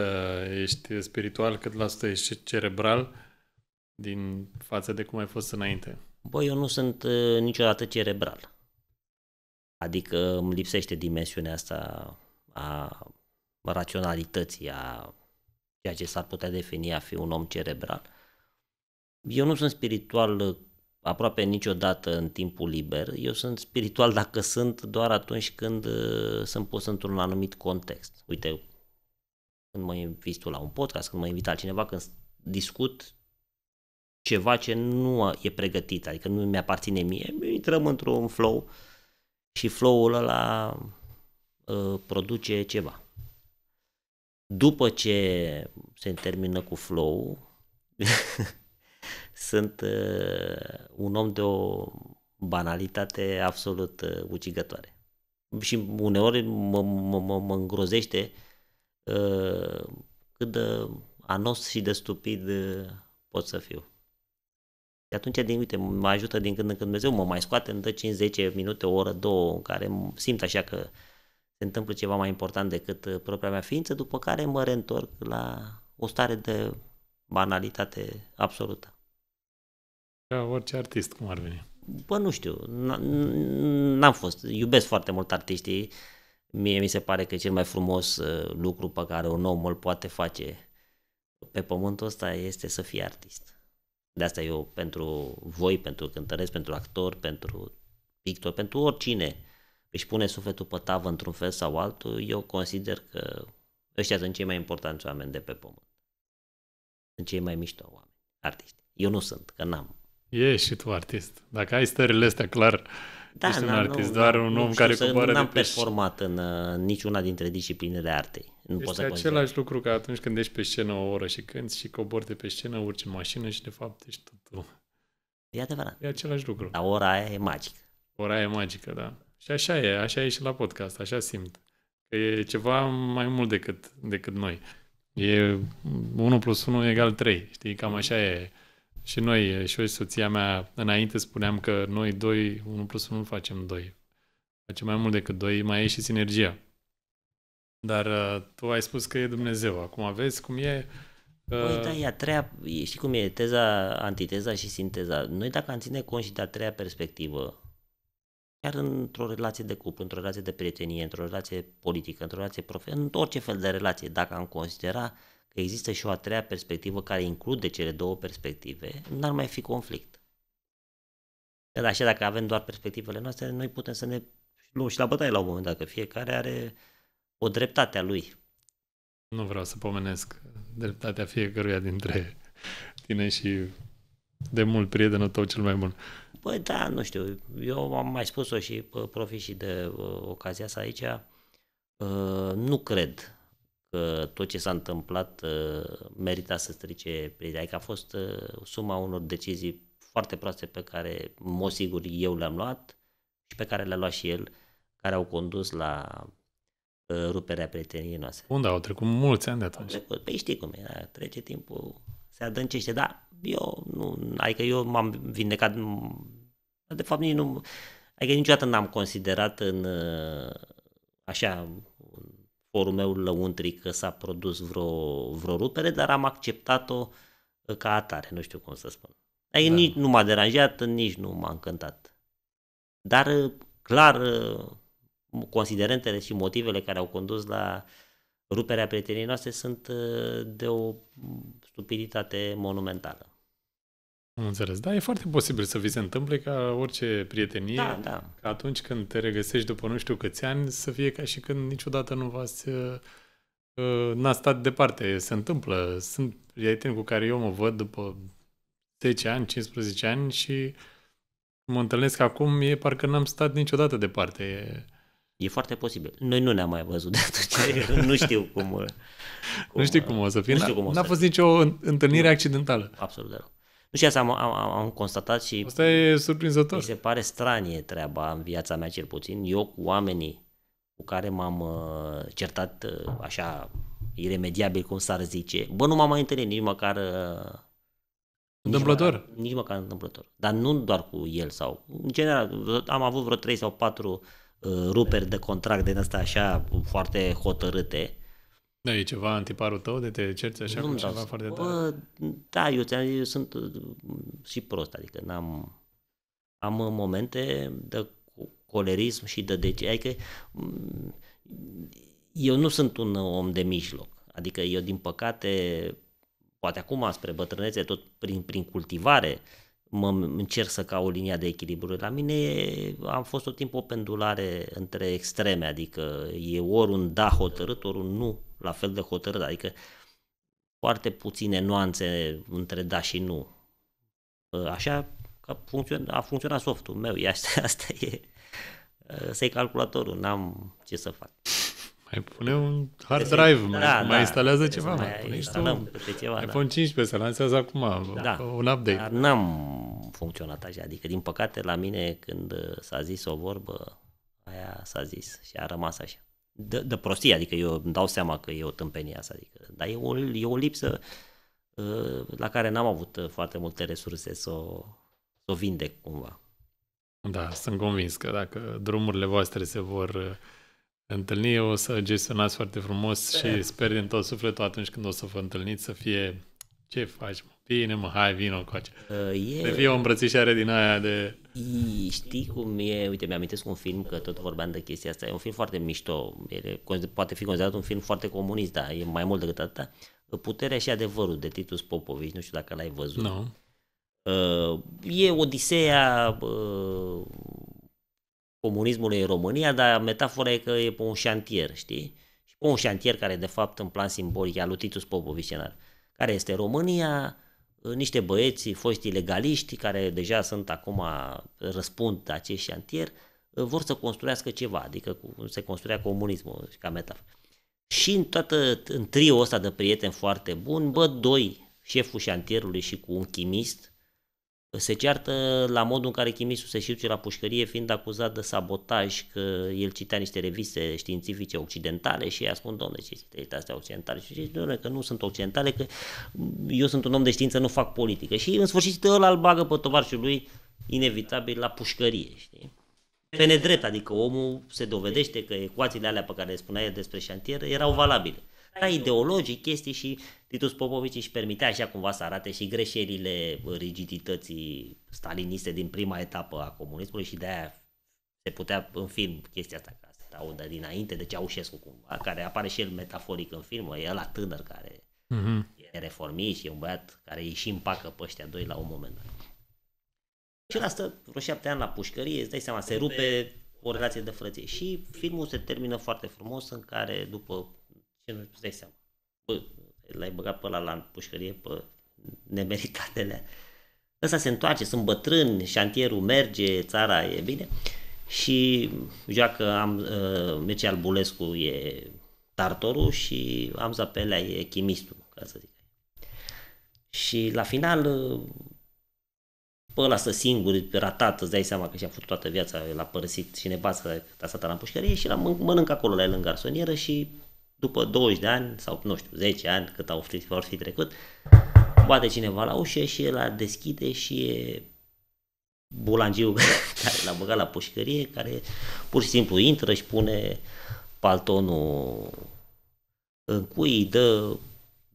ești spiritual, cât la sută ești cerebral din față de cum ai fost înainte. Băi, eu nu sunt niciodată cerebral. Adică îmi lipsește dimensiunea asta a raționalității, a ceea ce s-ar putea defini a fi un om cerebral. Eu nu sunt spiritual aproape niciodată în timpul liber. Eu sunt spiritual dacă sunt doar atunci când sunt pus într-un anumit context. Uite, când mă invit la un podcast, când mă invita cineva, când discut ceva ce nu e pregătit, adică nu mi-aparține mie, intrăm într-un flow și flow-ul ăla uh, produce ceva. După ce se termină cu flow, sunt uh, un om de o banalitate absolut uh, ucigătoare. Și uneori mă, mă, mă, mă îngrozește uh, cât de anos și de stupid uh, pot să fiu. Și atunci, din, uite, mă ajută din când în când Dumnezeu, mă mai scoate, îmi dă 5-10 minute, o oră, două, în care simt așa că se întâmplă ceva mai important decât uh, propria mea ființă, după care mă reîntorc la o stare de banalitate absolută. Ca orice artist, cum ar veni. Bă, nu știu, n-am fost. Iubesc foarte mult artiștii. Mie mi se pare că cel mai frumos uh, lucru pe care un om îl poate face pe pământul ăsta este să fie artist de asta eu pentru voi, pentru cântăreți, pentru actor, pentru pictor, pentru oricine își pune sufletul pe tavă într-un fel sau altul, eu consider că ăștia sunt cei mai importanți oameni de pe pământ. Sunt cei mai mișto oameni, artiști. Eu nu sunt, că n-am. Ești și tu artist. Dacă ai stările astea, clar, da, ești un artist, nu, doar un om care să, de Nu am performat în uh, niciuna dintre disciplinele artei. Nu este poți să același consideri. lucru ca atunci când ești pe scenă o oră și cânti și cobori de pe scenă, urci în mașină și de fapt ești tot tu. E adevărat. E același lucru. Dar ora aia e magică. Ora aia e magică, da. Și așa e, așa e și la podcast, așa simt. Că e ceva mai mult decât, decât noi. E 1 plus 1 egal 3, știi? Cam așa e. Și noi, și eu și soția mea, înainte spuneam că noi doi, 1 plus 1 facem 2. Facem mai mult decât 2, mai e și sinergia. Dar uh, tu ai spus că e Dumnezeu. Acum vezi cum e... Uh... Păi, da, e a treia, știi cum e, teza, antiteza și sinteza. Noi dacă am ține cont și de a treia perspectivă, chiar într-o relație de cuplu, într-o relație de prietenie, într-o relație politică, într-o relație profesională, în orice fel de relație, dacă am considera că există și o a treia perspectivă care include cele două perspective, n-ar mai fi conflict. Dar așa dacă avem doar perspectivele noastre, noi putem să ne luăm și la bătaie la un moment dat, că fiecare are o dreptate a lui. Nu vreau să pomenesc dreptatea fiecăruia dintre tine și de mult prietenul tău cel mai bun. Băi, da, nu știu, eu am mai spus-o și profi și de uh, ocazia asta aici. Uh, nu cred că tot ce s-a întâmplat uh, merita să strice prietenia. Adică a fost uh, suma unor decizii foarte proaste pe care, mă sigur, eu le-am luat și pe care le-a luat și el, care au condus la Uh, ruperea prieteniei noastre. Unde au trecut mulți ani de atunci? trecut, păi știi cum e, trece timpul, se adâncește, dar eu nu, adică eu m-am vindecat, de fapt nici nu, adică niciodată n-am considerat în uh, așa forul meu lăuntric că s-a produs vreo, vreo rupere, dar am acceptat-o ca atare, nu știu cum să spun. Adică da. nici nu m-a deranjat, nici nu m-a încântat. Dar uh, clar considerentele și motivele care au condus la ruperea prieteniei noastre sunt uh, de o stupiditate monumentală. Am înțeles. Da, e foarte posibil să vi se întâmple ca orice prietenie, da, da. ca atunci când te regăsești după nu știu câți ani, să fie ca și când niciodată nu v-ați uh, uh, n-a stat departe. Se întâmplă. Sunt prieteni cu care eu mă văd după 10 ani, 15 ani și mă întâlnesc acum, e parcă n-am stat niciodată departe. E, E foarte posibil. Noi nu ne-am mai văzut de atunci. nu știu cum... Uh, cum nu știu uh, cum o să fie. Nu știu cum o să. n-a fost nicio întâlnire nu. accidentală. Absolut deloc. Nu știu, asta am, am, am constatat și... Asta e surprinzător. Mi se pare stranie treaba în viața mea cel puțin. Eu cu oamenii cu care m-am uh, certat uh, așa iremediabil, cum s-ar zice, bă, nu m-am mai întâlnit nici măcar... Uh, întâmplător? măcar, nici măcar întâmplător. Dar nu doar cu el sau... În general, am avut vreo 3 sau 4 uh, Uh, ruperi de contract din asta așa foarte hotărâte. Da, e ceva antiparul tău de te cerți așa nu cu ceva foarte tare? da, eu, ți-am, eu sunt uh, și prost, adică n-am... Am uh, momente de colerism și de deci, adică mm, eu nu sunt un om de mijloc. Adică eu, din păcate, poate acum spre bătrânețe, tot prin, prin cultivare, uh, mă încerc să o linia de echilibru. La mine am fost tot timpul o pendulare între extreme, adică e ori un da hotărât, ori un nu, la fel de hotărât, adică foarte puține nuanțe între da și nu. Așa că funcțion, a funcționat softul meu, asta, asta e, ă, să-i calculatorul, n-am ce să fac. Hai pune un hard deci, drive, drive, da, mai, da, mai da, instalează ceva. Mai pune instalăm un ceva. Da. iPhone da. 15 se lansează acum, da. un update. Dar n-am funcționat așa, adică din păcate la mine când uh, s-a zis o vorbă, aia s-a zis și a rămas așa. De, de prostie, adică eu îmi dau seama că e o tâmpenie asta, adică, dar e o, e o lipsă uh, la care n-am avut uh, foarte multe resurse să o, să o vindec cumva. Da, sunt convins că dacă drumurile voastre se vor întâlni o să gestionați foarte frumos sper. Da. și sper din tot sufletul atunci când o să vă întâlniți să fie ce faci, mă? Bine, mă, hai, vino încoace. Uh, e... Să fie o îmbrățișare din aia de... I, știi cum e, uite, mi-amintesc un film, că tot vorbeam de chestia asta, e un film foarte mișto, e, poate fi considerat un film foarte comunist, dar e mai mult decât atâta. Ă, puterea și adevărul de Titus Popovici, nu știu dacă l-ai văzut. Nu. No. Ă, uh, e Odiseea uh, comunismului în România, dar metafora e că e pe un șantier, știi? Și pe un șantier care de fapt în plan simbolic e al lui Titus Popovicenar, care este România, niște băieți, foști ilegaliști, care deja sunt acum, răspund de acest șantier, vor să construiască ceva, adică se construia comunismul ca metaforă. Și în toată, în trio ăsta de prieteni foarte buni, bă, doi, șeful șantierului și cu un chimist, se ceartă la modul în care Chimisu se și duce la pușcărie fiind acuzat de sabotaj că el citea niște reviste științifice occidentale și ea spun, domnule, ce citești astea occidentale? Și zice, domnule, că nu sunt occidentale, că eu sunt un om de știință, nu fac politică. Și în sfârșit ăla îl bagă pe tovarșul lui inevitabil la pușcărie, știi? Pe nedrept, adică omul se dovedește că ecuațiile alea pe care le spunea el despre șantier erau valabile era ideologic chestii și Titus Popovici își permitea așa cumva să arate și greșelile rigidității staliniste din prima etapă a comunismului și de-aia se putea în film chestia asta ca se audă dinainte de Ceaușescu cumva, care apare și el metaforic în film, e la tânăr care uh-huh. e reformist și e un băiat care îi și împacă pe ăștia doi la un moment dat. Și ăla stă vreo șapte ani la pușcărie, îți dai seama, se rupe o relație de frăție. Și filmul se termină foarte frumos în care după ce nu-ți dai seama. Bă, l-ai băgat pe ăla la pușcărie, pe nemeritatele. Ăsta se întoarce, sunt bătrâni, șantierul merge, țara e bine și joacă am, uh, Mircea Albulescu e tartorul și am Pelea e chimistul, ca să zic. Și la final, pe ăla să singur, ratat, îți dai seama că și-a făcut toată viața, l-a părăsit și nevastă, a stat la pușcărie și l-a mănânc acolo, la el în garsonieră și după 20 de ani sau, nu știu, 10 ani, cât au fi, vor fi trecut, bate cineva la ușă și el la deschide și e bulangiu care l-a băgat la pușcărie, care pur și simplu intră și pune paltonul în cui, dă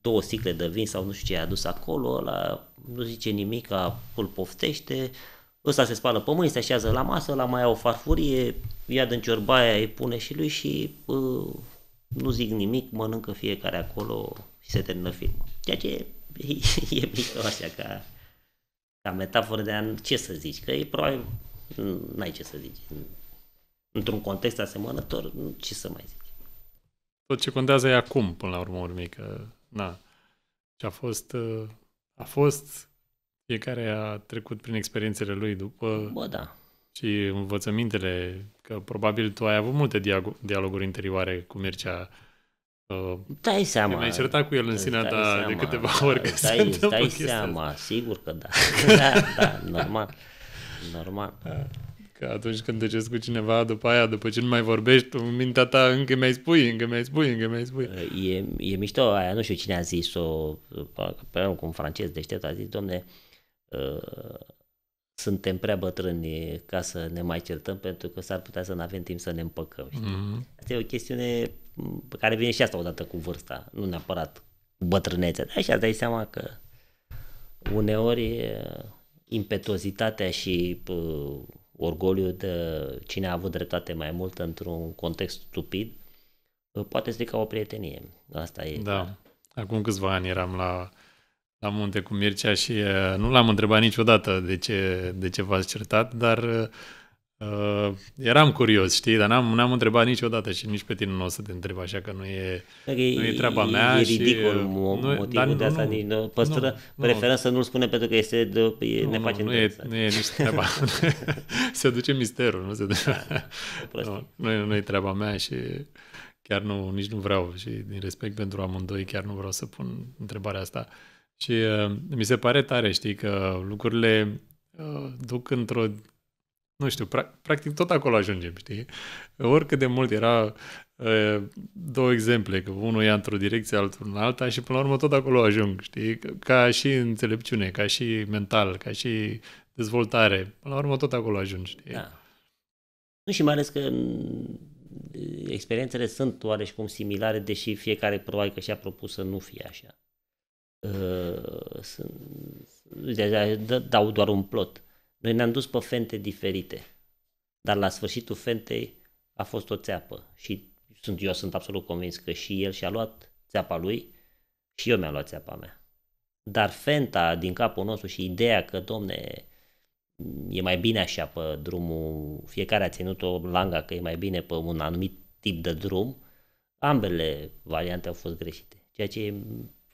două sticle de vin sau nu știu ce a adus acolo, ăla nu zice nimic, îl poftește, ăsta se spală pe mâini, se așează la masă, la mai au o farfurie, ia din ciorbaia, îi pune și lui și uh, nu zic nimic, mănâncă fiecare acolo și se termină filmul. Ceea ce e, e, e mișto așa ca, ca metaforă de a, ce să zici, că e probabil, n-ai ce să zici. Într-un context asemănător, ce să mai zici. Tot ce contează e acum, până la urmă urmei, că, na, și a fost, a fost, fiecare a trecut prin experiențele lui după Bă, da. și învățămintele Că probabil tu ai avut multe dialoguri interioare cu Mircea Uh, dai seama. Mai certat cu el în sine ta de câteva da, ori că se seama, asta. sigur că da. da, da, normal. Normal. Da. Că atunci când te cu cineva, după aia, după ce nu mai vorbești, tu, în mintea ta încă mai spui, încă mai spui, încă mai spui. E, e mișto aia, nu știu cine a zis-o, pe un francez deștept, a zis, domne, uh, suntem prea bătrâni ca să ne mai certăm pentru că s-ar putea să nu avem timp să ne împăcăm. Știi? Mm-hmm. Asta e o chestiune pe care vine și asta odată cu vârsta, nu neapărat cu bătrânețea. Dar și dai seama că uneori uh, impetuozitatea și uh, orgoliul de cine a avut dreptate mai mult într-un context stupid uh, poate strica o prietenie. Asta e. Da. Acum câțiva ani eram la la munte cu Mircea și uh, nu l-am întrebat niciodată de ce, de ce v-ați certat, dar uh, eram curios, știi, dar n-am, n-am întrebat niciodată și nici pe tine nu o să te întreb, așa că nu e, dacă nu e, e treaba mea. E ridicol și, uh, motivul nu, dar de asta, nu, uh, nu, păstră, nu, preferă nu. să nu-l spune pentru că este de, e, nu, ne face nu, nu, e, nu e nici treaba. se duce misterul, nu se duce. Da, nu, nu, e, nu e treaba mea și chiar nu, nici nu vreau și din respect pentru amândoi chiar nu vreau să pun întrebarea asta. Uh, și uh, mi se pare tare, știi, că lucrurile uh, duc într-o... Nu știu, pra- practic tot acolo ajungem, știi? Oricât de mult era uh, două exemple, că unul ia într-o direcție, altul în alta și până la urmă tot acolo ajung, știi? Ca și înțelepciune, ca și mental, ca și dezvoltare. Până la urmă tot acolo ajungi, știi? Da. Nu și mai ales că mm, experiențele sunt oareși cum similare, deși fiecare probabil că și-a propus să nu fie așa. Uh, dau doar un plot. Noi ne-am dus pe fente diferite, dar la sfârșitul fentei a fost o țeapă și sunt, eu sunt absolut convins că și el și-a luat țeapa lui și eu mi-am luat țeapa mea. Dar fenta din capul nostru și ideea că, domne, e mai bine așa pe drumul, fiecare a ținut-o langa că e mai bine pe un anumit tip de drum, ambele variante au fost greșite. Ceea ce e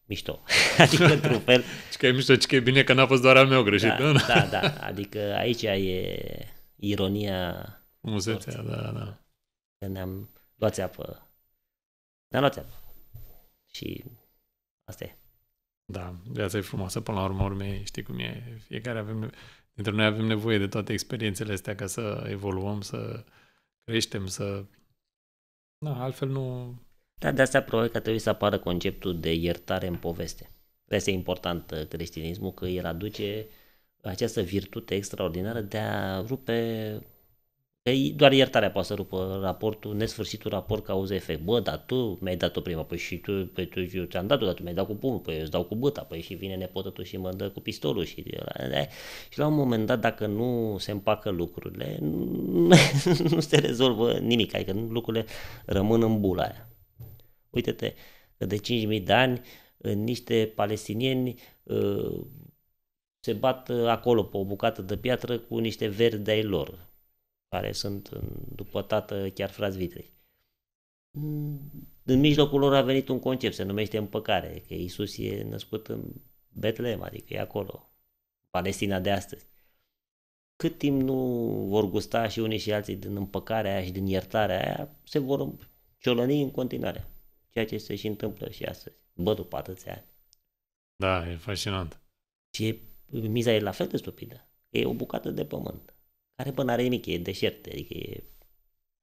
mișto. adică, într-un fel... Și că e mișto, și că e bine că n-a fost doar al meu greșit. Da, da, da, Adică aici e ironia... Muzeția, da, da. Că ne-am luat apă. Ne-am luat apă. Și asta e. Da, viața e frumoasă până la urmă urmei, știi cum e, fiecare avem, dintre noi avem nevoie de toate experiențele astea ca să evoluăm, să creștem, să... Da, altfel nu, dar de asta probabil că trebuie să apară conceptul de iertare în poveste. De asta e important uh, creștinismul, că el aduce această virtute extraordinară de a rupe Că doar iertarea poate să rupă raportul, nesfârșitul raport cauză-efect. Bă, dar tu mi-ai dat-o prima, păi și tu, păi tu eu ți-am dat-o, dar tu mi-ai dat cu pumnul, păi eu îți dau cu băta, păi și vine nepotul tu și mă dă cu pistolul și, și la un moment dat, dacă nu se împacă lucrurile, nu, nu se rezolvă nimic, adică lucrurile rămân în bula aia. Uite-te că de 5.000 de ani ă, niște palestinieni ă, se bat ă, acolo pe o bucată de piatră cu niște verde ai lor, care sunt după tată chiar frați vitrei. În mijlocul lor a venit un concept, se numește împăcare, că Isus e născut în Betlehem, adică e acolo, Palestina de astăzi. Cât timp nu vor gusta și unii și alții din împăcarea aia și din iertarea aia, se vor ciolăni în continuare ceea ce se și întâmplă și astăzi, bă, după atâția ani. Da, e fascinant. Și miza e la fel de stupidă. E o bucată de pământ, care bă, n-are nimic, e deșert, adică e...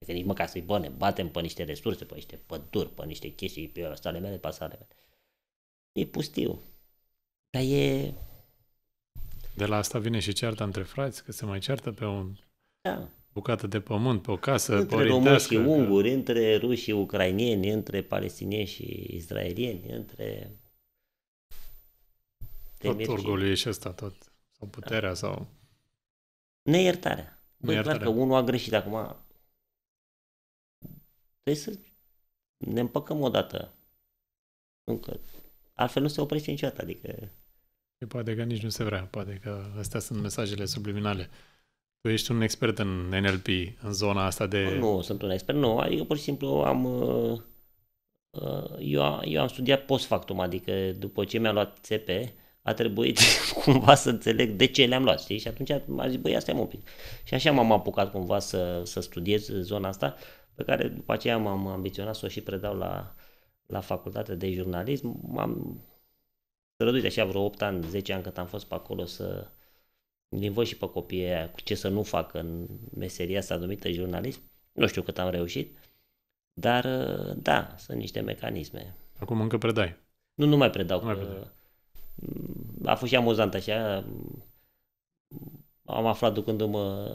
Adică nici măcar să-i bune batem pe niște resurse, pe niște păduri, pe niște chestii, pe asta mele, pe asta mele. E pustiu. Dar e... De la asta vine și cearta între frați, că se mai ceartă pe un... Da bucată de pământ pe o casă Între părintească. români și că... unguri, între ruși și ucrainieni, între palestinieni și izraelieni, între... tot orgoliu și ăsta, tot. Sau puterea, da. sau... Neiertarea. Păi clar că unul a greșit acum. Trebuie să ne împăcăm odată. Încă. Altfel nu se oprește niciodată, adică... E poate că nici nu se vrea, poate că astea sunt mesajele subliminale. Tu ești un expert în NLP, în zona asta de... Nu, sunt un expert, nu. Adică pur și simplu am... Uh, uh, eu, eu am studiat post-factum, adică după ce mi-a luat CP, a trebuit cumva să înțeleg de ce le-am luat, știi? Și atunci am zis, băi, asta e un pic. Și așa m-am apucat cumva să, să studiez zona asta, pe care după aceea m-am ambiționat să o și predau la, la facultate de jurnalism. M-am străduit așa vreo 8 ani, 10 ani cât am fost pe acolo să, din voi și pe copiii aia, cu ce să nu facă în meseria asta numită jurnalism. Nu știu cât am reușit, dar uh, da, sunt niște mecanisme. Acum încă predai. Nu, nu mai predau. Nu mai predau. Uh, a fost și amuzant așa. Uh, am aflat ducându-mă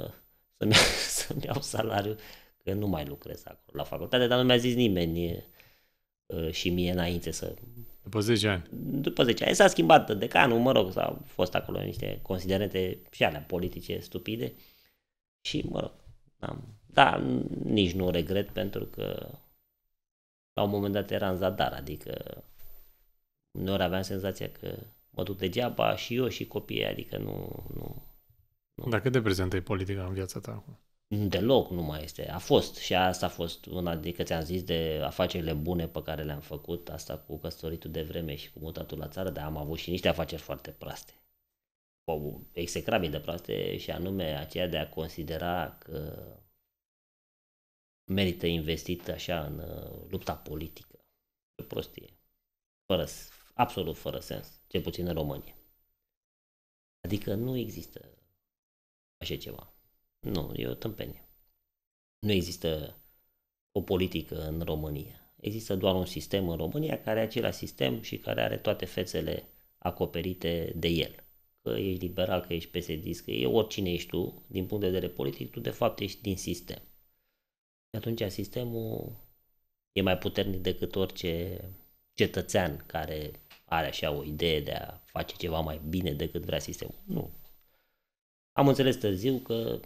să-mi, să iau salariu că nu mai lucrez acolo la facultate, dar nu mi-a zis nimeni și mie înainte să după 10 ani. După 10 ani. S-a schimbat decanul, mă rog, s-au fost acolo niște considerente și alea politice stupide. Și, mă rog, am, da, nici nu regret pentru că la un moment dat era în zadar, adică uneori aveam senzația că mă duc degeaba și eu și copiii, adică nu... nu, nu. Dar cât de prezentă e politica în viața ta acum? Deloc nu mai este. A fost și asta a fost una, adică ți-am zis, de afacerile bune pe care le-am făcut, asta cu căsătoritul de vreme și cu mutatul la țară, dar am avut și niște afaceri foarte proaste. O, execrabil de proaste și anume aceea de a considera că merită investit așa în uh, lupta politică. E prostie. Fără, absolut fără sens, cel puțin în România. Adică nu există așa ceva. Nu, e o tâmpenie. Nu există o politică în România. Există doar un sistem în România care are același sistem și care are toate fețele acoperite de el. Că ești liberal, că ești PSD, că e oricine ești tu, din punct de vedere politic, tu de fapt ești din sistem. Și atunci sistemul e mai puternic decât orice cetățean care are așa o idee de a face ceva mai bine decât vrea sistemul. Nu. Am înțeles târziu că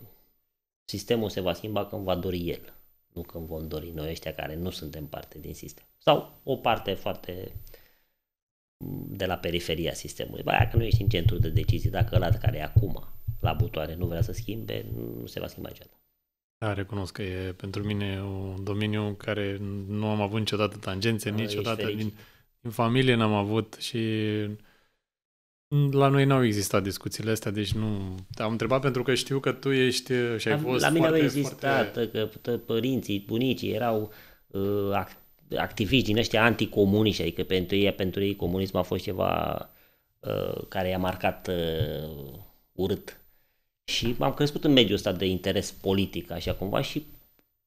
Sistemul se va schimba când va dori el, nu când vom dori noi ăștia care nu suntem parte din sistem. Sau o parte foarte mm, de la periferia sistemului. Bă, dacă nu ești în centrul de decizii, dacă ăla care e acum la butoare nu vrea să schimbe, nu se va schimba niciodată. Da, recunosc că e pentru mine un domeniu care nu am avut niciodată tangențe, A, niciodată din, din familie n-am avut și la noi nu au existat discuțiile astea, deci nu... Am întrebat pentru că știu că tu ești și ai la, fost La mine foarte, au existat, foarte... că părinții, bunicii erau uh, activiști din ăștia anticomuniști, adică pentru ei, pentru ei comunism a fost ceva uh, care i-a marcat uh, urât. Și m-am crescut în mediul ăsta de interes politic, așa cumva, și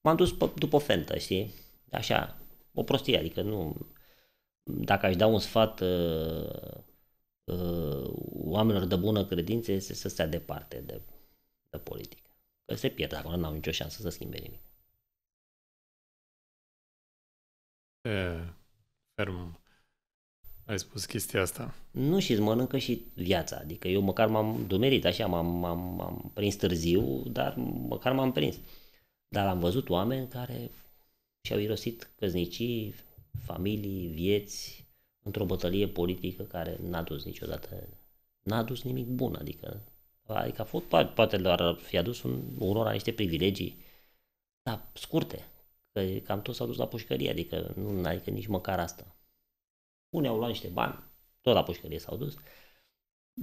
m-am dus pe, după fentă, știi? Așa, o prostie, adică nu... Dacă aș da un sfat... Uh, Uh, oamenilor de bună credință este să stea departe de, de politică. Că se pierd acolo, n-au nicio șansă să schimbe nimic. E, ferm ai spus chestia asta. Nu și îți mănâncă și viața, adică eu măcar m-am dumerit, așa, m-am, m-am, m-am prins târziu, dar măcar m-am prins. Dar am văzut oameni care și-au irosit căznicii, familii, vieți, într-o bătălie politică care n-a dus niciodată, n-a dus nimic bun, adică, adică a fost, poate doar fi adus un, unora niște privilegii, dar scurte, că cam tot s-a dus la pușcărie, adică nu adică nici măcar asta. Unii au luat niște bani, tot la pușcărie s-au dus,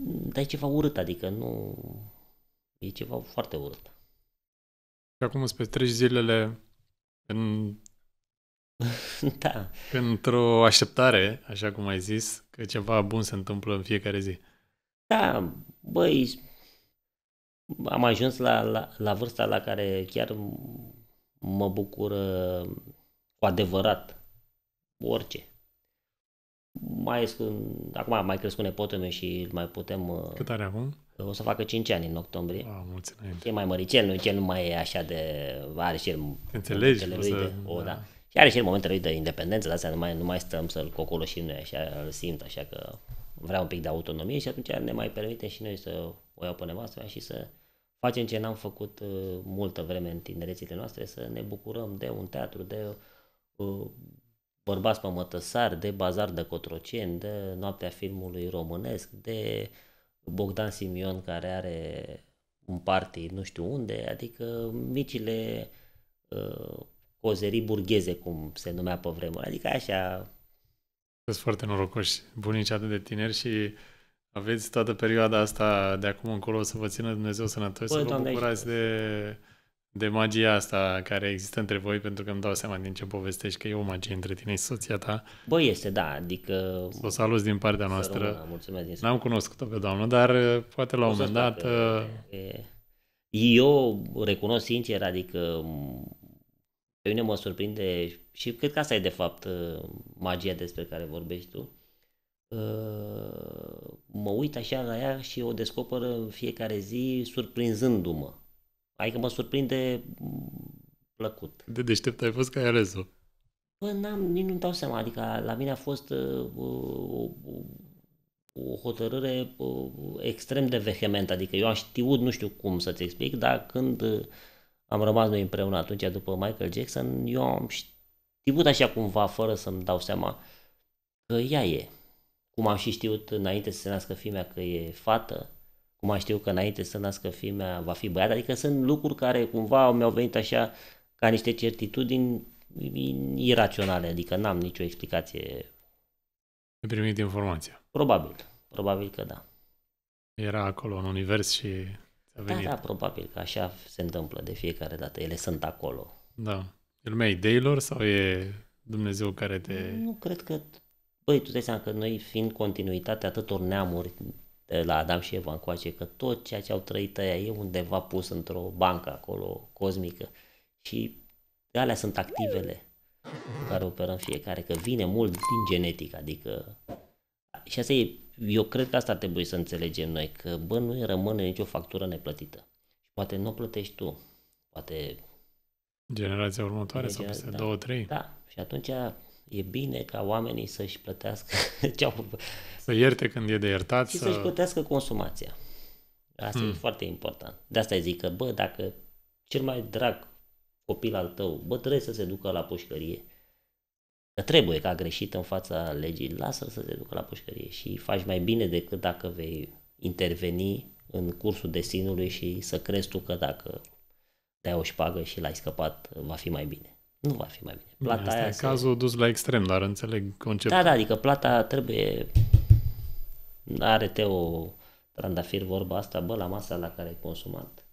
dar e ceva urât, adică nu... E ceva foarte urât. Și acum, spre treci zilele în da. Pentru o așteptare, așa cum ai zis, că ceva bun se întâmplă în fiecare zi. Da, băi, am ajuns la, la, la vârsta la care chiar mă bucură cu adevărat orice. Mai când, acum mai cresc cu nepotul meu și mai putem... Cât are acum? O să facă 5 ani în octombrie. A, ah, mulțumim. E mai măricel, nu, cel nu mai e așa de... Are și el... Înțelegi? O, să, o, da. da și are și el momentele lui de independență, dar nu mai, nu mai stăm să-l cocoloșim noi așa, îl simt, așa că vrea un pic de autonomie și atunci ne mai permite și noi să o iau pe nevastă și să facem ce n-am făcut uh, multă vreme în tinerețile noastre, să ne bucurăm de un teatru, de uh, bărbați pămătăsari, de bazar de cotroceni, de noaptea filmului românesc, de Bogdan Simion care are un party nu știu unde, adică micile uh, cozerii burgheze, cum se numea pe vremuri. Adică așa... Sunt foarte norocoși, bunici atât de tineri și aveți toată perioada asta de acum încolo să vă țină Dumnezeu sănătos, Bă, să vă bucurați de, de magia asta care există între voi, pentru că îmi dau seama din ce povestești că e o magie între tine și soția ta. Bă, este, da, adică... Să o salut din partea noastră. Rămână, mulțumesc din N-am cunoscut-o pe doamnă, dar uh, poate la un moment dat... Uh, uh, eu recunosc sincer, adică pe mine mă surprinde și cred că asta e de fapt uh, magia despre care vorbești tu. Uh, mă uit așa la ea și o descoper în fiecare zi surprinzându-mă. Adică mă surprinde mm, plăcut. De deștept ai fost că ai ales-o. Bă, n-am, nici nu-mi dau seama, adică la mine a fost uh, o, o hotărâre uh, extrem de vehementă, adică eu am știut, nu știu cum să-ți explic, dar când uh, am rămas noi împreună atunci după Michael Jackson, eu am știut așa cumva, fără să-mi dau seama, că ea e. Cum am și știut înainte să se nască fimea că e fată, cum am știut că înainte să nască fimea va fi băiat, adică sunt lucruri care cumva mi-au venit așa ca niște certitudini iraționale, adică n-am nicio explicație. Ai primit informația. Probabil, probabil că da. Era acolo în univers și da, venit. Da, da, probabil că așa se întâmplă de fiecare dată. Ele sunt acolo. Da. E lumea ideilor sau e Dumnezeu care te... Nu, cred că... Băi, tu dai seama că noi fiind continuitatea atâtor neamuri de la Adam și Eva încoace, că tot ceea ce au trăit ăia e undeva pus într-o bancă acolo, cosmică. Și alea sunt activele care operăm fiecare, că vine mult din genetic, adică... Și asta e eu cred că asta trebuie să înțelegem noi, că bă, nu rămâne nicio factură neplătită. Poate nu o plătești tu, poate... Generația următoare sau peste da, două, trei. Da, și atunci e bine ca oamenii să-și plătească ce-au... Să ierte când e de iertat. Și să... să-și plătească consumația. Asta hmm. e foarte important. De asta zic că, bă, dacă cel mai drag copil al tău, bă, trebuie să se ducă la pușcărie, Că trebuie a greșit în fața legii, lasă să se ducă la pușcărie și faci mai bine decât dacă vei interveni în cursul destinului și să crezi tu că dacă te o șpagă și l-ai scăpat, va fi mai bine. Nu va fi mai bine. Plata Asta aia e se... cazul dus la extrem, dar înțeleg conceptul. Da, da, adică plata trebuie... Are te o Trandafir vorba asta, bă, la masa la care ai consumat,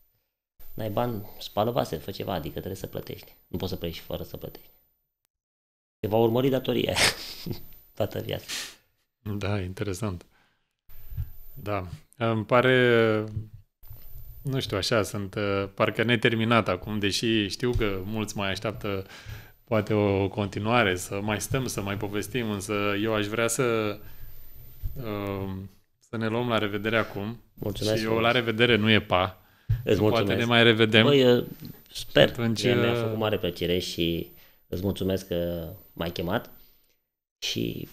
n-ai bani, spală vase, fă ceva, adică trebuie să plătești. Nu poți să plătești fără să plătești te va urmări datoria toată viața. Da, interesant. Da, îmi pare, nu știu, așa, sunt parcă neterminat acum, deși știu că mulți mai așteaptă poate o continuare, să mai stăm, să mai povestim, însă eu aș vrea să um, să ne luăm la revedere acum. Mulțumesc. Și eu la revedere, nu e pa. Îți mulțumesc. Poate ne mai revedem. Băi, sper. Atunci, mi-a uh, făcut mare plăcere și îți mulțumesc că mai chemat și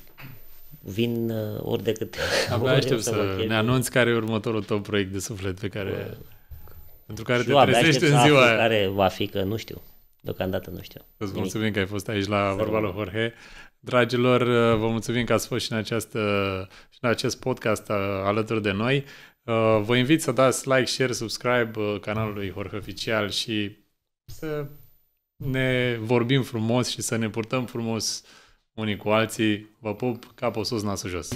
vin uh, ori de câte Abia aștept să, să ne anunți care e următorul tău proiect de suflet pe care... uh, pentru care te trezești în ziua aia. care va fi, că nu știu. Deocamdată nu știu. Îți nimic. mulțumim că ai fost aici la să Vorba lui Jorge. Dragilor, uh, vă mulțumim că ați fost și în, această, și în acest podcast uh, alături de noi. Vă invit să dați like, share, subscribe canalului Jorge Oficial și să ne vorbim frumos și să ne purtăm frumos unii cu alții. Vă pup, capul sus, nasul jos!